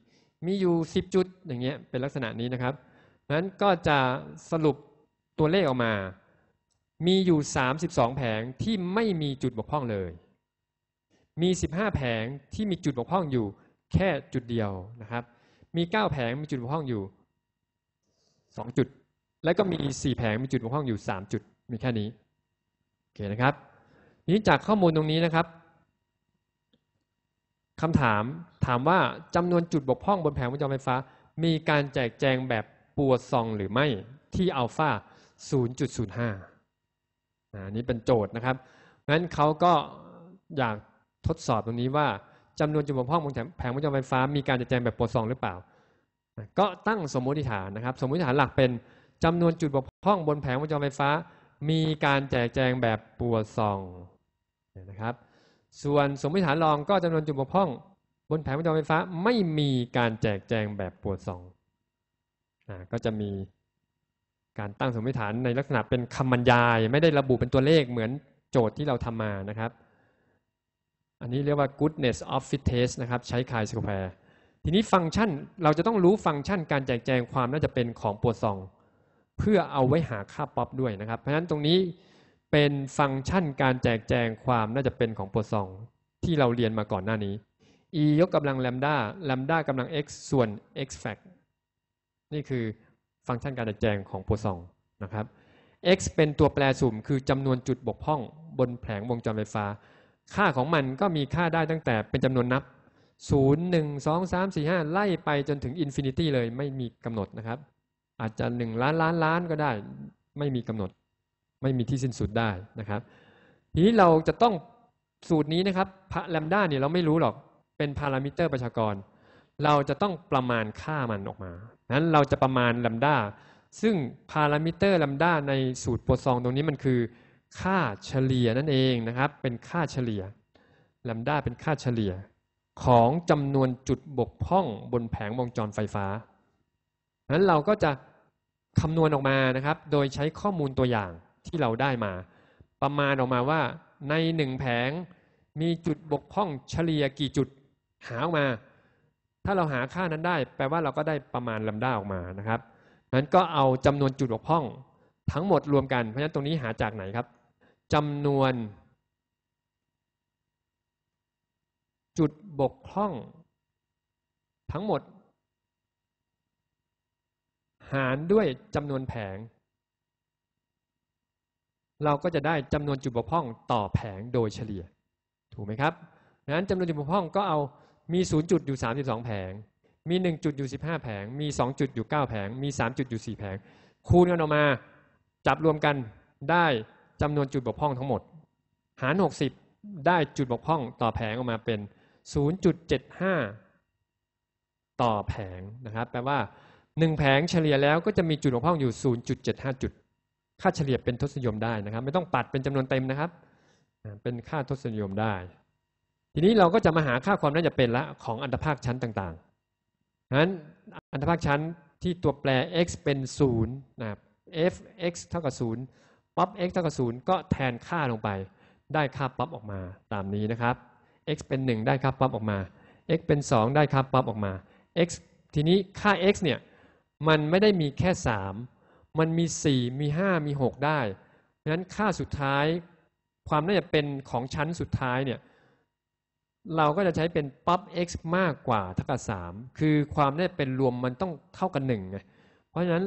มีอยู่ 10 จุดอย่างเงี้ยเป็นลักษณะนี้นะครับนั้นก็จะสรุปตัวเลขออกมา มีอยู่32แผงที่ไม่มีจุดบกพร่องเลย มี15แผงที่มีจุดบกพร่องอยู่ แค่จุดเดียวนะครับ มี 9 แผงมีจุดบกพร่องอยู่2จุด แล้วก็มี4แผงมีจุดบกพร่องอยู่3จุด มีแค่นี้โอเคนะครับ นี้จากข้อมูลตรงนี้นะครับคำถามถามว่าจำนวนจุดบกพร่องบนแผงวงจรไฟฟ้า มีการแจกแจงแบบปัวซองหรือไม่ที่อัลฟา0.05นะนี้เป็นโจทย์นะครับ งั้นเขาก็อยากทดสอบตรงนี้ว่าจำนวนจุดบกพร่องของแผงวงจรไฟฟ้ามีการจัดแจงแบบโปรซองหรือเปล่า ก็ตั้งสมมติฐานนะครับสมมติฐานหลักเป็นจำนวนจุดบกพร่อง บนแผงวงจรไฟฟ้า มีการแจกแจงแบบปวดซองนะครับ ส่วนสมมติฐานรองก็จำนวนจุดบกพร่อง บนแผงวงจรไฟฟ้า ไม่มีการแจกแจงแบบปวดซองก็จะมีการตั้งสมมติฐานในลักษณะเป็นคำบรรยาย ไม่ได้ระบุเป็นตัวเลขเหมือนโจทย์ที่เราทำมานะครับ อันนี้เรียกว่า goodness of fit test นะครับใช้คายสแควร์ทีนี้ฟังก์ชันเราจะต้องรู้ฟังก์ชัน การแจกแจงความน่าจะเป็นของปวดซอง เพื่อเอาไว้หาค่าป๊อปด้วยนะครับ เพราะฉะนั้นตรงนี้เป็นฟังก์ชันการแจกแจงความน่าจะเป็นของปวดซอง ที่เราเรียนมาก่อนหน้านี้ e ยกกำลังแลมดาแลมดากำลัง x ส่วน x fact นี่คือฟังก์ชันการแจงของโปรซองนะครับ x เป็นตัวแปรสุ่ม คือจำนวนจุดบกพร่องบนแผงวงจรไฟฟ้า ค่าของมันก็มีค่าได้ตั้งแต่เป็นจำนวนนับ 0 1 2 3 4 5 ไล่ไปจนถึงอินฟินิตี้เลยไม่มีกำหนดนะครับอาจจะ 1 ล้านล้าน ล้านก็ได้ ไม่มีกำหนด ไม่มีที่สิ้นสุดได้นะครับทีนี้เราจะต้องสูตรนี้นะครับพระแลมด้าเนี่ยเราไม่รู้หรอกเป็นพารามิเตอร์ประชากร เราจะต้องประมาณค่ามันออกมานั้นเราจะประมาณลัมดาซึ่งพารามิเตอร์ลัมดาในสูตรโปรซองตรงนี้มันคือค่าเฉลี่ยนั่นเองนะครับ เป็นค่าเฉลี่ยลัมดาเป็นค่าเฉลี่ยของจำนวนจุดบกพร่องบนแผงวงจรไฟฟ้านั้นเราก็จะคำนวณออกมานะครับ โดยใช้ข้อมูลตัวอย่างที่เราได้มา ประมาณออกมาว่าในหนึ่งแผงมีจุดบกพร่องเฉลี่ยกี่จุดหาออกมาถ้าเราหาค่านั้นได้ แปลว่าเราก็ได้ประมาณลำดาออกมานะครับนั้นก็เอาจำนวนจุดบกพร่อง ทั้งหมดรวมกัน เพราะฉะนั้นตรงนี้หาจากไหนครับ จำนวน จุดบกพร่อง ทั้งหมด หารด้วยจำนวนแผง เราก็จะได้จำนวนจุดบกพร่องต่อแผงโดยเฉลี่ย ถูกไหมครับดังนั้นจำนวนจุดบกพร่องก็เอามีศูนย์จุดอยู่สามสิบสองแผง มีหนึ่งจุดอยู่สิบห้าแผง มีสองจุดอยู่เก้าแผง มีสามจุดอยู่สี่แผง คูณกันออกมาจับรวมกันได้จำนวนจุดบกพร่องทั้งหมด หารหกสิบได้จุดบกพร่อง ต่อแผงออกมาเป็นศูนย์จุดเจ็ดห้าต่อแผงนะครับแปลว่าหนึ่งแผงเฉลี่ยแล้วก็จะมีจุดบกพร่องอยู่0.75 จุด ค่าเฉลี่ยเป็นทศนิยมได้นะครับ ไม่ต้องปัดเป็นจำนวนเต็มนะครับ เป็นค่าทศนิยมได้ทีนี้เราก็จะมาหาค่าความน่าจะเป็นละ ของอันตภาคชั้นต่างๆนั้นอันตภาคชั้นที่ตัวแปร x เป็น0นะครับ f x เท่ากับ0ป๊อป x เท่ากับ0ก็แทนค่าลงไปได้ค่าป๊อปออกมาตามนี้นะครับ x เป็น 1 ได้ค่าป๊อปออกมา x เป็น 2 ได้ค่าป๊อปออกมา x ทีนี้ค่า x เนี่ย มันไม่ได้มีแค่3มันมี4 มี 5 มี 6 ได้ดังนั้นค่าสุดท้ายความน่าจะเป็นของชั้นสุดท้ายเนี่ยเราก็จะใช้เป็นปั๊บ x มากกว่าเท่ากับ3คือความได้เป็นรวมมันต้องเท่ากัน1ไงเพราะฉะนั้น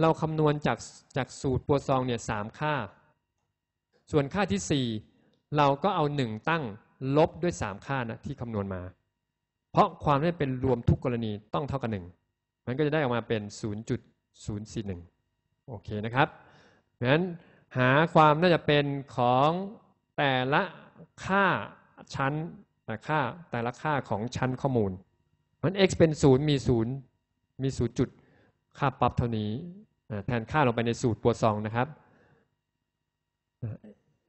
เราคำนวณจากจากสูตรปัวซองเนี่ยสค่า ส่วนค่าที่ 4 เราก็เอา 1 ตั้งลบด้วย 3 ค่านะที่คำนวณมา เพราะความได้เป็นรวมทุกกรณีต้องเท่ากับ1มันก็จะได้ออกมาเป็น 0.041โอเคนะครับเพราะะฉนั้นหาความน่าจะเป็นของแต่ละค่าชั้นนะค่าแต่ละค่าของชั้นข้อมูลมัน x เป็น 0 มี0 มี0จุดค่าปับเท่านี้นะแทนค่าลงไปในสูตรปัวซองนะครับ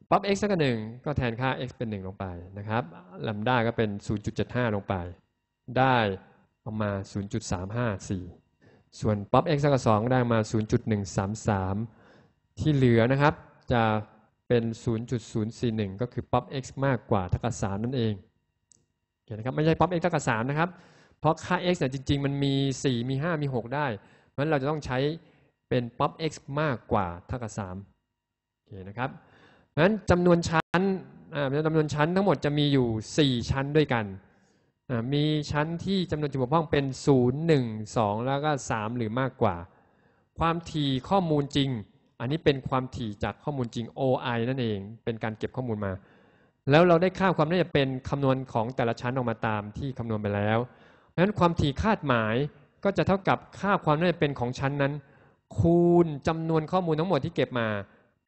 ปับ x สักหนึ่งก็แทนค่า x เป็น 1 ลงไปนะครับลัมด้าก็เป็น 0.75 ลงไป ได้ออกมา 0.354 ส่วนปับ x เทกับ2ได้มา 0.133 ที่เหลือนะครับ จะเป็น 0.041 ก็คือปับ x มากกว่าทักษะนั่นเองเห็นนะครับไม่ใช่ป๊อป x เท่ากับ 3 นะครับ เพราะค่า x เนี่ยจริงๆมันมี 4 มี 5 มี 6 ได้ เพราะฉะนั้นเราจะต้องใช้เป็นป๊อป x มากกว่าเท่ากับ3โอเคนะครับเพราะฉะนั้นจำนวนชั้นจำนวนชั้นทั้งหมดจะมีอยู่ 4 ชั้นด้วยกันมีชั้นที่จำนวนจุดบกพร่องเป็น 0 1 2 แล้วก็ 3 หรือมากกว่า ความถี่ข้อมูลจริง อันนี้เป็นความถี่จากข้อมูลจริง OI นั่นเองเป็นการเก็บข้อมูลมาแล้วเราได้ค่าความน่าจะเป็น คำนวณของแต่ละชั้นออกมาตามที่คำนวณไปแล้ว เพราะฉะนั้นความถี่คาดหมายก็จะเท่ากับค่าความน่าจะเป็นของชั้นนั้น คูณจำนวนข้อมูลทั้งหมดที่เก็บมา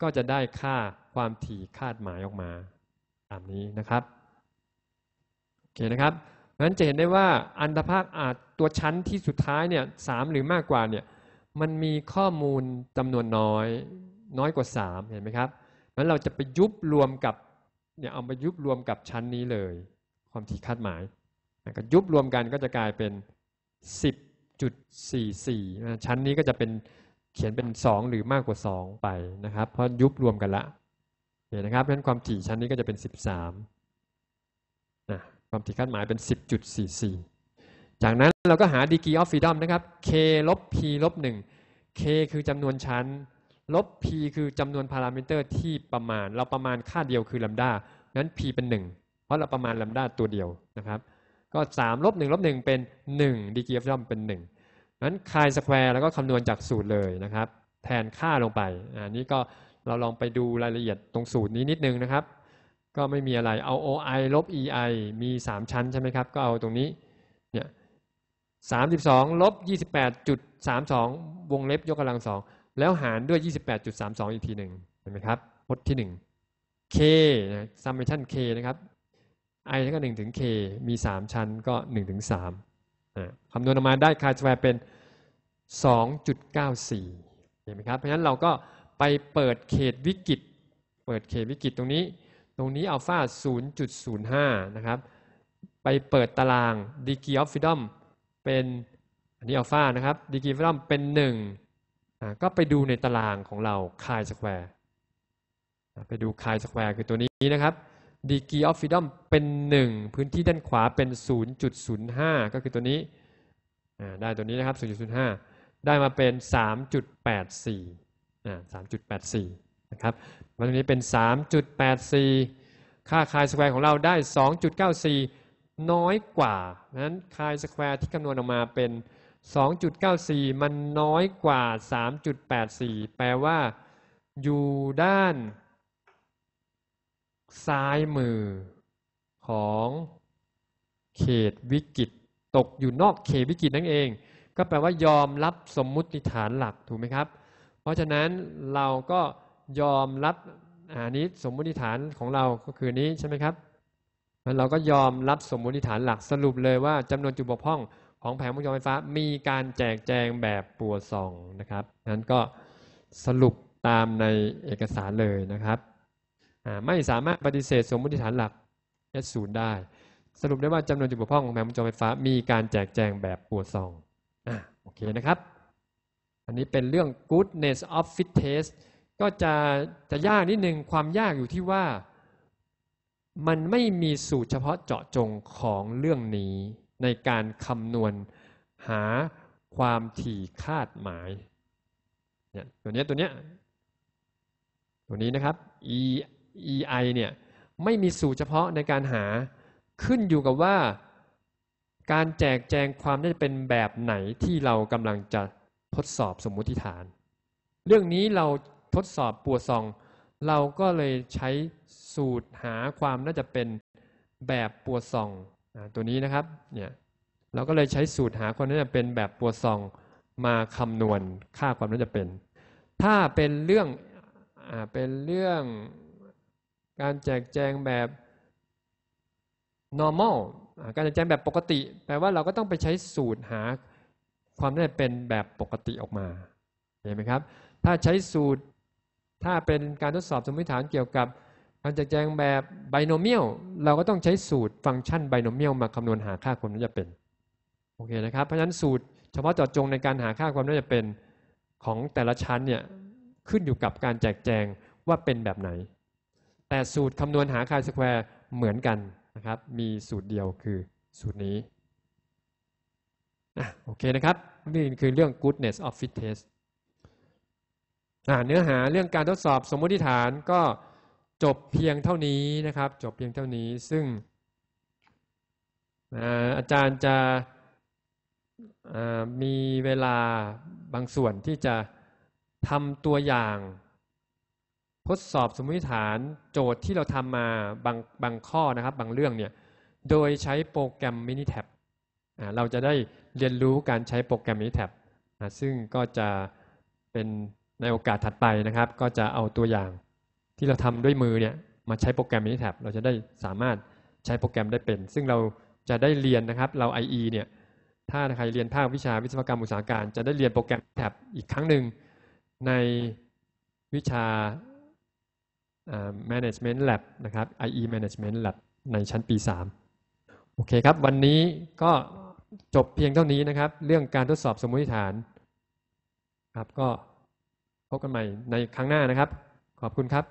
ก็จะได้ค่าความถี่คาดหมายออกมาตามนี้นะครับโอเคนะครับนั้นจะเห็นได้ว่าอันดพาคอาจตัวชั้นที่สุดท้ายเนี่ยสามหรือมากกว่าเนี่ยมันมีข้อมูลจำนวนน้อยน้อยกว่า3เห็นไหมครับนั้นเราจะไปยุบรวมกับเนี่ยเอามายุบรวมกับชั้นนี้เลย ความถี่คาดหมายก็ยุบรวมกันก็จะกลายเป็น 10.44นะชั้นนี้ก็จะเป็นเขียนเป็น 2 หรือมากกว่า 2 ไปนะครับ เพราะยุบรวมกันละเห็นนะครับเพราะฉะนั้นความถี่ชั้นนี้ก็จะเป็น 13นะความถี่คาดหมายเป็น 10.44 จากนั้นเราก็หา degree of freedom นะครับ k ลบ p ลบ1 k คือจำนวนชั้นลบ p คือจำนวนพารามิเตอร์ที่ประมาณ เราประมาณค่าเดียวคือลัมดานั้น p เป็น 1 เพราะเราประมาณลัมดาตัวเดียวนะครับ ก็ 3 ลบ 1 ลบ 1 เป็น 1 ดีกีฟดอมเป็น1นั้นคายสแควร์แล้วก็คำนวณจากสูตรเลยนะครับแทนค่าลงไป อันนี้ก็เราลองไปดูรายละเอียดตรงสูตรนี้นิดนึงนะครับ ก็ไม่มีอะไรเอา OI ลบ EI มี 3 ชั้นใช่ไหมครับก็เอาตรงนี้เนี่ย32ลบ28.32วงเล็บยกกำลังสองแล้วหารด้วย 28.32 อีกทีหนึ่งเห็นไหมครับพจน์ที่ 1 k นะ summation k นะครับ i เท่ากับ1ถึง k มี 3 ชั้นก็ 1 ถึง3นะคำนวณออกมาได้คาสแควร์เป็น 2.94 เห็นไหมครับ เพราะฉะนั้นเราก็ไปเปิดเขตวิกฤตเปิดเขตวิกฤตตรงนี้ ตรงนี้อัลฟา0.05 นะครับ ไปเปิดตาราง degree of freedom เป็นอันนี้อัลฟานะครับ degree of freedom เป็น 1ก็ไปดูในตารางของเราคายสแควร์ไปดูคายสแควร์คือตัวนี้นะครับดีกีออฟฟิดอมเป็น 1 พื้นที่ด้านขวาเป็น 0.05 ก็คือตัวนี้ได้ตัวนี้นะครับ 0.05 ได้มาเป็น 3.84นะ3.84 นะครับวันนี้เป็น 3.84 ค่าคายสแควร์ของเราได้ 2.94 น้อยกว่านั้นคายสแควร์ที่คำนวณออกมาเป็น2.94 มันน้อยกว่า 3.84 แปลว่าอยู่ด้าน ซ้ายมือ ของ เขตวิกฤตตกอยู่นอกเขตวิกฤตนั่นเอง ก็แปลว่ายอมรับสมมุติฐานหลักถูกไหมครับ เพราะฉะนั้นเราก็ยอมรับอันนี้สมมุติฐานของเราก็คือนี้ใช่ไหมครับเราก็ยอมรับสมมุติฐานหลักสรุปเลยว่าจำนวนจุดบกพร่องของแผงวงจรไฟฟ้า มีการแจกแจงแบบปัวซองนะครับนั้นก็สรุปตามในเอกสารเลยนะครับไม่สามารถปฏิเสธสมมติฐานหลัก S0 ได้ สรุปได้ว่าจำนวนจุดบกพร่องของแผงวงจรไฟฟ้ามีการแจกแจงแบบปัวซองอโอเคนะครับอันนี้เป็นเรื่อง goodness of fit test ก็จะจะยากนิดนึงความยากอยู่ที่ว่า มันไม่มีสูตรเฉพาะเจาะจงของเรื่องนี้ในการคำนวณหาความถี่คาดหมายเนี่ยตัวนี้ตัวนี้ตัวนี้นะครับ e ei เนี่ย ไม่มีสูตรเฉพาะในการหาขึ้นอยู่กับว่า การแจกแจงความได้เป็นแบบไหนที่เรากำลังจะทดสอบสมมติฐาน เรื่องนี้เราทดสอบปัวซอง เราก็เลยใช้สูตรหาความน่าจะเป็นแบบปัวซองตัวนี้นะครับ เนี่ย เราก็เลยใช้สูตรหาความน่าจะเป็นแบบปัวซองมาคำนวณค่าความน่าจะเป็น ถ้าเป็นเรื่องอเป็นเรื่องการแจกแจงแบบ normal การแจกแจงแบบปกติ แปลว่าเราก็ต้องไปใช้สูตรหาความน่าจะเป็นแบบปกติออกมา เห็นไหมครับ ถ้าใช้สูตร ถ้าเป็นการทดสอบสมมติฐานเกี่ยวกับการจะแจงแบบไบโนเมียลเราก็ต้องใช้สูตรฟังก์ชันไบโนเมียลมาคำนวณหาค่าความน่าจะเป็นโอเคนะครับเพราะฉะนั้นสูตรเฉพาะเจาะจงในการหาค่าความน่าจะเป็นของแต่ละชั้นเนี่ยขึ้นอยู่กับการแจกแจงว่าเป็นแบบไหน แต่สูตรคำนวณหาค่าสแควร์เหมือนกันนะครับมีสูตรเดียวคือสูตรนี้โอเคนะครับนี่คือเรื่อง goodness of fit test เนื้อหาเรื่องการทดสอบสมมติฐานก็จบเพียงเท่านี้นะครับ จบเพียงเท่านี้ซึ่งอาจารย์จะมีเวลาบางส่วนที่จะทำตัวอย่าง ทดสอบสมมติฐานโจทย์ที่เราทำมาบางบางข้อนะครับ บางเรื่องเนี่ยโดยใช้โปรแกรม Mini Tab เราจะได้เรียนรู้การใช้โปรแกรม Mini Tab ซึ่งก็จะเป็นในโอกาสถัดไปนะครับ ก็จะเอาตัวอย่างที่เราทำด้วยมือเนี่ยมาใช้โปรแกรม m i น i ท a b เราจะได้สามารถใช้โปรแกรมได้เป็น ซึ่งเราจะได้เรียนนะครับเรา IE เนี่ยถ้าใครเรียนภาควิชาวิศวกรรมอุตสาหการจะได้เรียนโปรแกรมแท็บอีกครั้งหนึ่งในวิชา management lab นะครับ IE management lab ในชั้นปี3โอเคครับวันนี้ก็จบเพียงเท่านี้นะครับ เรื่องการทดสอบสมมติฐานครับก็พบกันใหม่ในครั้งหน้านะครับ ขอบคุณครับ